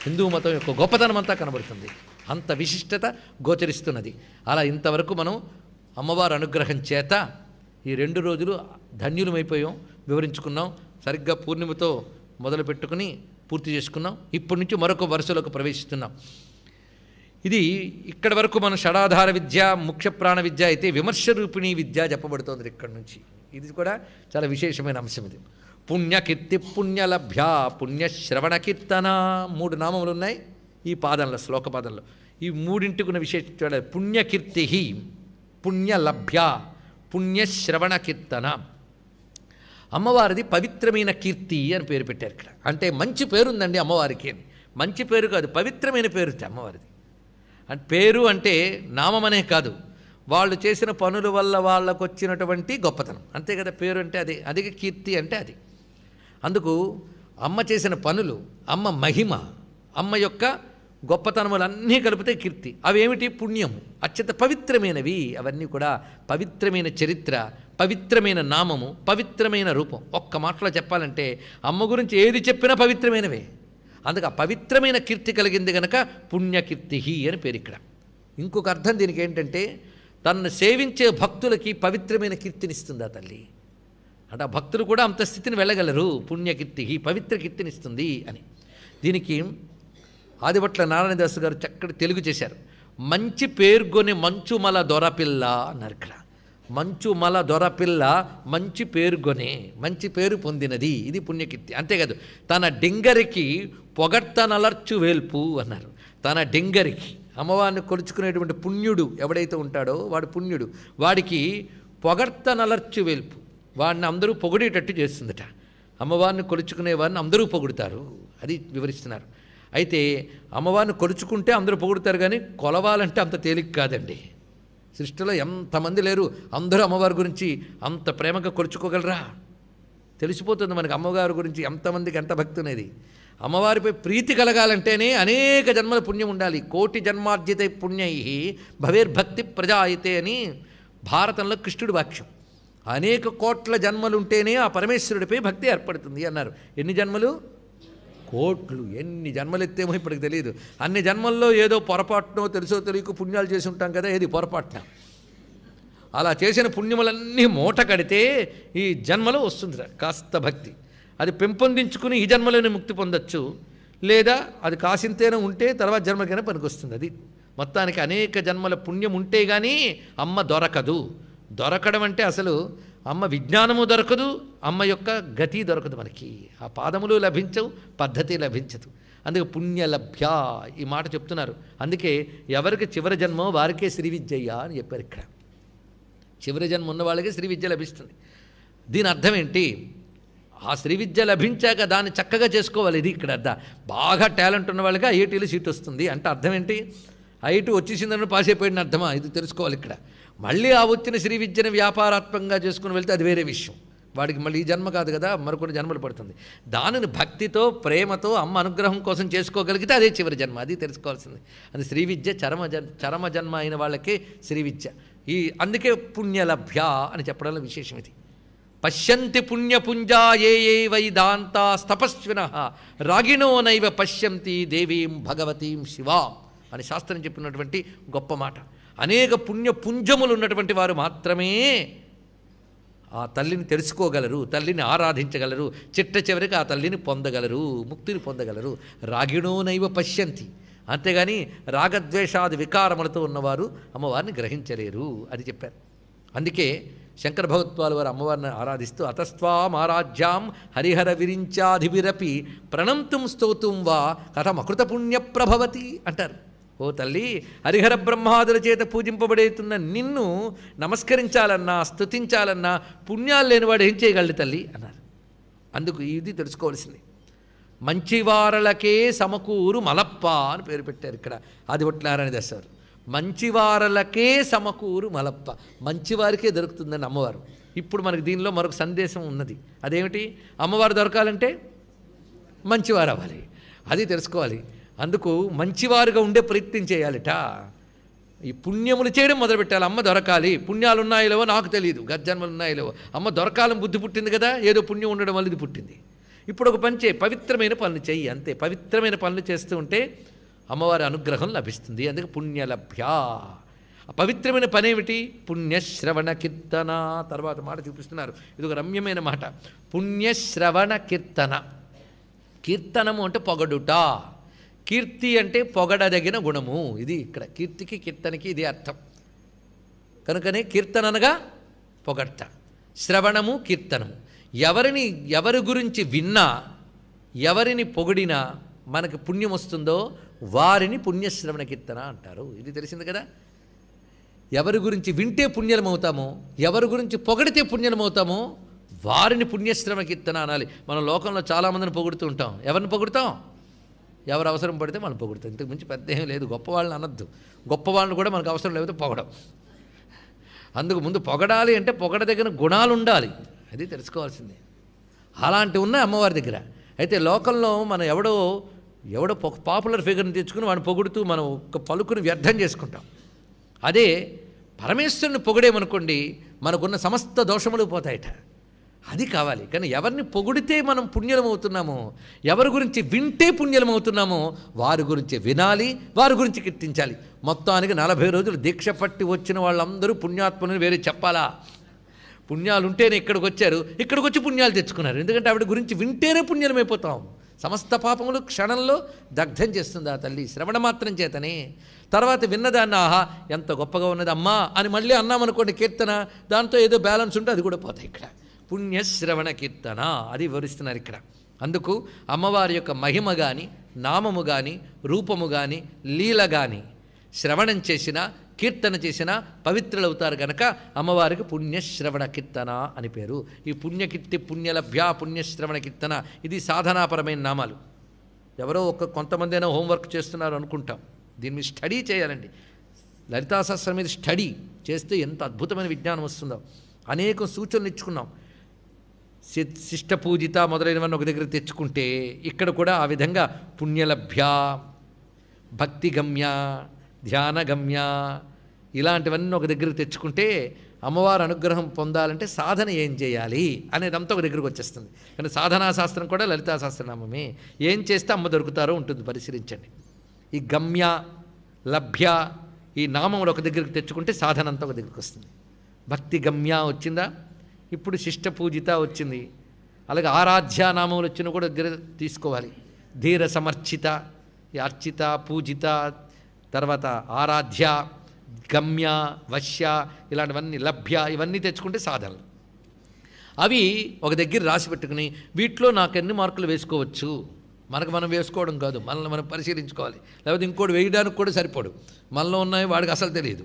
హిందూ మతం యొక్క గొప్పతనం అంతా కనబడుతుంది అంత విశిష్టత గోచరిస్తున్నది అలా ఇంతవరకు మనం అమ్మవారు అనుగ్రహం చేత ఈ రెండు రోజులు ధన్యులమైపోయాం వివరించుకున్నాం సరిగ్గా పూర్ణిమతో మొదలు పెట్టుకుని పూర్తి చేసుకున్నాం ఇప్పటి నుంచి మరొక వరుసలోకి ప్రవేశిస్తున్నాం ఇది ఇక్కడి వరకు మన షడాధార విద్య ముఖ్య ప్రాణ విద్య అయితే విమర్శ రూపిణి విద్య చెప్పబడుతోంది ఇక్కడి నుంచి ఇది కూడా చాలా విశేషమైన అంశం ఇది పుణ్యకీర్తి పుణ్యలభ్య పుణ్యశ్రవణ కీర్తన మూడు నామములు ఉన్నాయి ఈ పాదంలో శ్లోక పాదంలో ఈ మూడింటికున్న విశేషం పుణ్యకీర్తి పుణ్యలభ్య పుణ్యశ్రవణ కీర్తన అమ్మవారిది పవిత్రమైన కీర్తి అని పేరు పెట్టారు ఇక్కడ అంటే మంచి పేరుందండి అమ్మవారికి అని మంచి పేరు కాదు పవిత్రమైన పేరు అమ్మవారిది అంటే పేరు అంటే నామమనే కాదు వాళ్ళు చేసిన పనుల వల్ల వాళ్ళకు వచ్చినటువంటి గొప్పతనం అంతే కదా పేరు అంటే అది అధిక కీర్తి అంటే అది అందుకు అమ్మ చేసిన పనులు అమ్మ మహిమ అమ్మ యొక్క గొప్పతనములన్నీ కలిపితే కీర్తి అవేమిటి పుణ్యము అత్యంత పవిత్రమైనవి అవన్నీ కూడా పవిత్రమైన చరిత్ర పవిత్రమైన నామము పవిత్రమైన రూపం ఒక్క మాటలో చెప్పాలంటే అమ్మ గురించి ఏది చెప్పినా పవిత్రమైనవే అందుకు ఆ పవిత్రమైన కీర్తి కలిగింది గనక పుణ్యకీర్తి అని పేరు ఇక్కడ ఇంకొక అర్థం దీనికి ఏంటంటే తనను సేవించే భక్తులకి పవిత్రమైన కీర్తినిస్తుంది ఆ తల్లి అంటే ఆ భక్తులు కూడా అంత స్థితిని వెళ్ళగలరు పుణ్యకీర్తి పవిత్ర కీర్తినిస్తుంది అని దీనికి ఆదిపట్ల నారాయణదాస్ గారు చక్కటి తెలుగు చేశారు మంచి పేర్గొని మంచుమల దొరపిల్ల అన్నారు ఇక్కడ మంచుమల దొరపిల్ల మంచి పేరుగొనే మంచి పేరు పొందినది ఇది పుణ్యకీర్తి అంతేకాదు తన డింగరికి పొగట్టనలర్చు వేల్పు అన్నారు తన డింగరికి అమ్మవారిని కొలుచుకునేటువంటి పుణ్యుడు ఎవడైతే ఉంటాడో వాడు పుణ్యుడు వాడికి నలర్చు వేల్పు వాడిని అందరూ పొగిడేటట్టు చేస్తుందట అమ్మవారిని కొలుచుకునే వారిని అందరూ పొగుడుతారు అది వివరిస్తున్నారు అయితే అమ్మవారిని కొలుచుకుంటే అందరూ పొగుడుతారు కానీ కొలవాలంటే అంత తేలిక కాదండి సృష్టిలో ఎంతమంది లేరు అందరూ అమ్మవారి గురించి అంత ప్రేమగా కొలుచుకోగలరా తెలిసిపోతుంది మనకి అమ్మవారి గురించి ఎంతమందికి ఎంత భక్తి అనేది అమ్మవారిపై ప్రీతి కలగాలంటేనే అనేక జన్మల పుణ్యం ఉండాలి కోటి జన్మార్జిత పుణ్యై భవేర్భక్తి అయితే అని భారతంలో కృష్ణుడి వాక్యం అనేక కోట్ల జన్మలుంటేనే ఆ పరమేశ్వరుడిపై భక్తి ఏర్పడుతుంది అన్నారు ఎన్ని జన్మలు కోట్లు ఎన్ని జన్మలెత్తేమో ఇప్పటికి తెలియదు అన్ని జన్మల్లో ఏదో పొరపాటునో తెలుసో తెలియకు పుణ్యాలు చేసి ఉంటాం కదా ఏది పొరపాటున అలా చేసిన పుణ్యములన్నీ మూట కడితే ఈ జన్మలో వస్తుంది కాస్త భక్తి అది పెంపొందించుకుని ఈ జన్మలోనే ముక్తి పొందొచ్చు లేదా అది కాసింతేనే ఉంటే తర్వాత జన్మకైనా పనికొస్తుంది అది మొత్తానికి అనేక జన్మల పుణ్యం ఉంటే కానీ అమ్మ దొరకదు దొరకడం అంటే అసలు అమ్మ విజ్ఞానము దొరకదు అమ్మ యొక్క గతి దొరకదు మనకి ఆ పాదములు లభించవు పద్ధతి లభించదు అందుకే పుణ్యలభ్య ఈ మాట చెప్తున్నారు అందుకే ఎవరికి చివరి జన్మో వారికే శ్రీ విద్యయ్య అని చెప్పారు ఇక్కడ చివరి జన్మ ఉన్న శ్రీ విద్య లభిస్తుంది దీని అర్థం ఏంటి ఆ శ్రీ విద్య లభించాక దాన్ని చక్కగా చేసుకోవాలి ఇది ఇక్కడ అర్థ బాగా టాలెంట్ ఉన్న వాళ్ళకి ఐఐటీలో సీట్ వస్తుంది అంటే అర్థం ఏంటి ఐఐటీ వచ్చేసిందని పాస్ అయిపోయిన అర్థమా ఇది తెలుసుకోవాలి ఇక్కడ మళ్ళీ ఆ వచ్చిన శ్రీ విద్యను వ్యాపారాత్మకంగా చేసుకుని వెళ్తే అది వేరే విషయం వాడికి మళ్ళీ ఈ జన్మ కాదు కదా మరికొన్ని జన్మలు పడుతుంది దానిని భక్తితో ప్రేమతో అమ్మ అనుగ్రహం కోసం చేసుకోగలిగితే అదే చివరి జన్మ అది తెలుసుకోవాల్సింది అది శ్రీ విద్య చరమ జన్ చరమ జన్మ అయిన వాళ్ళకే శ్రీ విద్య ఈ అందుకే పుణ్యలభ్య అని చెప్పడంలో విశేషం ఇది పశ్యంతి పుణ్యపుంజా ఏ ఏ వై దాంతా తపస్విన రాగిణో నైవ పశ్యంతి దేవీం భగవతీం శివా అని శాస్త్రం చెప్పినటువంటి గొప్ప మాట అనేక పుణ్యపుంజములు ఉన్నటువంటి వారు మాత్రమే ఆ తల్లిని తెలుసుకోగలరు తల్లిని ఆరాధించగలరు చిట్ట చివరికి ఆ తల్లిని పొందగలరు ముక్తిని పొందగలరు రాగిణోనైవ పశ్యంతి అంతేగాని రాగద్వేషాది వికారములతో ఉన్నవారు అమ్మవారిని గ్రహించలేరు అని చెప్పారు అందుకే శంకర భగవత్వాలు వారు అమ్మవారిని ఆరాధిస్తూ అతస్వాం ఆరాధ్యాం హరిహర విరించాధివిరపి ప్రణంతుం స్తోతుం వా కథమకృతపుణ్యప్రభవతి ప్రభవతి అంటారు ఓ తల్లి హరిహర బ్రహ్మాదుల చేత పూజింపబడేతున్న నిన్ను నమస్కరించాలన్నా స్థుతించాలన్నా పుణ్యాలు లేనివాడు ఏం చేయగలడు తల్లి అన్నారు అందుకు ఇది తెలుసుకోవాల్సింది మంచివారలకే సమకూరు మలప్ప అని పేరు పెట్టారు ఇక్కడ అది ఒట్లారని దశారు మంచివారలకే సమకూరు మలప్ప మంచివారికే దొరుకుతుందని అమ్మవారు ఇప్పుడు మనకు దీనిలో మరొక సందేశం ఉన్నది అదేమిటి అమ్మవారు దొరకాలంటే మంచివారు అవ్వాలి అది తెలుసుకోవాలి అందుకు మంచివారుగా ఉండే ప్రయత్నం చేయాలిట ఈ పుణ్యములు చేయడం మొదలుపెట్టాలి అమ్మ దొరకాలి పుణ్యాలు ఉన్నాయో లేవో నాకు తెలియదు గజ్జన్మలు ఉన్నాయో లేవో అమ్మ దొరకాలని బుద్ధి పుట్టింది కదా ఏదో పుణ్యం ఉండడం వల్ల ఇది పుట్టింది ఇప్పుడు ఒక పని చేయి పవిత్రమైన పనులు చెయ్యి అంతే పవిత్రమైన పనులు చేస్తూ ఉంటే అమ్మవారి అనుగ్రహం లభిస్తుంది అందుకే పుణ్యలభ్యా పవిత్రమైన పని ఏమిటి పుణ్యశ్రవణ కీర్తన తర్వాత మాట చూపిస్తున్నారు ఇది ఒక రమ్యమైన మాట పుణ్యశ్రవణ కీర్తన కీర్తనము అంటే పొగడుట కీర్తి అంటే పొగడదగిన గుణము ఇది ఇక్కడ కీర్తికి కీర్తనకి ఇది అర్థం కనుకనే కీర్తన అనగా పొగడ్త శ్రవణము కీర్తనము ఎవరిని ఎవరి గురించి విన్నా ఎవరిని పొగిడినా మనకు పుణ్యం వస్తుందో వారిని పుణ్యశ్రవణ కీర్తన అంటారు ఇది తెలిసింది కదా ఎవరి గురించి వింటే పుణ్యలమవుతామో ఎవరి గురించి పొగిడితే పుణ్యలమవుతామో వారిని పుణ్యశ్రవణ కీర్తన అనాలి మనం లోకంలో చాలామందిని పొగుడుతూ ఉంటాం ఎవరిని పొగుడుతాం ఎవరు అవసరం పడితే మనం పొగుడుతాం ఇంతకు మించి పెద్ద ఏం లేదు గొప్పవాళ్ళని అనొద్దు గొప్పవాళ్ళని కూడా మనకు అవసరం లేకపోతే పొగడం అందుకు ముందు పొగడాలి అంటే పొగడ దగ్గర గుణాలు ఉండాలి అది తెలుసుకోవాల్సింది అలాంటివి ఉన్నాయి అమ్మవారి దగ్గర అయితే లోకంలో మనం ఎవడో ఎవడో పాపులర్ ఫిగర్ని తెచ్చుకుని వాడిని పొగుడుతూ మనం ఒక పలుకుని వ్యర్థం చేసుకుంటాం అదే పరమేశ్వరుని పొగడేమనుకోండి మనకున్న సమస్త దోషములు పోతాయట అది కావాలి కానీ ఎవరిని పొగిడితే మనం పుణ్యలమవుతున్నామో ఎవరి గురించి వింటే పుణ్యమవుతున్నామో వారి గురించి వినాలి వారి గురించి కీర్తించాలి మొత్తానికి నలభై రోజులు దీక్ష పట్టి వచ్చిన వాళ్ళందరూ పుణ్యాత్మని వేరే చెప్పాలా పుణ్యాలు ఉంటేనే ఇక్కడికి వచ్చారు ఇక్కడికి వచ్చి పుణ్యాలు తెచ్చుకున్నారు ఎందుకంటే ఆవిడ గురించి వింటేనే పుణ్యమైపోతాం సమస్త పాపములు క్షణంలో దగ్ధం చేస్తుంది ఆ తల్లి శ్రవణ మాత్రం చేతనే తర్వాత విన్నదాన్ని ఆహా ఎంత గొప్పగా ఉన్నది అమ్మా అని మళ్ళీ అన్నామనుకోండి కీర్తన దాంతో ఏదో బ్యాలెన్స్ ఉంటే అది కూడా పోతాయి ఇక్కడ పుణ్యశ్రవణ కీర్తన అది వివరిస్తున్నారు ఇక్కడ అందుకు అమ్మవారి యొక్క మహిమ కానీ నామము కానీ రూపము కానీ లీల కానీ శ్రవణం చేసిన కీర్తన చేసిన పవిత్రులవుతారు కనుక అమ్మవారికి పుణ్యశ్రవణ కీర్తన అని పేరు ఈ పుణ్యకీర్తి పుణ్యలభ్య పుణ్యశ్రవణ కీర్తన ఇది సాధనాపరమైన నామాలు ఎవరో ఒక కొంతమంది అయినా హోంవర్క్ చేస్తున్నారు అనుకుంటాం దీన్ని స్టడీ చేయాలండి లలితాశాస్త్రం మీద స్టడీ చేస్తే ఎంత అద్భుతమైన విజ్ఞానం వస్తుందో అనేక సూచనలు ఇచ్చుకున్నాం శిష్ట పూజిత మొదలైనవన్నీ ఒక దగ్గర తెచ్చుకుంటే ఇక్కడ కూడా ఆ విధంగా పుణ్యలభ్య భక్తిగమ్య ధ్యానగమ్య ఇలాంటివన్నీ ఒక దగ్గర తెచ్చుకుంటే అమ్మవారు అనుగ్రహం పొందాలంటే సాధన ఏం చేయాలి అనేదంతా ఒక దగ్గరకు వచ్చేస్తుంది కానీ సాధనా శాస్త్రం కూడా లలితా శాస్త్రనామమే ఏం చేస్తే అమ్మ దొరుకుతారో ఉంటుంది పరిశీలించండి ఈ గమ్య లభ్య ఈ నామములు ఒక దగ్గరికి తెచ్చుకుంటే సాధన అంతా ఒక దగ్గరికి వస్తుంది భక్తి గమ్య వచ్చిందా ఇప్పుడు శిష్ట పూజిత వచ్చింది అలాగే ఆరాధ్య నామములు వచ్చిన కూడా తీసుకోవాలి ధీర సమర్చిత అర్చిత పూజిత తర్వాత ఆరాధ్య గమ్య వశ్య ఇలాంటివన్నీ లభ్య ఇవన్నీ తెచ్చుకుంటే సాధనలు అవి ఒక దగ్గర రాసి పెట్టుకుని వీటిలో నాకు ఎన్ని మార్కులు వేసుకోవచ్చు మనకు మనం వేసుకోవడం కాదు మనల్ని మనం పరిశీలించుకోవాలి లేకపోతే ఇంకోటి వేయడానికి కూడా సరిపోడు మనలో ఉన్నాయి వాడికి అసలు తెలియదు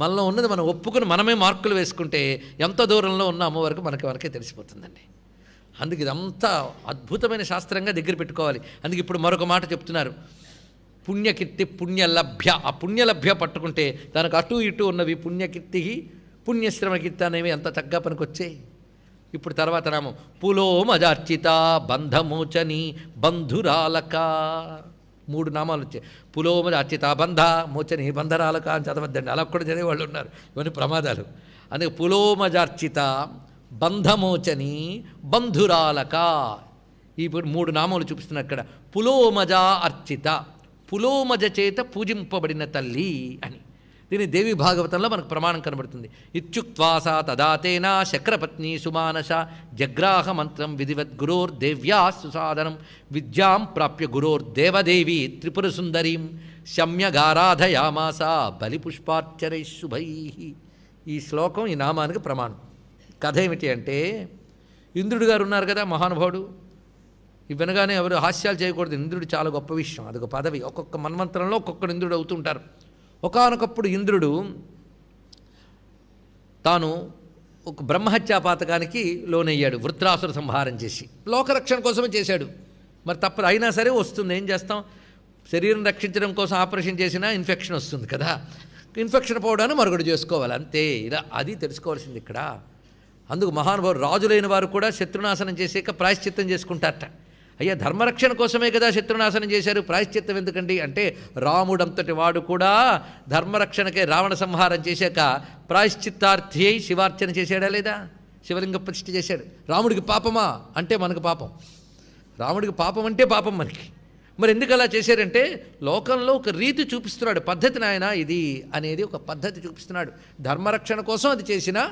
మనలో ఉన్నది మనం ఒప్పుకుని మనమే మార్కులు వేసుకుంటే ఎంత దూరంలో ఉన్నామో వరకు మనకి వరకే తెలిసిపోతుందండి అందుకు ఇదంతా అద్భుతమైన శాస్త్రంగా దగ్గర పెట్టుకోవాలి అందుకు ఇప్పుడు మరొక మాట చెప్తున్నారు పుణ్యకీర్తి పుణ్యలభ్య ఆ పుణ్యలభ్య పట్టుకుంటే దానికి అటు ఇటు ఉన్నవి పుణ్యకీర్తి పుణ్యశ్రమకీర్తి అనేవి ఎంత చక్కగా పనికొచ్చాయి ఇప్పుడు తర్వాత నామం పులోమజార్చిత బంధమోచని బంధురాలకా మూడు నామాలు వచ్చాయి పులోమరి అచితాబంధ మోచని బంధరాల కాని చదవద్దండి అలా కూడా చదివేవాళ్ళు వాళ్ళు ఉన్నారు ఇవన్నీ ప్రమాదాలు అందుకే పులోమజార్చిత బంధమోచని బంధురాలక ఇప్పుడు మూడు నామాలు చూపిస్తున్నా అక్కడ పులోమజ అర్చిత పులోమజ చేత పూజింపబడిన తల్లి అని దీని దేవి భాగవతంలో మనకు ప్రమాణం కనబడుతుంది ఇత్యుక్వాస తదాతేనా శక్రపత్ని సుమానస జగ్రాహ మంత్రం విధివద్ గురోర్ దేవ్యా సుసాధనం విద్యాం ప్రాప్య గురోర్ దేవదేవి త్రిపుర సుందరీం శమ్యగారాధయామాస బలిపుష్పార్చరై శుభై ఈ శ్లోకం ఈ నామానికి ప్రమాణం కథ ఏమిటి అంటే ఇంద్రుడు గారు ఉన్నారు కదా మహానుభావుడు ఇవ్వనగానే ఎవరు హాస్యాలు చేయకూడదు ఇంద్రుడు చాలా గొప్ప విషయం అదొక పదవి ఒక్కొక్క మన్వంతరంలో ఒక్కొక్కరు ఇంద్రుడు అవుతుంటారు ఒకనొకప్పుడు ఇంద్రుడు తాను ఒక బ్రహ్మహత్యా పాతకానికి లోనయ్యాడు వృత్రాసుర సంహారం చేసి లోకరక్షణ కోసమే చేశాడు మరి తప్పదు అయినా సరే వస్తుంది ఏం చేస్తాం శరీరం రక్షించడం కోసం ఆపరేషన్ చేసినా ఇన్ఫెక్షన్ వస్తుంది కదా ఇన్ఫెక్షన్ పోవడాన్ని మరుగుడు చేసుకోవాలి అంతే ఇలా అది తెలుసుకోవాల్సింది ఇక్కడ అందుకు మహానుభావు రాజులైన వారు కూడా శత్రునాశనం చేసాక ప్రాయశ్చిత్తం చేసుకుంటారట అయ్యా ధర్మరక్షణ కోసమే కదా శత్రునాశనం చేశారు ప్రాయశ్చిత్తం ఎందుకండి అంటే రాముడంతటి వాడు కూడా ధర్మరక్షణకే రావణ సంహారం చేశాక ప్రాయశ్చిత్తార్థి అయి శివార్చన చేశాడా లేదా శివలింగ ప్రతిష్ఠ చేశాడు రాముడికి పాపమా అంటే మనకు పాపం రాముడికి పాపం అంటే పాపం మనకి మరి ఎందుకు అలా చేశారంటే లోకంలో ఒక రీతి చూపిస్తున్నాడు పద్ధతి నాయన ఇది అనేది ఒక పద్ధతి చూపిస్తున్నాడు ధర్మరక్షణ కోసం అది చేసినా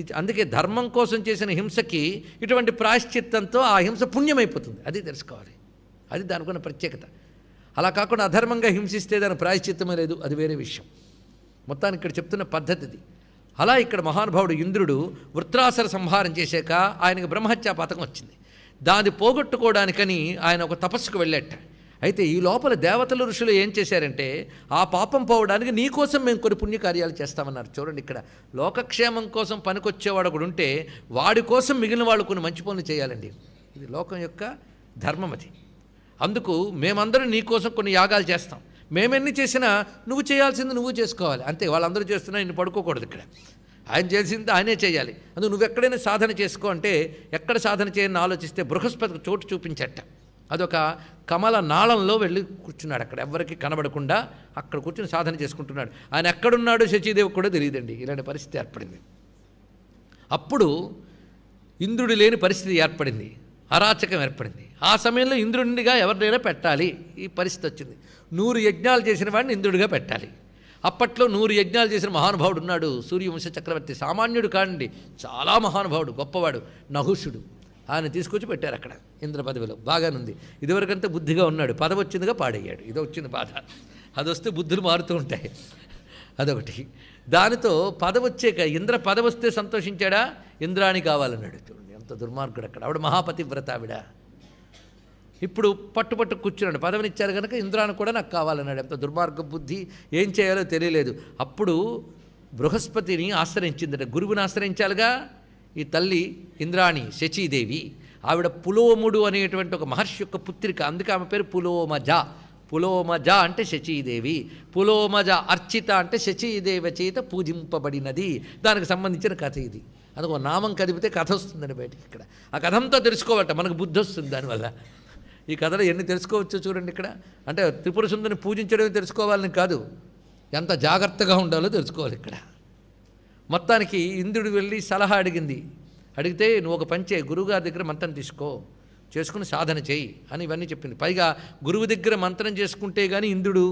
ఇది అందుకే ధర్మం కోసం చేసిన హింసకి ఇటువంటి ప్రాశ్చిత్తంతో ఆ హింస పుణ్యమైపోతుంది అది తెలుసుకోవాలి అది దానికున్న ప్రత్యేకత అలా కాకుండా అధర్మంగా హింసిస్తే దాని ప్రాయశ్చిత్తమే లేదు అది వేరే విషయం మొత్తానికి ఇక్కడ చెప్తున్న పద్ధతిది అలా ఇక్కడ మహానుభావుడు ఇంద్రుడు వృత్రాసర సంహారం చేశాక ఆయనకు బ్రహ్మహత్యా పథకం వచ్చింది దాన్ని పోగొట్టుకోవడానికని ఆయన ఒక తపస్సుకు వెళ్ళేట అయితే ఈ లోపల దేవతలు ఋషులు ఏం చేశారంటే ఆ పాపం పోవడానికి నీకోసం మేము కొన్ని పుణ్యకార్యాలు చేస్తామన్నారు చూడండి ఇక్కడ లోకక్షేమం కోసం పనికొచ్చేవాడు ఒకడు ఉంటే వాడి కోసం మిగిలిన వాళ్ళు కొన్ని మంచి పనులు చేయాలండి ఇది లోకం యొక్క ధర్మం అది అందుకు మేమందరం నీకోసం కొన్ని యాగాలు చేస్తాం మేమెన్ని చేసినా నువ్వు చేయాల్సింది నువ్వు చేసుకోవాలి అంతే వాళ్ళందరూ చేస్తున్నా నిన్ను పడుకోకూడదు ఇక్కడ ఆయన చేసింది ఆయనే చేయాలి అందుకు నువ్వు ఎక్కడైనా సాధన చేసుకో అంటే ఎక్కడ సాధన చేయని ఆలోచిస్తే బృహస్పతికి చోటు చూపించట్ట అదొక కమల నాళంలో వెళ్ళి కూర్చున్నాడు అక్కడ ఎవరికి కనబడకుండా అక్కడ కూర్చుని సాధన చేసుకుంటున్నాడు ఆయన ఎక్కడున్నాడు శచీదేవి కూడా తెలియదండి ఇలాంటి పరిస్థితి ఏర్పడింది అప్పుడు ఇంద్రుడు లేని పరిస్థితి ఏర్పడింది అరాచకం ఏర్పడింది ఆ సమయంలో ఇంద్రుడిగా ఎవరినైనా పెట్టాలి ఈ పరిస్థితి వచ్చింది నూరు యజ్ఞాలు చేసిన వాడిని ఇంద్రుడిగా పెట్టాలి అప్పట్లో నూరు యజ్ఞాలు చేసిన మహానుభావుడు ఉన్నాడు సూర్యవంశ చక్రవర్తి సామాన్యుడు కాండి చాలా మహానుభావుడు గొప్పవాడు నహుషుడు ఆయన తీసుకొచ్చి పెట్టారు అక్కడ ఇంద్ర పదవిలో బాగానుంది ఇదివరకంతా బుద్ధిగా ఉన్నాడు పదవి వచ్చిందిగా పాడయ్యాడు ఇది వచ్చింది బాధ అది వస్తే బుద్ధులు మారుతూ ఉంటాయి అదొకటి దానితో పదవి వచ్చాక ఇంద్ర పదవి వస్తే సంతోషించాడా ఇంద్రాణి కావాలన్నాడు చూడండి ఎంత దుర్మార్గుడు అక్కడ ఆవిడ వ్రత ఆవిడ ఇప్పుడు పట్టుపట్టు కూర్చున్నాడు పదవినిచ్చారు కనుక ఇంద్రాన్ని కూడా నాకు కావాలన్నాడు ఎంత దుర్మార్గ బుద్ధి ఏం చేయాలో తెలియలేదు అప్పుడు బృహస్పతిని ఆశ్రయించిందట గురువుని ఆశ్రయించాలిగా ఈ తల్లి ఇంద్రాణి శచీదేవి ఆవిడ పులోముడు అనేటువంటి ఒక మహర్షి యొక్క పుత్రిక అందుకే ఆమె పేరు పులోమజ పులోమజ అంటే శచీదేవి పులోమజ అర్చిత అంటే శచీదేవి చేత పూజింపబడినది దానికి సంబంధించిన కథ ఇది అందుకు నామం కదిపితే కథ వస్తుందండి బయటికి ఇక్కడ ఆ కథంతో తెలుసుకోవట మనకు బుద్ధి వస్తుంది దానివల్ల ఈ కథలో ఎన్ని తెలుసుకోవచ్చు చూడండి ఇక్కడ అంటే త్రిపుర సుందరిని పూజించడమే తెలుసుకోవాలని కాదు ఎంత జాగ్రత్తగా ఉండాలో తెలుసుకోవాలి ఇక్కడ మొత్తానికి ఇంద్రుడు వెళ్ళి సలహా అడిగింది అడిగితే నువ్వు ఒక పంచే గురువుగారి దగ్గర మంత్రం తీసుకో చేసుకుని సాధన చేయి అని ఇవన్నీ చెప్పింది పైగా గురువు దగ్గర మంత్రం చేసుకుంటే కానీ ఇంద్రుడు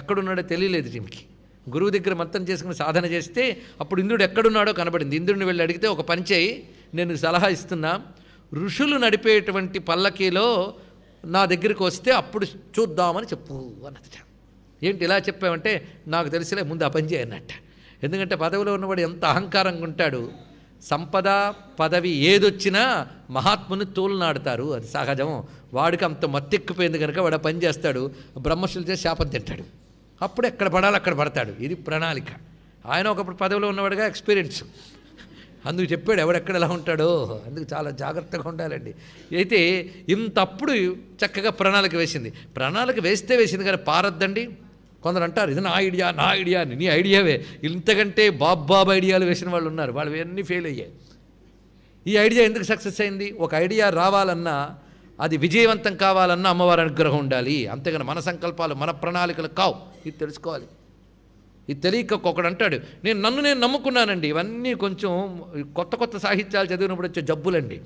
ఎక్కడున్నాడో తెలియలేదు దీనికి గురువు దగ్గర మంత్రం చేసుకుని సాధన చేస్తే అప్పుడు ఇంద్రుడు ఎక్కడున్నాడో కనబడింది ఇంద్రుడిని వెళ్ళి అడిగితే ఒక పని చేయి నేను సలహా ఇస్తున్నా ఋషులు నడిపేటువంటి పల్లకీలో నా దగ్గరికి వస్తే అప్పుడు చూద్దామని చెప్పు అన్నది ఏంటి ఇలా చెప్పామంటే నాకు తెలిసిలే ముందు ఆ పని చేయన్నట్ట ఎందుకంటే పదవిలో ఉన్నవాడు ఎంత అహంకారంగా ఉంటాడు సంపద పదవి ఏదొచ్చినా మహాత్ముని తోలునాడతారు అది సహజం వాడికి అంత మత్తెక్కిపోయింది కనుక వాడు పని చేస్తాడు బ్రహ్మశులు చేసి శాపం తింటాడు అప్పుడు ఎక్కడ పడాలి అక్కడ పడతాడు ఇది ప్రణాళిక ఆయన ఒకప్పుడు పదవిలో ఉన్నవాడుగా ఎక్స్పీరియన్స్ అందుకు చెప్పాడు ఎవడెక్కడ ఎలా ఉంటాడో అందుకు చాలా జాగ్రత్తగా ఉండాలండి అయితే ఇంతప్పుడు చక్కగా ప్రణాళిక వేసింది ప్రణాళిక వేస్తే వేసింది కానీ పారద్దండి కొందరు అంటారు ఇది నా ఐడియా నా ఐడియా అని నీ ఐడియావే ఇంతకంటే బాబాబు ఐడియాలు వేసిన వాళ్ళు ఉన్నారు వాళ్ళు ఇవన్నీ ఫెయిల్ అయ్యాయి ఈ ఐడియా ఎందుకు సక్సెస్ అయింది ఒక ఐడియా రావాలన్నా అది విజయవంతం కావాలన్నా అమ్మవారి అనుగ్రహం ఉండాలి అంతేగాని మన సంకల్పాలు మన ప్రణాళికలు కావు ఇది తెలుసుకోవాలి ఇది తెలియక ఒకడు అంటాడు నేను నన్ను నేను నమ్ముకున్నానండి ఇవన్నీ కొంచెం కొత్త కొత్త సాహిత్యాలు చదివినప్పుడు వచ్చే జబ్బులండి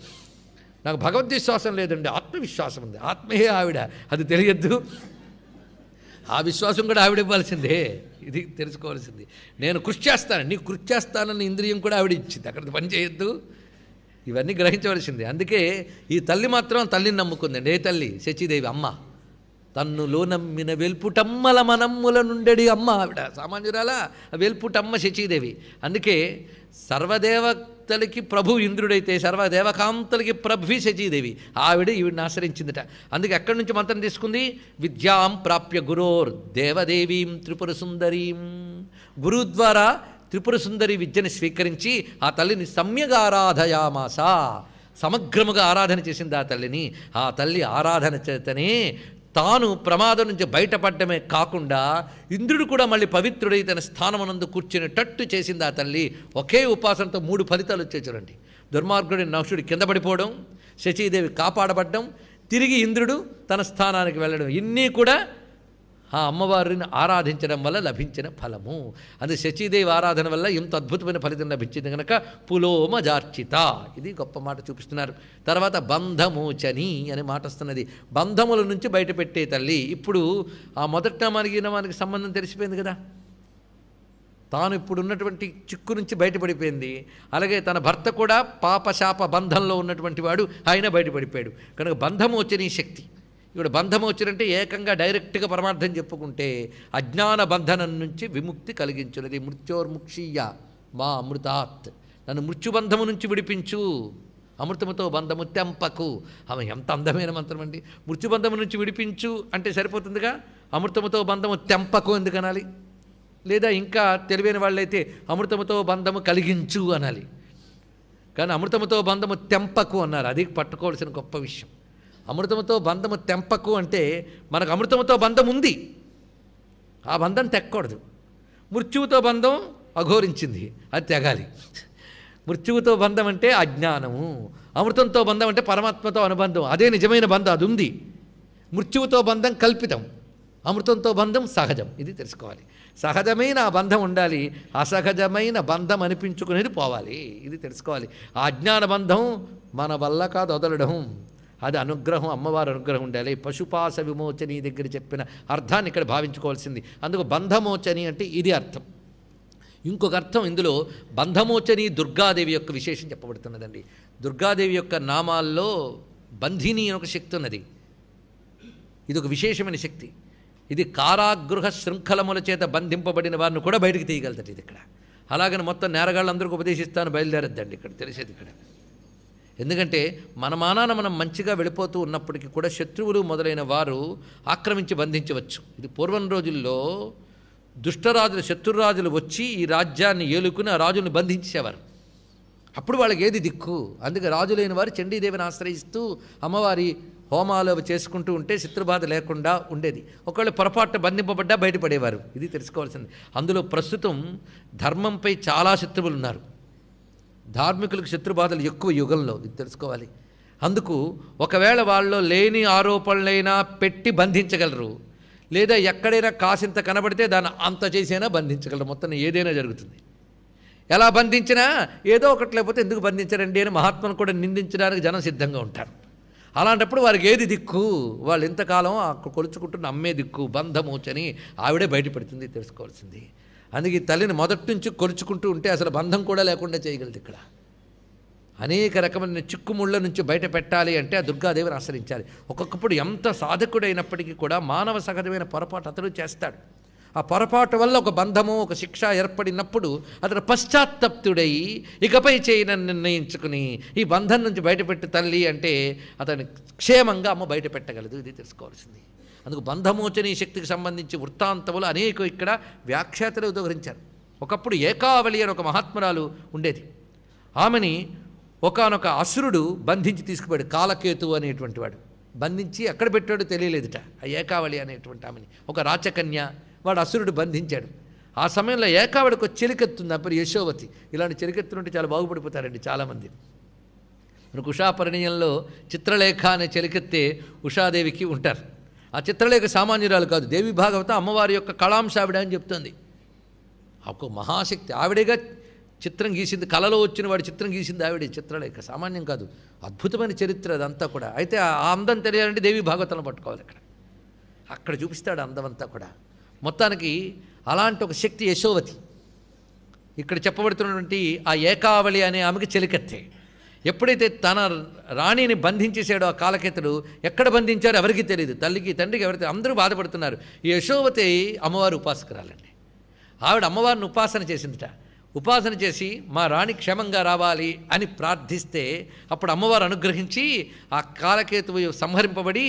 నాకు భగవద్విశ్వాసం లేదండి ఆత్మవిశ్వాసం ఉంది ఆత్మయే ఆవిడ అది తెలియద్దు ఆ విశ్వాసం కూడా ఆవిడ ఇవ్వాల్సిందే ఇది తెలుసుకోవాల్సింది నేను కృషి చేస్తాను నీకు కృషి చేస్తానని ఇంద్రియం కూడా ఆవిడ ఇచ్చింది అక్కడ పని చేయొద్దు ఇవన్నీ గ్రహించవలసిందే అందుకే ఈ తల్లి మాత్రం తల్లిని నమ్ముకుందండి ఏ తల్లి శచీదేవి అమ్మ తన్నులో నమ్మిన వెల్పుటమ్మల మనమ్ముల నుండెడి అమ్మ ఆవిడ సామాన్యురాల వెల్పుటమ్మ శచీదేవి అందుకే సర్వదేవ దేవకాంతలకి ప్రభు ఇంద్రుడైతే సర్వ దేవకాంతలకి ప్రభి శచీదేవి ఆవిడ ఈవిడిని ఆశ్రయించిందట అందుకే ఎక్కడి నుంచి మంత్రం తీసుకుంది విద్యాం ప్రాప్య గురోర్ దేవదేవీం త్రిపుర సుందరీం గురువు ద్వారా త్రిపుర సుందరి విద్యని స్వీకరించి ఆ తల్లిని సమ్యగా ఆరాధయామాసా సమగ్రముగా ఆరాధన చేసింది ఆ తల్లిని ఆ తల్లి ఆరాధన చేతనే తాను ప్రమాదం నుంచి బయటపడ్డమే కాకుండా ఇంద్రుడు కూడా మళ్ళీ పవిత్రుడై తన స్థానమునందు కూర్చునేటట్టు చేసింది ఆ తల్లి ఒకే ఉపాసనతో మూడు ఫలితాలు వచ్చే చూడండి దుర్మార్గుడి నక్షుడు కింద పడిపోవడం శచీదేవి కాపాడబడ్డం తిరిగి ఇంద్రుడు తన స్థానానికి వెళ్ళడం ఇన్నీ కూడా ఆ అమ్మవారిని ఆరాధించడం వల్ల లభించిన ఫలము అది శచీదేవి ఆరాధన వల్ల ఎంత అద్భుతమైన ఫలితం లభించింది కనుక పులోమ జార్చిత ఇది గొప్ప మాట చూపిస్తున్నారు తర్వాత బంధమోచని అనే మాట వస్తున్నది బంధముల నుంచి బయటపెట్టే తల్లి ఇప్పుడు ఆ మొదట మనగిన మనకి సంబంధం తెలిసిపోయింది కదా తాను ఇప్పుడు ఉన్నటువంటి చిక్కు నుంచి బయటపడిపోయింది అలాగే తన భర్త కూడా పాపశాప బంధంలో ఉన్నటువంటి వాడు ఆయన బయటపడిపోయాడు కనుక బంధమోచని శక్తి ఇక్కడ బంధం వచ్చినంటే ఏకంగా డైరెక్ట్గా పరమార్థం చెప్పుకుంటే అజ్ఞాన బంధనం నుంచి విముక్తి కలిగించున్నది మృత్యోర్ముక్షీయ మా అమృతాత్ నన్ను మృత్యుబంధము నుంచి విడిపించు అమృతముతో బంధము తెంపకు ఆమె ఎంత అందమైన మంత్రం అండి మృత్యుబంధము నుంచి విడిపించు అంటే సరిపోతుందిగా అమృతముతో బంధము తెంపకు ఎందుకనాలి లేదా ఇంకా తెలివైన వాళ్ళైతే అమృతముతో బంధము కలిగించు అనాలి కానీ అమృతముతో బంధము తెంపకు అన్నారు అది పట్టుకోవాల్సిన గొప్ప విషయం అమృతముతో బంధము తెంపకు అంటే మనకు అమృతముతో బంధం ఉంది ఆ బంధం తెక్కకూడదు మృత్యువుతో బంధం అఘోరించింది అది తెగాలి మృత్యువుతో బంధం అంటే అజ్ఞానము అమృతంతో బంధం అంటే పరమాత్మతో అనుబంధం అదే నిజమైన బంధం అది ఉంది మృత్యువుతో బంధం కల్పితం అమృతంతో బంధం సహజం ఇది తెలుసుకోవాలి సహజమైన ఆ బంధం ఉండాలి అసహజమైన బంధం అనిపించుకునేది పోవాలి ఇది తెలుసుకోవాలి ఆ అజ్ఞాన బంధం మన వల్ల కాదు వదలడం అది అనుగ్రహం అమ్మవారి అనుగ్రహం ఉండాలి పశుపాస విమోచని దగ్గర చెప్పిన అర్థాన్ని ఇక్కడ భావించుకోవాల్సింది అందుకు బంధమోచని అంటే ఇది అర్థం ఇంకొక అర్థం ఇందులో బంధమోచని దుర్గాదేవి యొక్క విశేషం చెప్పబడుతున్నదండి దుర్గాదేవి యొక్క నామాల్లో బంధిని అని ఒక శక్తి ఉన్నది ఇది ఒక విశేషమైన శక్తి ఇది కారాగృహ శృంఖలముల చేత బంధింపబడిన వారిని కూడా బయటకు తీయగలదండి ఇది ఇక్కడ అలాగని మొత్తం నేరగాళ్ళందరికీ ఉపదేశిస్తాను బయలుదేరద్దండి ఇక్కడ తెలిసేది ఇక్కడ ఎందుకంటే మన మానాన మనం మంచిగా వెళ్ళిపోతూ ఉన్నప్పటికీ కూడా శత్రువులు మొదలైన వారు ఆక్రమించి బంధించవచ్చు ఇది పూర్వం రోజుల్లో దుష్టరాజులు శత్రురాజులు వచ్చి ఈ రాజ్యాన్ని ఏలుకుని ఆ రాజుల్ని బంధించేవారు అప్పుడు వాళ్ళకి ఏది దిక్కు అందుకే రాజులైన వారు చండీదేవిని ఆశ్రయిస్తూ అమ్మవారి హోమాలు చేసుకుంటూ ఉంటే శత్రుబాధ లేకుండా ఉండేది ఒకవేళ పొరపాటు బంధింపబడ్డా బయటపడేవారు ఇది తెలుసుకోవాల్సింది అందులో ప్రస్తుతం ధర్మంపై చాలా శత్రువులు ఉన్నారు ధార్మికులకు శత్రుబాధలు ఎక్కువ యుగంలో ఇది తెలుసుకోవాలి అందుకు ఒకవేళ వాళ్ళు లేని ఆరోపణలైనా పెట్టి బంధించగలరు లేదా ఎక్కడైనా కాసింత కనబడితే దాన్ని అంత చేసైనా బంధించగలరు మొత్తం ఏదైనా జరుగుతుంది ఎలా బంధించినా ఏదో ఒకటి లేకపోతే ఎందుకు బంధించారండి అని మహాత్మను కూడా నిందించడానికి జనం సిద్ధంగా ఉంటారు అలాంటప్పుడు వారికి ఏది దిక్కు వాళ్ళు ఇంతకాలం కొలుచుకుంటున్న అమ్మే దిక్కు బంధమోచని ఆవిడే బయటపడుతుంది తెలుసుకోవాల్సింది అందుకే ఈ తల్లిని మొదటి నుంచి కొలుచుకుంటూ ఉంటే అసలు బంధం కూడా లేకుండా చేయగలదు ఇక్కడ అనేక రకమైన చిక్కుముళ్ళ నుంచి బయట పెట్టాలి అంటే ఆ దుర్గాదేవిని ఆశ్రయించాలి ఒక్కొక్కప్పుడు ఎంత సాధకుడైనప్పటికీ కూడా మానవ సహజమైన పొరపాటు అతడు చేస్తాడు ఆ పొరపాటు వల్ల ఒక బంధము ఒక శిక్ష ఏర్పడినప్పుడు అతను పశ్చాత్తప్తుడై ఇకపై చేయని నిర్ణయించుకుని ఈ బంధం నుంచి బయటపెట్టి తల్లి అంటే అతను క్షేమంగా అమ్మ బయట పెట్టగలదు ఇది తెలుసుకోవాల్సింది అందుకు బంధమోచని శక్తికి సంబంధించి వృత్తాంతములు అనేక ఇక్కడ వ్యాఖ్యాతలు ఉదహరించారు ఒకప్పుడు ఏకావళి అని ఒక మహాత్మురాలు ఉండేది ఆమెని ఒకనొక అసురుడు బంధించి తీసుకుపోయాడు కాలకేతు అనేటువంటి వాడు బంధించి ఎక్కడ పెట్టాడో తెలియలేదుట ఆ ఏకావళి అనేటువంటి ఆమెని ఒక రాచకన్య వాడు అసురుడు బంధించాడు ఆ సమయంలో ఏకావడికి ఒక చెలికెత్తుంది అప్పుడు యశోవతి ఇలాంటి చెలికెత్తులుంటే చాలా బాగుపడిపోతారండి చాలామంది కుషాపరిణయంలో చిత్రలేఖ అనే చెలికెత్తే ఉషాదేవికి ఉంటారు ఆ చిత్రలేఖ సామాన్యురాలు కాదు దేవి భాగవత అమ్మవారి యొక్క కళాంశ ఆవిడ అని చెప్తుంది ఒక మహాశక్తి ఆవిడేగా చిత్రం గీసింది కళలో వచ్చిన వాడి చిత్రం గీసింది ఆవిడ చిత్రలేఖ సామాన్యం కాదు అద్భుతమైన చరిత్ర అదంతా కూడా అయితే ఆ అందం తెలియాలంటే దేవి భాగవతలను పట్టుకోవాలి అక్కడ అక్కడ చూపిస్తాడు అందమంతా కూడా మొత్తానికి అలాంటి ఒక శక్తి యశోవతి ఇక్కడ చెప్పబడుతున్నటువంటి ఆ ఏకావళి అనే ఆమెకి చెలికత్తే ఎప్పుడైతే తన రాణిని బంధించేసాడో ఆ కాలకేతుడు ఎక్కడ బంధించారో ఎవరికి తెలియదు తల్లికి తండ్రికి ఎవరికి అందరూ బాధపడుతున్నారు ఈ యశోవతి అమ్మవారు ఉపాసకురాలండి ఆవిడ అమ్మవారిని ఉపాసన చేసిందిట ఉపాసన చేసి మా రాణి క్షేమంగా రావాలి అని ప్రార్థిస్తే అప్పుడు అమ్మవారు అనుగ్రహించి ఆ కాలకేతువు సంహరింపబడి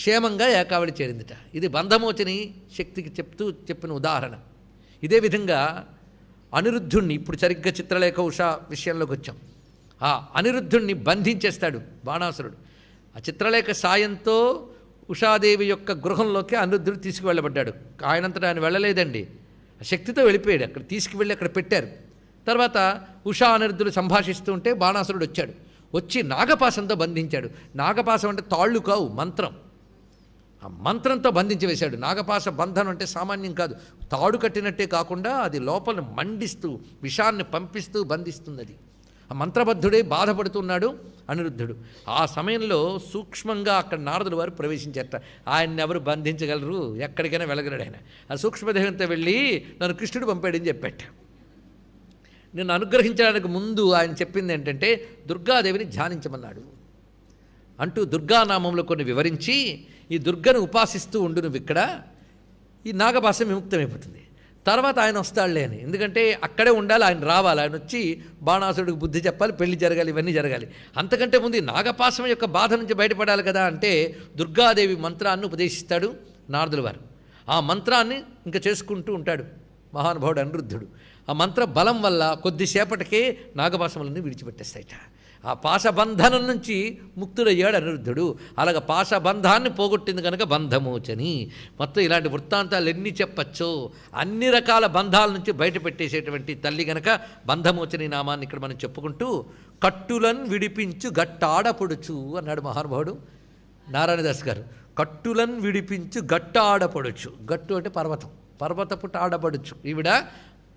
క్షేమంగా ఏకావళి చేరిందిట ఇది బంధమోచని శక్తికి చెప్తూ చెప్పిన ఉదాహరణ ఇదే విధంగా అనిరుద్ధుణ్ణి ఇప్పుడు సరిగ్గా చిత్రలేఖ ఉషా విషయంలోకి వచ్చాం ఆ అనిరుద్ధుణ్ణి బంధించేస్తాడు బాణాసురుడు ఆ చిత్రలేఖ సాయంతో ఉషాదేవి యొక్క గృహంలోకి అనిరుద్ధుడు తీసుకువెళ్ళబడ్డాడు ఆయనంతటా ఆయన వెళ్ళలేదండి ఆ శక్తితో వెళ్ళిపోయాడు అక్కడ తీసుకువెళ్ళి అక్కడ పెట్టారు తర్వాత ఉషా అనిరుద్ధుడు సంభాషిస్తూ ఉంటే బాణాసురుడు వచ్చాడు వచ్చి నాగపాసంతో బంధించాడు నాగపాసం అంటే తాళ్ళు కావు మంత్రం ఆ మంత్రంతో బంధించి వేశాడు నాగపాస బంధనం అంటే సామాన్యం కాదు తాడు కట్టినట్టే కాకుండా అది లోపల మండిస్తూ విషాన్ని పంపిస్తూ బంధిస్తుంది అది ఆ మంత్రబద్ధుడే బాధపడుతున్నాడు అనిరుద్ధుడు ఆ సమయంలో సూక్ష్మంగా అక్కడ నారదుల వారు ప్రవేశించారట ఆయన్ని ఎవరు బంధించగలరు ఎక్కడికైనా వెళ్ళగలడు ఆయన ఆ సూక్ష్మదేహంతో వెళ్ళి నన్ను కృష్ణుడు పంపాడని చెప్పాట నేను అనుగ్రహించడానికి ముందు ఆయన చెప్పింది ఏంటంటే దుర్గాదేవిని ధ్యానించమన్నాడు అంటూ దుర్గానామంలో కొన్ని వివరించి ఈ దుర్గను ఉపాసిస్తూ ఉండు నువ్వు ఇక్కడ ఈ నాగభాష విముక్తమైపోతుంది తర్వాత ఆయన వస్తాడులే అని ఎందుకంటే అక్కడే ఉండాలి ఆయన రావాలి ఆయన వచ్చి బాణాసుడికి బుద్ధి చెప్పాలి పెళ్లి జరగాలి ఇవన్నీ జరగాలి అంతకంటే ముందు నాగపాశం యొక్క బాధ నుంచి బయటపడాలి కదా అంటే దుర్గాదేవి మంత్రాన్ని ఉపదేశిస్తాడు నారదుల వారు ఆ మంత్రాన్ని ఇంకా చేసుకుంటూ ఉంటాడు మహానుభావుడు అనిరుద్ధుడు ఆ మంత్ర బలం వల్ల కొద్దిసేపటికే నాగపాశములన్నీ విడిచిపెట్టేస్తాయిట ఆ పాశబంధనం నుంచి ముక్తుడయ్యాడు అనిరుద్ధుడు అలాగ పాశబంధాన్ని పోగొట్టింది కనుక బంధమోచని మొత్తం ఇలాంటి వృత్తాంతాలు ఎన్ని చెప్పచ్చో అన్ని రకాల బంధాల నుంచి బయట తల్లి కనుక బంధమోచని నామాన్ని ఇక్కడ మనం చెప్పుకుంటూ కట్టులను విడిపించు గట్టాడపొడుచు అన్నాడు మహానుభావుడు నారాయణదాస్ గారు కట్టులను విడిపించు గట్టాడపడొచ్చు గట్టు అంటే పర్వతం పర్వతపుట ఆడపడుచు ఈవిడ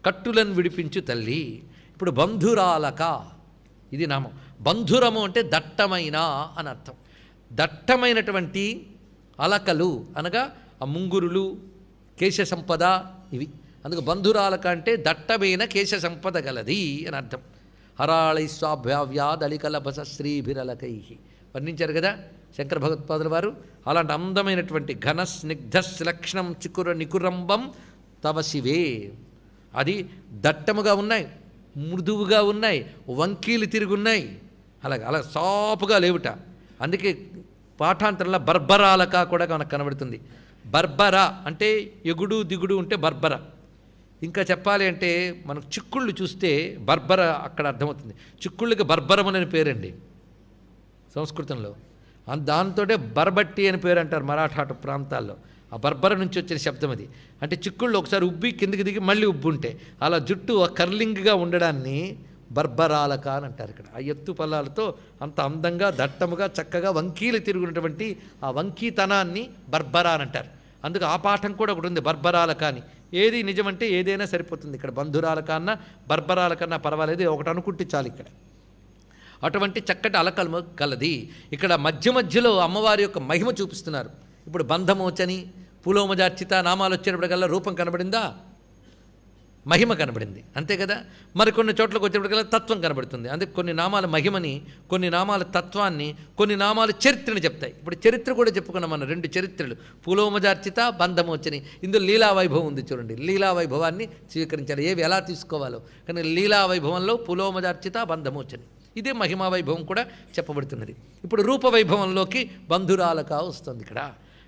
కట్టులను విడిపించు తల్లి ఇప్పుడు బంధురాలక ఇది నామం బంధురము అంటే దట్టమైన అని అర్థం దట్టమైనటువంటి అలకలు అనగా ఆ ముంగురులు కేశ సంపద ఇవి అందుకు బంధురాలక అంటే దట్టమైన కేశ సంపద గలది అని అర్థం హరాళై బస శ్రీభిరలకై వర్ణించారు కదా శంకర భగవత్పాదుల వారు అలాంటి అందమైనటువంటి ఘన స్నిగ్ధ శ్లక్షణం చికుర నికురంబం తవ శివే అది దట్టముగా ఉన్నాయి మృదువుగా ఉన్నాయి వంకీలు తిరుగున్నాయి అలాగే అలా సాపుగా లేవుట అందుకే పాఠాంతరంలో బర్బరాలక కూడా మనకు కనబడుతుంది బర్బరా అంటే ఎగుడు దిగుడు ఉంటే బర్బర ఇంకా చెప్పాలి అంటే మనం చిక్కుళ్ళు చూస్తే బర్బర అక్కడ అర్థమవుతుంది చిక్కుళ్ళకి బర్బరం అనే పేరండి సంస్కృతంలో దాంతోటే బర్బట్టి అని పేరు అంటారు మరాఠా ప్రాంతాల్లో ఆ బర్బర నుంచి వచ్చిన శబ్దం అది అంటే చిక్కుళ్ళు ఒకసారి ఉబ్బి కిందికి దిగి మళ్ళీ ఉబ్బు ఉంటే అలా జుట్టు ఆ కర్లింగ్గా ఉండడాన్ని బర్బరాలక అని అంటారు ఇక్కడ ఆ ఎత్తు పల్లాలతో అంత అందంగా దట్టముగా చక్కగా వంకీలు తిరుగునటువంటి ఆ వంకీతనాన్ని బర్బరా అని అంటారు అందుకు ఆ పాఠం కూడా ఒకటి ఉంది బర్బరాల కానీ ఏది నిజమంటే ఏదైనా సరిపోతుంది ఇక్కడ బంధురాల కన్నా బర్బరాల కన్నా పర్వాలేదు ఒకటి అనుకుంటే చాలు ఇక్కడ అటువంటి చక్కటి అలకలు కలది ఇక్కడ మధ్య మధ్యలో అమ్మవారి యొక్క మహిమ చూపిస్తున్నారు ఇప్పుడు బంధమోచని పులోమజార్చిత నామాలు వచ్చేటప్పటికల్లా రూపం కనబడిందా మహిమ కనబడింది అంతే కదా మరికొన్ని చోట్లకు వచ్చేటప్పటికల్లా తత్వం కనబడుతుంది అందుకే కొన్ని నామాల మహిమని కొన్ని నామాల తత్వాన్ని కొన్ని నామాల చరిత్రని చెప్తాయి ఇప్పుడు చరిత్ర కూడా చెప్పుకున్నాం మనం రెండు చరిత్రలు పులోమజార్చిత బంధమోచని ఇందులో లీలా వైభవం ఉంది చూడండి లీలా వైభవాన్ని స్వీకరించాలి ఏవి ఎలా తీసుకోవాలో కానీ లీలా వైభవంలో పులోమజార్చిత బంధమోచని ఇదే మహిమా వైభవం కూడా చెప్పబడుతున్నది ఇప్పుడు రూప వైభవంలోకి బంధురాలక వస్తుంది ఇక్కడ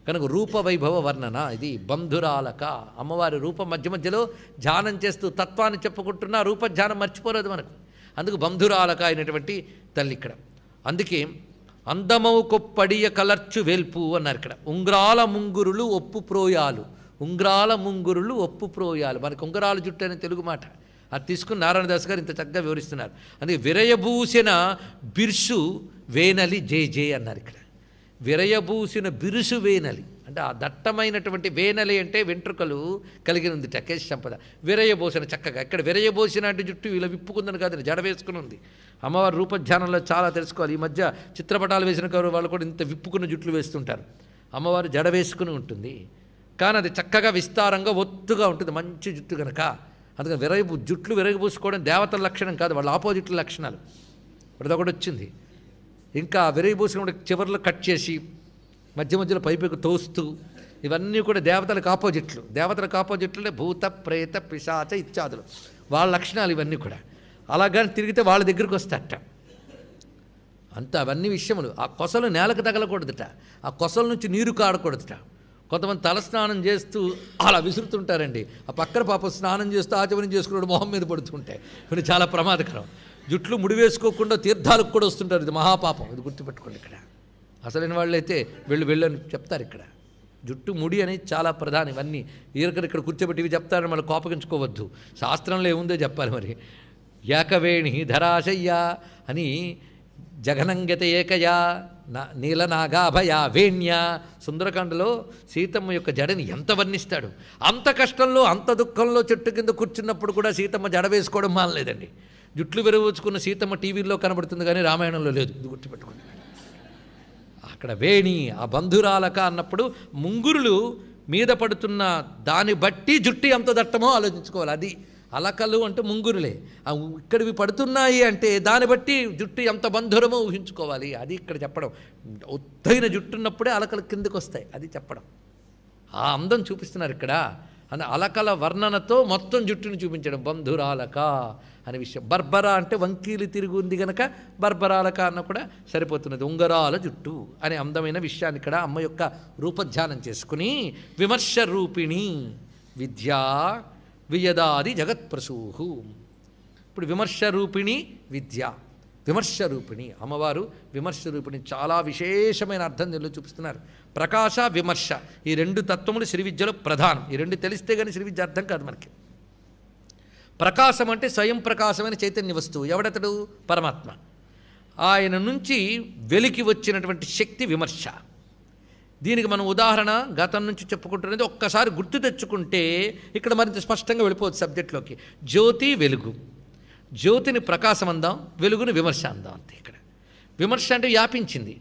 కనుక రూప వైభవ వర్ణన ఇది బంధురాలక అమ్మవారి రూపం మధ్య మధ్యలో ధ్యానం చేస్తూ తత్వాన్ని చెప్పుకుంటున్నా రూప ధ్యానం మర్చిపోలేదు మనకు అందుకు బంధురాలక అయినటువంటి తల్లి ఇక్కడ అందుకే అందమౌ కొప్పడియ కలర్చు వెల్పు అన్నారు ఇక్కడ ఉంగ్రాల ముంగురులు ఒప్పు ప్రోయాలు ఉంగరాల ముంగురులు ఒప్పు ప్రోయాలు మనకు ఉంగరాల జుట్టు అనే తెలుగు మాట అది తీసుకుని నారాయణదాస్ గారు ఇంత చక్కగా వివరిస్తున్నారు అందుకే విరయభూసిన బిర్సు వేనలి జే జే అన్నారు ఇక్కడ విరయబూసిన బిరుసు వేనలి అంటే ఆ దట్టమైనటువంటి వేనలి అంటే వెంట్రుకలు కలిగి ఉంది టకేష్ సంపద విరయబోసిన చక్కగా ఇక్కడ విరయబోసిన అంటే జుట్టు ఇలా విప్పుకుందని కాదు జడ వేసుకుని ఉంది అమ్మవారి రూపధ్యానంలో చాలా తెలుసుకోవాలి ఈ మధ్య చిత్రపటాలు వేసిన కారు వాళ్ళు కూడా ఇంత విప్పుకున్న జుట్లు వేస్తుంటారు అమ్మవారు జడ వేసుకుని ఉంటుంది కానీ అది చక్కగా విస్తారంగా ఒత్తుగా ఉంటుంది మంచి జుట్టు కనుక అందుకని విరగబూ జుట్లు విరగబూసుకోవడం దేవతల లక్షణం కాదు వాళ్ళ ఆపోజిట్ల లక్షణాలు ఒకటి వచ్చింది ఇంకా విరగబూసిన చివరిలో కట్ చేసి మధ్య మధ్యలో పైపుకి తోస్తూ ఇవన్నీ కూడా దేవతలకు ఆపోజిట్లు దేవతలకు ఆపోజిట్లు భూత ప్రేత పిశాచ ఇత్యాదులు వాళ్ళ లక్షణాలు ఇవన్నీ కూడా అలాగని తిరిగితే వాళ్ళ దగ్గరికి వస్తాట అంత అవన్నీ విషయములు ఆ కొసలు నేలకు తగలకూడదుట ఆ కొసల నుంచి నీరు కాడకూడదుట కొంతమంది తలస్నానం చేస్తూ అలా విసురుతుంటారండి ఆ పక్కన పాప స్నానం చేస్తూ ఆచమనం చేసుకున్నాడు మొహం మీద పడుతుంటాయి కొన్ని చాలా ప్రమాదకరం జుట్లు ముడివేసుకోకుండా తీర్థాలకు కూడా వస్తుంటారు ఇది మహాపాపం ఇది గుర్తుపెట్టుకోండి ఇక్కడ అసలైన వాళ్ళైతే అయితే వెళ్ళు వెళ్ళని చెప్తారు ఇక్కడ జుట్టు ముడి అనేది చాలా ప్రధానం ఇవన్నీ ఈరకడ ఇక్కడ కూర్చోబెట్టి ఇవి చెప్తారని మనం కోపగించుకోవద్దు శాస్త్రంలో ఏముందో చెప్పాలి మరి ఏకవేణి ధరాశయ్య అని జగనంగత ఏకయా నీలనాగాభయ వేణ్య సుందరకాండలో సీతమ్మ యొక్క జడని ఎంత వర్ణిస్తాడు అంత కష్టంలో అంత దుఃఖంలో చెట్టు కింద కూర్చున్నప్పుడు కూడా సీతమ్మ జడ వేసుకోవడం మానలేదండి జుట్లు విరవచ్చుకున్న సీతమ్మ టీవీలో కనబడుతుంది కానీ రామాయణంలో లేదు ఇది గుర్తుపెట్టుకోండి అక్కడ వేణి ఆ బంధురాలక అన్నప్పుడు ముంగురులు మీద పడుతున్న దాన్ని బట్టి జుట్టు ఎంత దట్టమో ఆలోచించుకోవాలి అది అలకలు అంటే ముంగురులే ఇక్కడివి పడుతున్నాయి అంటే దాన్ని బట్టి జుట్టు ఎంత బంధురమో ఊహించుకోవాలి అది ఇక్కడ చెప్పడం ఒత్తైన జుట్టున్నప్పుడే అలకలు కిందకు వస్తాయి అది చెప్పడం ఆ అందం చూపిస్తున్నారు ఇక్కడ అని అలకల వర్ణనతో మొత్తం జుట్టును చూపించడం బంధురాలక అనే విషయం బర్బరా అంటే వంకీలు తిరిగి ఉంది గనక బర్బరాలక అన్న కూడా సరిపోతున్నది ఉంగరాల జుట్టు అనే అందమైన విషయాన్ని ఇక్కడ అమ్మ యొక్క రూపధ్యానం చేసుకుని విమర్శ రూపిణి విద్యా వియదాది జగత్ప్రసూహు ఇప్పుడు విమర్శ రూపిణి విద్య విమర్శ రూపిణి అమ్మవారు విమర్శ రూపిణి చాలా విశేషమైన అర్థం నిల్వ చూపిస్తున్నారు ప్రకాశ విమర్శ ఈ రెండు తత్వములు శ్రీ విద్యలో ప్రధానం ఈ రెండు తెలిస్తే కానీ శ్రీ విద్య అర్థం కాదు మనకి ప్రకాశం అంటే స్వయం ప్రకాశమైన చైతన్య వస్తువు ఎవడతడు పరమాత్మ ఆయన నుంచి వెలికి వచ్చినటువంటి శక్తి విమర్శ దీనికి మనం ఉదాహరణ గతం నుంచి చెప్పుకుంటున్నది ఒక్కసారి గుర్తు తెచ్చుకుంటే ఇక్కడ మరింత స్పష్టంగా వెళ్ళిపోవచ్చు సబ్జెక్ట్లోకి జ్యోతి వెలుగు జ్యోతిని ప్రకాశం అందాం వెలుగుని విమర్శ అందాం అంతే ఇక్కడ విమర్శ అంటే వ్యాపించింది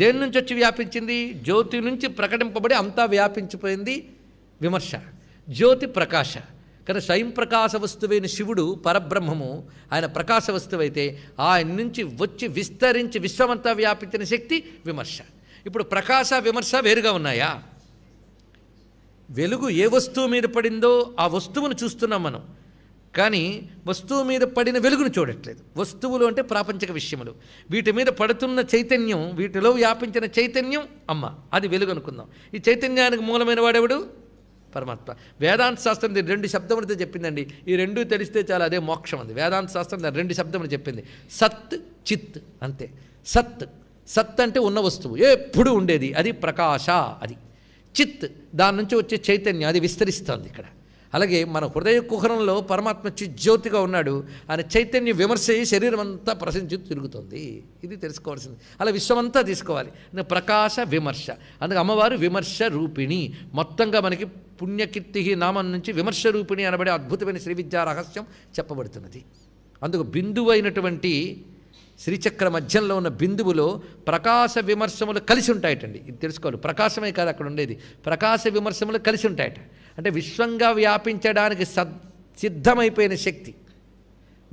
దేని నుంచి వచ్చి వ్యాపించింది జ్యోతి నుంచి ప్రకటింపబడి అంతా వ్యాపించిపోయింది విమర్శ జ్యోతి ప్రకాశ కానీ స్వయం ప్రకాశ వస్తువైన శివుడు పరబ్రహ్మము ఆయన ప్రకాశ వస్తువైతే ఆయన నుంచి వచ్చి విస్తరించి విశ్వమంతా వ్యాపించిన శక్తి విమర్శ ఇప్పుడు ప్రకాశ విమర్శ వేరుగా ఉన్నాయా వెలుగు ఏ వస్తువు మీద పడిందో ఆ వస్తువును చూస్తున్నాం మనం కానీ వస్తువు మీద పడిన వెలుగును చూడట్లేదు వస్తువులు అంటే ప్రాపంచక విషయములు వీటి మీద పడుతున్న చైతన్యం వీటిలో వ్యాపించిన చైతన్యం అమ్మ అది వెలుగు అనుకుందాం ఈ చైతన్యానికి మూలమైన వాడెవడు పరమాత్మ వేదాంత శాస్త్రం దీని రెండు శబ్దములతో చెప్పిందండి ఈ రెండు తెలిస్తే చాలా అదే మోక్షం ఉంది వేదాంత శాస్త్రం దాని రెండు శబ్దములు చెప్పింది సత్ చిత్ అంతే సత్ సత్ అంటే ఉన్న వస్తువు ఎప్పుడు ఉండేది అది ప్రకాశ అది చిత్ దాని నుంచి వచ్చే చైతన్యం అది విస్తరిస్తుంది ఇక్కడ అలాగే మన హృదయ కుహరంలో పరమాత్మ చిజ్యోతిగా ఉన్నాడు ఆయన చైతన్య విమర్శ శరీరం అంతా ప్రశంచి తిరుగుతుంది ఇది తెలుసుకోవాల్సింది అలా విశ్వమంతా తీసుకోవాలి ప్రకాశ విమర్శ అందుకే అమ్మవారు విమర్శ రూపిణి మొత్తంగా మనకి పుణ్యకీర్తి నామం నుంచి విమర్శ రూపిణి అనబడే అద్భుతమైన శ్రీ విద్యా రహస్యం చెప్పబడుతున్నది అందుకు బిందువు అయినటువంటి శ్రీచక్ర మధ్యంలో ఉన్న బిందువులో ప్రకాశ విమర్శములు కలిసి ఉంటాయటండి ఇది తెలుసుకోవాలి ప్రకాశమే కాదు అక్కడ ఉండేది ప్రకాశ విమర్శములు కలిసి ఉంటాయట అంటే విశ్వంగా వ్యాపించడానికి సద్ సిద్ధమైపోయిన శక్తి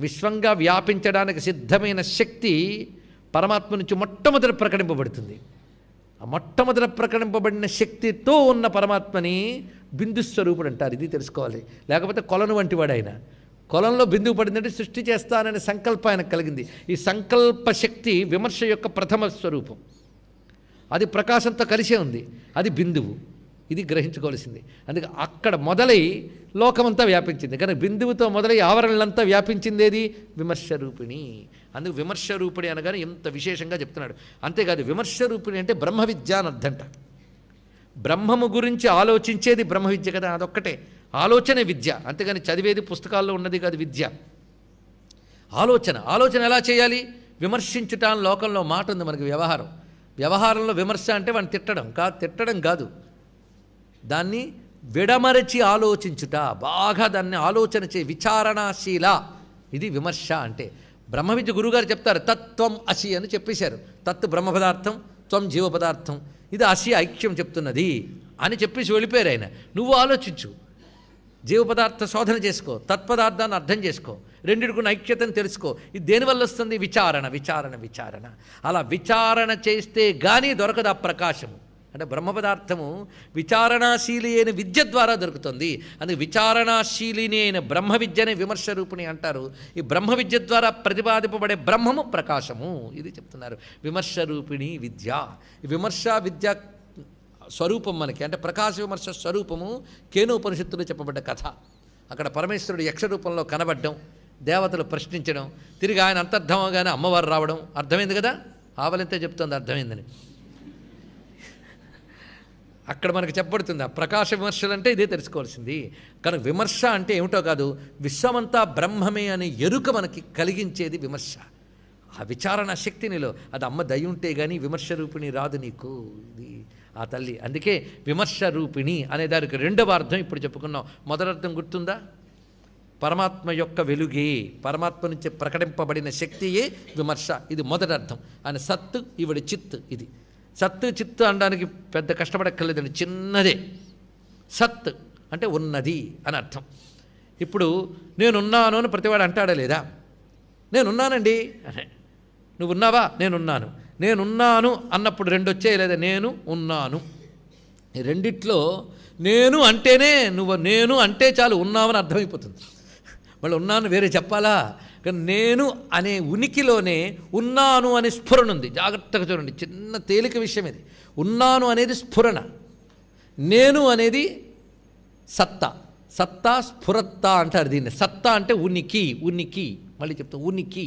విశ్వంగా వ్యాపించడానికి సిద్ధమైన శక్తి పరమాత్మ నుంచి మొట్టమొదట ప్రకటింపబడుతుంది ఆ మొట్టమొదట ప్రకటింపబడిన శక్తితో ఉన్న పరమాత్మని బిందు అంటారు ఇది తెలుసుకోవాలి లేకపోతే కొలను వాడు ఆయన కొలంలో బిందువు పడిందంటే సృష్టి చేస్తాననే సంకల్పం ఆయనకు కలిగింది ఈ సంకల్ప శక్తి విమర్శ యొక్క ప్రథమ స్వరూపం అది ప్రకాశంతో కలిసే ఉంది అది బిందువు ఇది గ్రహించుకోవాల్సింది అందుకే అక్కడ మొదలై లోకమంతా వ్యాపించింది కానీ బిందువుతో మొదలై ఆవరణలంతా వ్యాపించింది ఏది విమర్శరూపిణి అందుకు విమర్శరూపిణి అనగానే ఎంత విశేషంగా చెప్తున్నాడు అంతేకాదు విమర్శరూపిణి అంటే బ్రహ్మ విద్య అర్థంట బ్రహ్మము గురించి ఆలోచించేది బ్రహ్మ విద్య కదా అదొక్కటే ఆలోచనే విద్య అంతేగాని చదివేది పుస్తకాల్లో ఉన్నది కాదు విద్య ఆలోచన ఆలోచన ఎలా చేయాలి విమర్శించుట లోకంలో మాట ఉంది మనకి వ్యవహారం వ్యవహారంలో విమర్శ అంటే వాడిని తిట్టడం కాదు తిట్టడం కాదు దాన్ని విడమరచి ఆలోచించుట బాగా దాన్ని ఆలోచన చే విచారణాశీల ఇది విమర్శ అంటే బ్రహ్మ విద్య గురుగారు చెప్తారు తత్వం అసి అని చెప్పేశారు తత్ బ్రహ్మ పదార్థం త్వం జీవ పదార్థం ఇది అసి ఐక్యం చెప్తున్నది అని చెప్పేసి వెళ్ళిపోయారు ఆయన నువ్వు ఆలోచించు జీవ పదార్థ శోధన చేసుకో తత్పదార్థాన్ని అర్థం చేసుకో రెండిటికున్న ఐక్యతను తెలుసుకో ఇది దేనివల్ల వస్తుంది విచారణ విచారణ విచారణ అలా విచారణ చేస్తే కానీ దొరకదు ఆ ప్రకాశము అంటే బ్రహ్మ పదార్థము విచారణాశీలి అయిన విద్య ద్వారా దొరుకుతుంది అందుకే విచారణాశీలిని అయిన బ్రహ్మ విద్యనే విమర్శ రూపిణి అంటారు ఈ బ్రహ్మ విద్య ద్వారా ప్రతిపాదింపబడే బ్రహ్మము ప్రకాశము ఇది చెప్తున్నారు విమర్శ రూపిణి విద్య విమర్శ విద్య స్వరూపం మనకి అంటే ప్రకాశ విమర్శ స్వరూపము కేను ఉపనిషత్తులు చెప్పబడ్డ కథ అక్కడ పరమేశ్వరుడు యక్ష రూపంలో కనబడ్డం దేవతలు ప్రశ్నించడం తిరిగి ఆయన అంతర్థమగానే అమ్మవారు రావడం అర్థమైంది కదా ఆవలింతే చెప్తుంది అర్థమైందని అక్కడ మనకు చెప్పబడుతుంది ప్రకాశ విమర్శలు అంటే ఇదే తెలుసుకోవాల్సింది కనుక విమర్శ అంటే ఏమిటో కాదు విశ్వమంతా బ్రహ్మమే అనే ఎరుక మనకి కలిగించేది విమర్శ ఆ విచారణ శక్తి నీలో అది అమ్మ దయ ఉంటే కానీ విమర్శ రూపిణి రాదు నీకు ఇది ఆ తల్లి అందుకే విమర్శ రూపిణి అనే దానికి రెండవ అర్థం ఇప్పుడు చెప్పుకున్నాం మొదటర్థం గుర్తుందా పరమాత్మ యొక్క వెలుగే పరమాత్మ నుంచి ప్రకటింపబడిన శక్తియే విమర్శ ఇది మొదటర్థం అని సత్తు ఈవిడ చిత్ ఇది సత్ చిత్తు అనడానికి పెద్ద కష్టపడక్కర్లేదండి చిన్నదే సత్ అంటే ఉన్నది అని అర్థం ఇప్పుడు నేనున్నాను అని ప్రతివాడు అంటాడా లేదా నేనున్నానండి అనే నువ్వున్నావా నేనున్నాను నేనున్నాను అన్నప్పుడు రెండు వచ్చాయి లేదా నేను ఉన్నాను రెండిట్లో నేను అంటేనే నువ్వు నేను అంటే చాలు ఉన్నావని అర్థమైపోతుంది వాళ్ళు ఉన్నాను వేరే చెప్పాలా కానీ నేను అనే ఉనికిలోనే ఉన్నాను అనే స్ఫురణ ఉంది జాగ్రత్తగా చూడండి చిన్న తేలిక విషయం ఇది ఉన్నాను అనేది స్ఫురణ నేను అనేది సత్తా సత్తా స్ఫురత్త అంటారు దీన్ని సత్తా అంటే ఉనికి ఉనికి మళ్ళీ చెప్తాం ఉనికి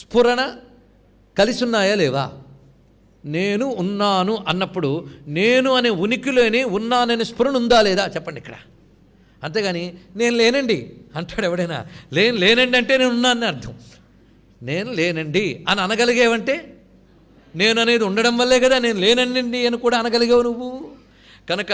స్ఫురణ కలిసి ఉన్నాయా లేవా నేను ఉన్నాను అన్నప్పుడు నేను అనే ఉనికిలోనే ఉన్నాననే స్ఫురణ ఉందా లేదా చెప్పండి ఇక్కడ అంతేగాని నేను లేనండి అంటాడు ఎవడైనా లేను లేనండి అంటే నేను ఉన్నానని అర్థం నేను లేనండి అని అనగలిగేవంటే నేను అనేది ఉండడం వల్లే కదా నేను లేనండి అని కూడా అనగలిగావు నువ్వు కనుక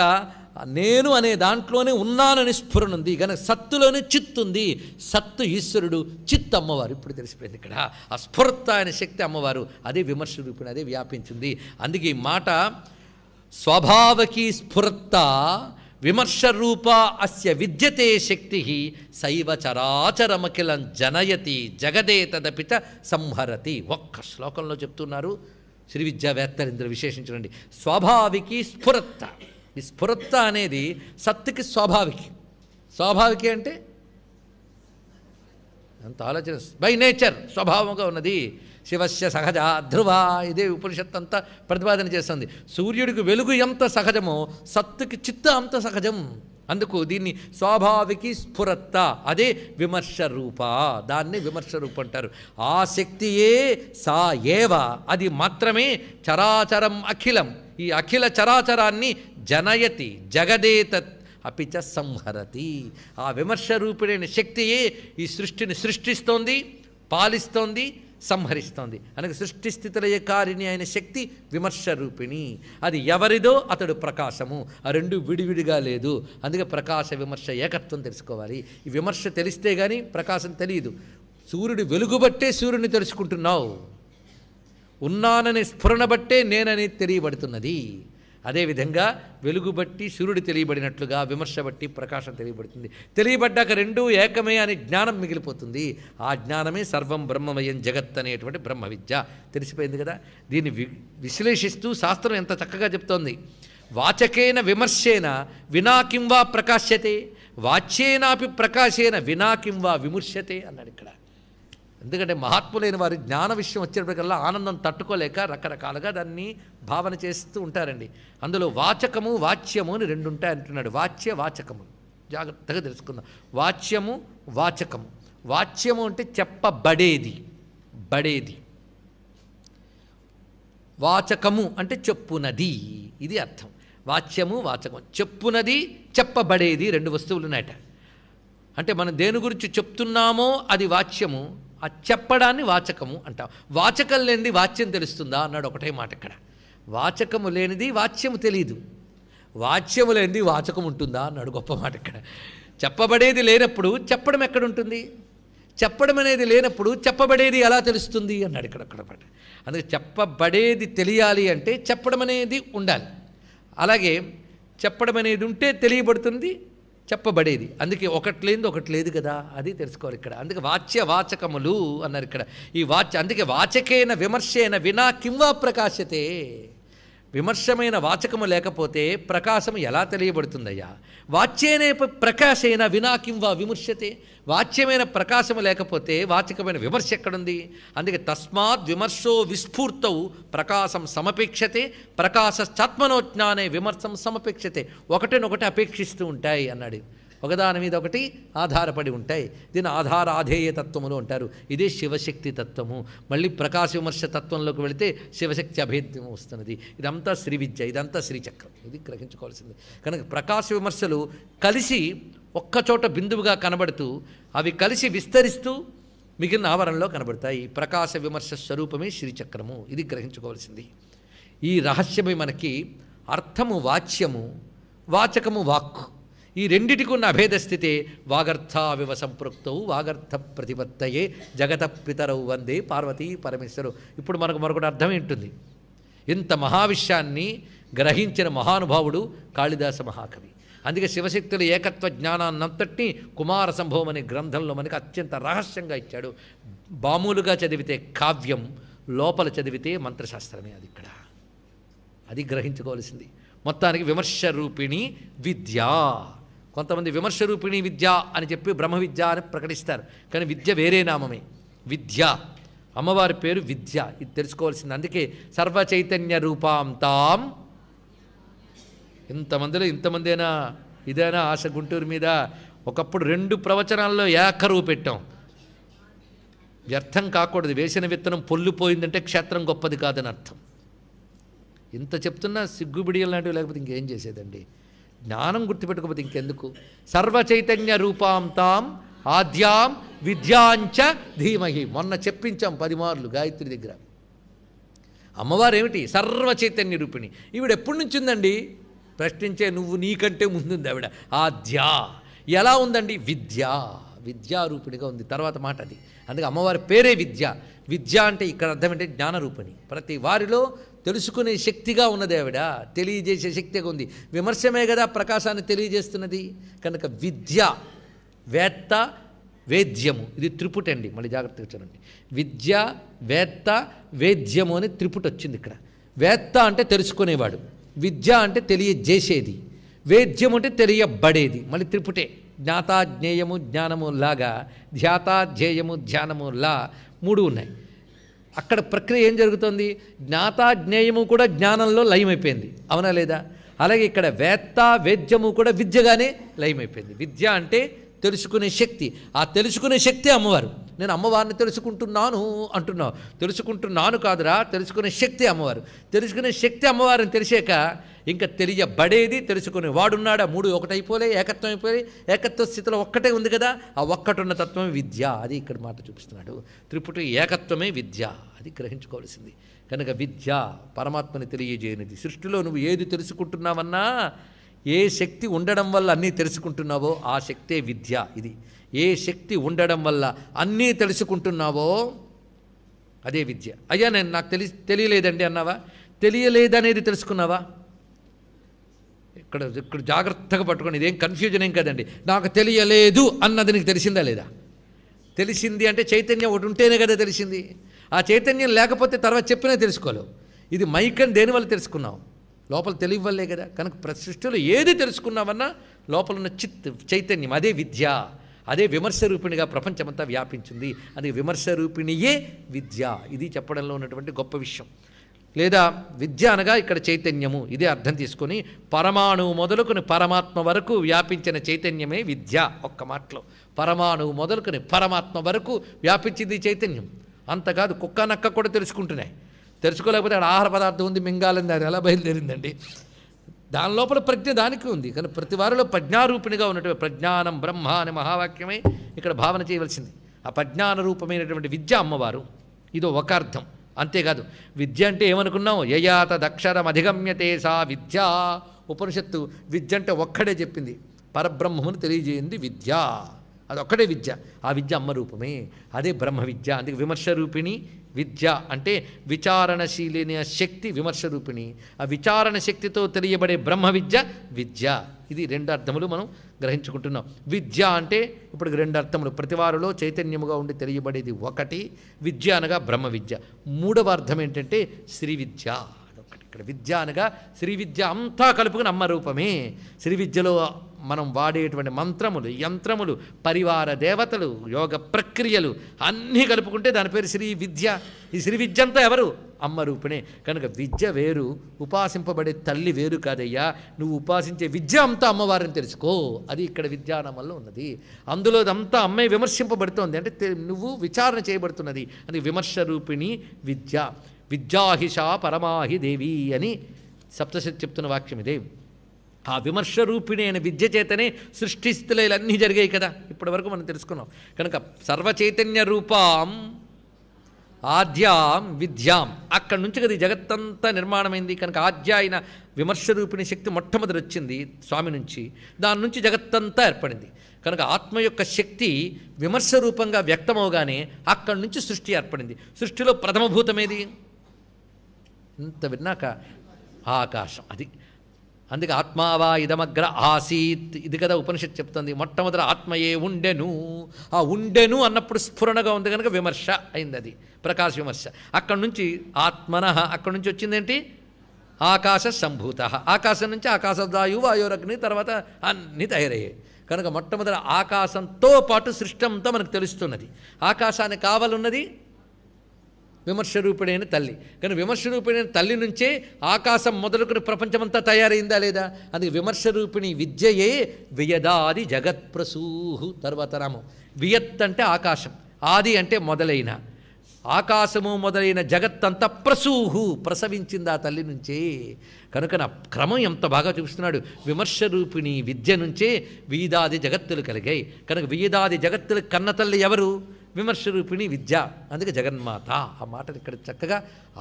నేను అనే దాంట్లోనే ఉన్నానని స్ఫురణ ఉంది కనుక సత్తులోనే చిత్తుంది సత్తు ఈశ్వరుడు చిత్తు అమ్మవారు ఇప్పుడు తెలిసిపోయింది ఇక్కడ ఆ స్ఫురత అనే శక్తి అమ్మవారు అదే విమర్శ రూపిణి అదే వ్యాపించింది అందుకే ఈ మాట స్వభావకి స్ఫురత విమర్శరూప అస్య విద్యతే శక్తి సైవ చరాచరమఖిలం జనయతి జగదే తదపిత సంహరతి ఒక్క శ్లోకంలో చెప్తున్నారు శ్రీ విద్యావేత్తలు ఇందులో విశేషించడండి స్వాభావికి స్ఫురత్త ఈ స్ఫురత్త అనేది సత్తుకి స్వాభావికి స్వాభావికి అంటే అంత ఆలోచన బై నేచర్ స్వభావంగా ఉన్నది శివస్య సహజ ధ్రువా ఇదే ఉపనిషత్తు అంతా ప్రతిపాదన చేస్తుంది సూర్యుడికి వెలుగు ఎంత సహజమో సత్తుకి చిత్త అంత సహజం అందుకు దీన్ని స్వాభావికి స్ఫురత్త అదే విమర్శ రూప దాన్ని విమర్శ రూపం అంటారు ఆ శక్తియే సా ఏవ అది మాత్రమే చరాచరం అఖిలం ఈ అఖిల చరాచరాన్ని జనయతి జగదేత అపిచ సంహరతి ఆ విమర్శ రూపిణైన శక్తియే ఈ సృష్టిని సృష్టిస్తోంది పాలిస్తోంది సంహరిస్తోంది అనగా సృష్టి స్థితులయ కారిణి అయిన శక్తి విమర్శ రూపిణి అది ఎవరిదో అతడు ప్రకాశము ఆ రెండు విడివిడిగా లేదు అందుకే ప్రకాశ విమర్శ ఏకత్వం తెలుసుకోవాలి ఈ విమర్శ తెలిస్తే కానీ ప్రకాశం తెలియదు సూర్యుడు వెలుగుబట్టే సూర్యుడిని తెలుసుకుంటున్నావు ఉన్నానని స్ఫురణ బట్టే నేనని తెలియబడుతున్నది అదేవిధంగా వెలుగుబట్టి సూర్యుడు తెలియబడినట్లుగా విమర్శ బట్టి ప్రకాశం తెలియబడుతుంది తెలియబడ్డాక రెండూ ఏకమే అనే జ్ఞానం మిగిలిపోతుంది ఆ జ్ఞానమే సర్వం బ్రహ్మమయం జగత్ అనేటువంటి బ్రహ్మ విద్య తెలిసిపోయింది కదా దీన్ని వి విశ్లేషిస్తూ శాస్త్రం ఎంత చక్కగా చెప్తోంది వాచకేన విమర్శేన వినా కింవా ప్రకాశ్యతే వాచ్యేనాపి ప్రకాశేన వినా కిం వా విమర్శతే అన్నాడు ఇక్కడ ఎందుకంటే మహాత్ములైన వారి జ్ఞాన విషయం వచ్చినప్పటికల్లా ఆనందం తట్టుకోలేక రకరకాలుగా దాన్ని భావన చేస్తూ ఉంటారండి అందులో వాచకము వాచ్యము అని రెండు ఉంటాయి అంటున్నాడు వాచ్య వాచకము జాగ్రత్తగా తెలుసుకుందాం వాచ్యము వాచకము వాచ్యము అంటే చెప్పబడేది బడేది వాచకము అంటే చెప్పునది ఇది అర్థం వాచ్యము వాచకం చెప్పునది చెప్పబడేది రెండు వస్తువులు ఉన్నాయట అంటే మనం దేని గురించి చెప్తున్నామో అది వాచ్యము ఆ చెప్పడాన్ని వాచకము అంటాం వాచకం లేనిది వాచ్యం తెలుస్తుందా అన్నాడు ఒకటే మాట ఇక్కడ వాచకము లేనిది వాచ్యము తెలియదు వాచ్యము లేనిది వాచకం ఉంటుందా అన్నాడు గొప్ప మాట ఇక్కడ చెప్పబడేది లేనప్పుడు చెప్పడం ఎక్కడుంటుంది చెప్పడం అనేది లేనప్పుడు చెప్పబడేది ఎలా తెలుస్తుంది అన్నాడు ఇక్కడ అక్కడ మాట అందుకే చెప్పబడేది తెలియాలి అంటే చెప్పడం అనేది ఉండాలి అలాగే చెప్పడం అనేది ఉంటే తెలియబడుతుంది చెప్పబడేది అందుకే ఒకటి లేనిది ఒకటి లేదు కదా అది తెలుసుకోవాలి ఇక్కడ అందుకే వాచ్య వాచకములు అన్నారు ఇక్కడ ఈ వాచ్య అందుకే వాచకేన విమర్శేన వినా కింవా ప్రకాశతే విమర్శమైన వాచకము లేకపోతే ప్రకాశం ఎలా తెలియబడుతుందయ్యా వాచ్యేనే ప్రకాశైన వినాకిం వా విమర్శతే వాచ్యమైన ప్రకాశము లేకపోతే వాచకమైన విమర్శ ఎక్కడుంది అందుకే తస్మాత్ విమర్శో విస్ఫూర్తౌ ప్రకాశం సమపేక్షతే ప్రకాశ చాత్మనోజ్ఞానే విమర్శం సమపేక్షతే ఒకటినొకటి అపేక్షిస్తూ ఉంటాయి అన్నాడు ఒకదాని మీద ఒకటి ఆధారపడి ఉంటాయి దీని ఆధార ఆధేయ తత్వములు అంటారు ఇదే శివశక్తి తత్వము మళ్ళీ ప్రకాశ విమర్శ తత్వంలోకి వెళితే శివశక్తి అభేద్యం వస్తున్నది ఇదంతా శ్రీ విద్య ఇదంతా శ్రీచక్రం ఇది గ్రహించుకోవాల్సింది కనుక ప్రకాశ విమర్శలు కలిసి ఒక్కచోట బిందువుగా కనబడుతూ అవి కలిసి విస్తరిస్తూ మిగిలిన ఆవరణలో కనబడతాయి ప్రకాశ విమర్శ స్వరూపమే శ్రీచక్రము ఇది గ్రహించుకోవాల్సింది ఈ రహస్యమే మనకి అర్థము వాచ్యము వాచకము వాక్కు ఈ రెండిటికి ఉన్న అభేద స్థితి వాగర్థావివ సంపృక్తవు వాగర్థ ప్రతిపత్తయే జగత పితరవు వందే పార్వతీ పరమేశ్వరు ఇప్పుడు మనకు మరొకటి అర్థం ఏంటుంది ఇంత మహావిషయాన్ని గ్రహించిన మహానుభావుడు కాళిదాస మహాకవి అందుకే శివశక్తుల ఏకత్వ జ్ఞానాన్నంతటి కుమార సంభవం అనే గ్రంథంలో మనకి అత్యంత రహస్యంగా ఇచ్చాడు బాములుగా చదివితే కావ్యం లోపల చదివితే మంత్రశాస్త్రమే అది ఇక్కడ అది గ్రహించుకోవాల్సింది మొత్తానికి విమర్శ రూపిణి విద్యా కొంతమంది విమర్శ రూపిణి విద్య అని చెప్పి బ్రహ్మ విద్య అని ప్రకటిస్తారు కానీ విద్య వేరే నామమే విద్య అమ్మవారి పేరు విద్య ఇది తెలుసుకోవాల్సింది అందుకే సర్వచైతన్య రూపాంతాం ఇంతమందిలో ఇంతమందైనా ఇదేనా ఆశ గుంటూరు మీద ఒకప్పుడు రెండు ప్రవచనాల్లో ఏకరువు పెట్టాం వ్యర్థం కాకూడదు వేసిన విత్తనం పొల్లిపోయిందంటే క్షేత్రం గొప్పది కాదని అర్థం ఇంత చెప్తున్నా సిగ్గుబిడియలు లాంటివి లేకపోతే ఇంకేం చేసేదండి జ్ఞానం గుర్తుపెట్టుకోబోతే ఇంకెందుకు సర్వచైతన్య రూపాంతాం ఆద్యాం విద్యాంచ ధీమహి మొన్న చెప్పించాం పదిమార్లు గాయత్రి దగ్గర అమ్మవారు ఏమిటి సర్వచైతన్య రూపిణి ఈవిడ ఎప్పటి నుంచి ఉందండి ప్రశ్నించే నువ్వు నీకంటే ముందుంది ఆవిడ ఆద్యా ఎలా ఉందండి విద్యా విద్యారూపిణిగా ఉంది తర్వాత మాట అది అందుకే అమ్మవారి పేరే విద్య విద్య అంటే ఇక్కడ అర్థం ఏంటంటే జ్ఞానరూపిణి ప్రతి వారిలో తెలుసుకునే శక్తిగా ఉన్నది ఆవిడ తెలియజేసే శక్తిగా ఉంది విమర్శమే కదా ప్రకాశాన్ని తెలియజేస్తున్నది కనుక విద్య వేత్త వేద్యము ఇది త్రిపుట అండి మళ్ళీ జాగ్రత్తగా చూడండి విద్య వేత్త వేద్యము అని త్రిపుట వచ్చింది ఇక్కడ వేత్త అంటే తెలుసుకునేవాడు విద్య అంటే తెలియజేసేది వేద్యం అంటే తెలియబడేది మళ్ళీ త్రిపుటే జ్ఞాత జ్ఞేయము జ్ఞానము లాగా ధ్యాత ధ్యేయము ధ్యానము లా మూడు ఉన్నాయి అక్కడ ప్రక్రియ ఏం జరుగుతుంది జ్ఞాత జ్ఞేయము కూడా జ్ఞానంలో లయమైపోయింది అవునా లేదా అలాగే ఇక్కడ వేత్త వేద్యము కూడా విద్యగానే లయమైపోయింది విద్య అంటే తెలుసుకునే శక్తి ఆ తెలుసుకునే శక్తి అమ్మవారు నేను అమ్మవారిని తెలుసుకుంటున్నాను అంటున్నావు తెలుసుకుంటున్నాను కాదురా తెలుసుకునే శక్తి అమ్మవారు తెలుసుకునే శక్తి అమ్మవారిని తెలిసాక ఇంకా తెలియబడేది తెలుసుకునే వాడున్నాడా మూడు ఒకటైపోలే ఏకత్వం అయిపోయి ఏకత్వ స్థితిలో ఒక్కటే ఉంది కదా ఆ ఒక్కటున్న తత్వమే విద్య అది ఇక్కడ మాట చూపిస్తున్నాడు త్రిపుటి ఏకత్వమే విద్య అది గ్రహించుకోవాల్సింది కనుక విద్య పరమాత్మని తెలియజేయనిది సృష్టిలో నువ్వు ఏది తెలుసుకుంటున్నావన్నా ఏ శక్తి ఉండడం వల్ల అన్నీ తెలుసుకుంటున్నావో ఆ శక్తే విద్య ఇది ఏ శక్తి ఉండడం వల్ల అన్నీ తెలుసుకుంటున్నావో అదే విద్య అయ్యా నేను నాకు తెలి తెలియలేదండి అన్నావా తెలియలేదనేది తెలుసుకున్నావా ఇక్కడ ఇక్కడ జాగ్రత్తగా పట్టుకోండి ఇదేం కన్ఫ్యూజన్ ఏం కదండి నాకు తెలియలేదు అన్నది నీకు తెలిసిందా లేదా తెలిసింది అంటే చైతన్యం ఒకటి ఉంటేనే కదా తెలిసింది ఆ చైతన్యం లేకపోతే తర్వాత చెప్పినా తెలుసుకోలేవు ఇది మైక్ అని దేనివల్ల తెలుసుకున్నావు లోపల తెలివి వల్లే కదా కనుక ప్రతి సృష్టిలో ఏది తెలుసుకున్నామన్నా లోపల ఉన్న చిత్ చైతన్యం అదే విద్య అదే విమర్శ రూపిణిగా ప్రపంచమంతా వ్యాపించింది అది విమర్శ రూపిణియే విద్య ఇది చెప్పడంలో ఉన్నటువంటి గొప్ప విషయం లేదా విద్య అనగా ఇక్కడ చైతన్యము ఇదే అర్థం తీసుకొని పరమాణువు మొదలుకొని పరమాత్మ వరకు వ్యాపించిన చైతన్యమే విద్య ఒక్క మాటలో పరమాణువు మొదలుకొని పరమాత్మ వరకు వ్యాపించింది చైతన్యం అంతకాదు కుక్క నక్క కూడా తెలుసుకుంటున్నాయి తెరుచుకోలేకపోతే అక్కడ ఆహార పదార్థం ఉంది మింగాలని అది ఎలా బయలుదేరిందండి దాని లోపల ప్రజ్ఞ దానికి ఉంది కానీ ప్రతి వారిలో ప్రజ్ఞారూపిణిగా ఉన్నటువంటి ప్రజ్ఞానం బ్రహ్మ అనే మహావాక్యమే ఇక్కడ భావన చేయవలసింది ఆ ప్రజ్ఞాన రూపమైనటువంటి విద్య అమ్మవారు ఇదో ఒక అర్థం అంతేకాదు విద్య అంటే ఏమనుకున్నాం యయాత తదక్షరం అధిగమ్యతే సా విద్య ఉపనిషత్తు విద్య అంటే ఒక్కడే చెప్పింది పరబ్రహ్మమును తెలియజేయింది విద్య అదొక్కడే విద్య ఆ విద్య అమ్మ రూపమే అదే బ్రహ్మ విద్య అందుకే విమర్శ రూపిణి విద్య అంటే విచారణశీలిని శక్తి విమర్శ రూపిణి ఆ విచారణ శక్తితో తెలియబడే బ్రహ్మ విద్య విద్య ఇది రెండు అర్థములు మనం గ్రహించుకుంటున్నాం విద్య అంటే ఇప్పుడు రెండు అర్థములు ప్రతివారులో చైతన్యముగా ఉండి తెలియబడేది ఒకటి విద్య అనగా బ్రహ్మ విద్య మూడవ అర్థం ఏంటంటే శ్రీ విద్య ఇక్కడ విద్య అనగా శ్రీ విద్య అంతా కలుపుకుని అమ్మ రూపమే శ్రీ విద్యలో మనం వాడేటువంటి మంత్రములు యంత్రములు పరివార దేవతలు యోగ ప్రక్రియలు అన్నీ కలుపుకుంటే దాని పేరు శ్రీ విద్య ఈ శ్రీ విద్య అంతా ఎవరు అమ్మ రూపిణే కనుక విద్య వేరు ఉపాసింపబడే తల్లి వేరు కాదయ్యా నువ్వు ఉపాసించే విద్య అంతా అమ్మవారిని తెలుసుకో అది ఇక్కడ విద్యానామంలో ఉన్నది అందులో అంతా అమ్మాయి విమర్శింపబడుతోంది అంటే నువ్వు విచారణ చేయబడుతున్నది అది విమర్శ రూపిణి విద్య విద్యాహిషా పరమాహి దేవి అని సప్తశతి చెప్తున్న వాక్యం ఇదే ఆ విమర్శ రూపిణి అయిన విద్య చేతనే సృష్టి స్థితిలో జరిగాయి కదా ఇప్పటి వరకు మనం తెలుసుకున్నాం కనుక సర్వచైతన్య రూపాం ఆద్యాం విద్యాం అక్కడి నుంచి కదా జగత్తంతా నిర్మాణమైంది కనుక ఆద్య అయిన విమర్శ రూపిణి శక్తి మొట్టమొదటి వచ్చింది స్వామి నుంచి దాని నుంచి జగత్తంతా ఏర్పడింది కనుక ఆత్మ యొక్క శక్తి విమర్శ రూపంగా వ్యక్తమవగానే అక్కడి నుంచి సృష్టి ఏర్పడింది సృష్టిలో ప్రథమభూతమేది ఇంత విన్నాక ఆకాశం అది అందుకే ఆత్మావా ఇదమగ్ర ఆసీత్ ఇది కదా ఉపనిషత్ చెప్తుంది మొట్టమొదటి ఆత్మయే ఉండెను ఆ ఉండెను అన్నప్పుడు స్ఫురణగా ఉంది కనుక విమర్శ అయింది అది ప్రకాశ విమర్శ అక్కడి నుంచి ఆత్మన అక్కడి నుంచి వచ్చిందేంటి ఆకాశ సంభూత ఆకాశం నుంచి దాయు వాయురగ్ని తర్వాత అన్ని తయారయ్యాయి కనుక మొట్టమొదటి ఆకాశంతో పాటు సృష్టంతో మనకు తెలుస్తున్నది ఆకాశానికి కావాలన్నది విమర్శరూపుడైన తల్లి కానీ విమర్శరూపుడైన తల్లి నుంచే ఆకాశం మొదలుకుని ప్రపంచమంతా తయారైందా లేదా అందుకే విమర్శరూపిణి విద్యయే వియదాది జగత్ప్రసూహు తర్వాత రామం వియత్ అంటే ఆకాశం ఆది అంటే మొదలైన ఆకాశము మొదలైన జగత్తంతా ప్రసూహు ప్రసవించింది ఆ తల్లి నుంచే కనుక నా క్రమం ఎంత బాగా చూపిస్తున్నాడు విమర్శరూపిణి విద్య నుంచే వీదాది జగత్తులు కలిగాయి కనుక వీదాది జగత్తులు కన్న తల్లి ఎవరు విమర్శ రూపిణి విద్య అందుకే జగన్మాత ఆ మాట ఇక్కడ చక్కగా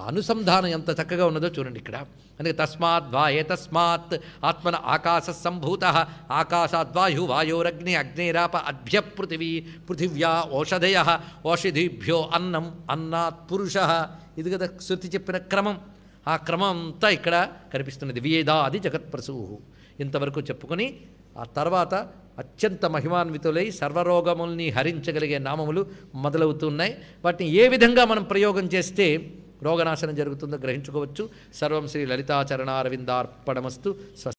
అనుసంధానం ఎంత చక్కగా ఉన్నదో చూడండి ఇక్కడ అందుకే తస్మాత్ వా ఏతస్మాత్ ఆత్మన ఆకాశ సంభూత ఆకాశాద్వాయు వాయోరగ్ని అగ్నిరాప అభ్య పృథివీ పృథివ్యా ఓషధయ ఓషధిభ్యో అన్నం అన్నాత్ పురుష ఇది కదా శృతి చెప్పిన క్రమం ఆ క్రమం అంతా ఇక్కడ కనిపిస్తున్నది వేదాది జగత్ప్రసూహు ఇంతవరకు చెప్పుకొని ఆ తర్వాత అత్యంత మహిమాన్వితులై సర్వరోగముల్ని హరించగలిగే నామములు మొదలవుతున్నాయి వాటిని ఏ విధంగా మనం ప్రయోగం చేస్తే రోగనాశనం జరుగుతుందో గ్రహించుకోవచ్చు సర్వం శ్రీ లలితాచరణ అరవిందార్పణమస్తు స్వ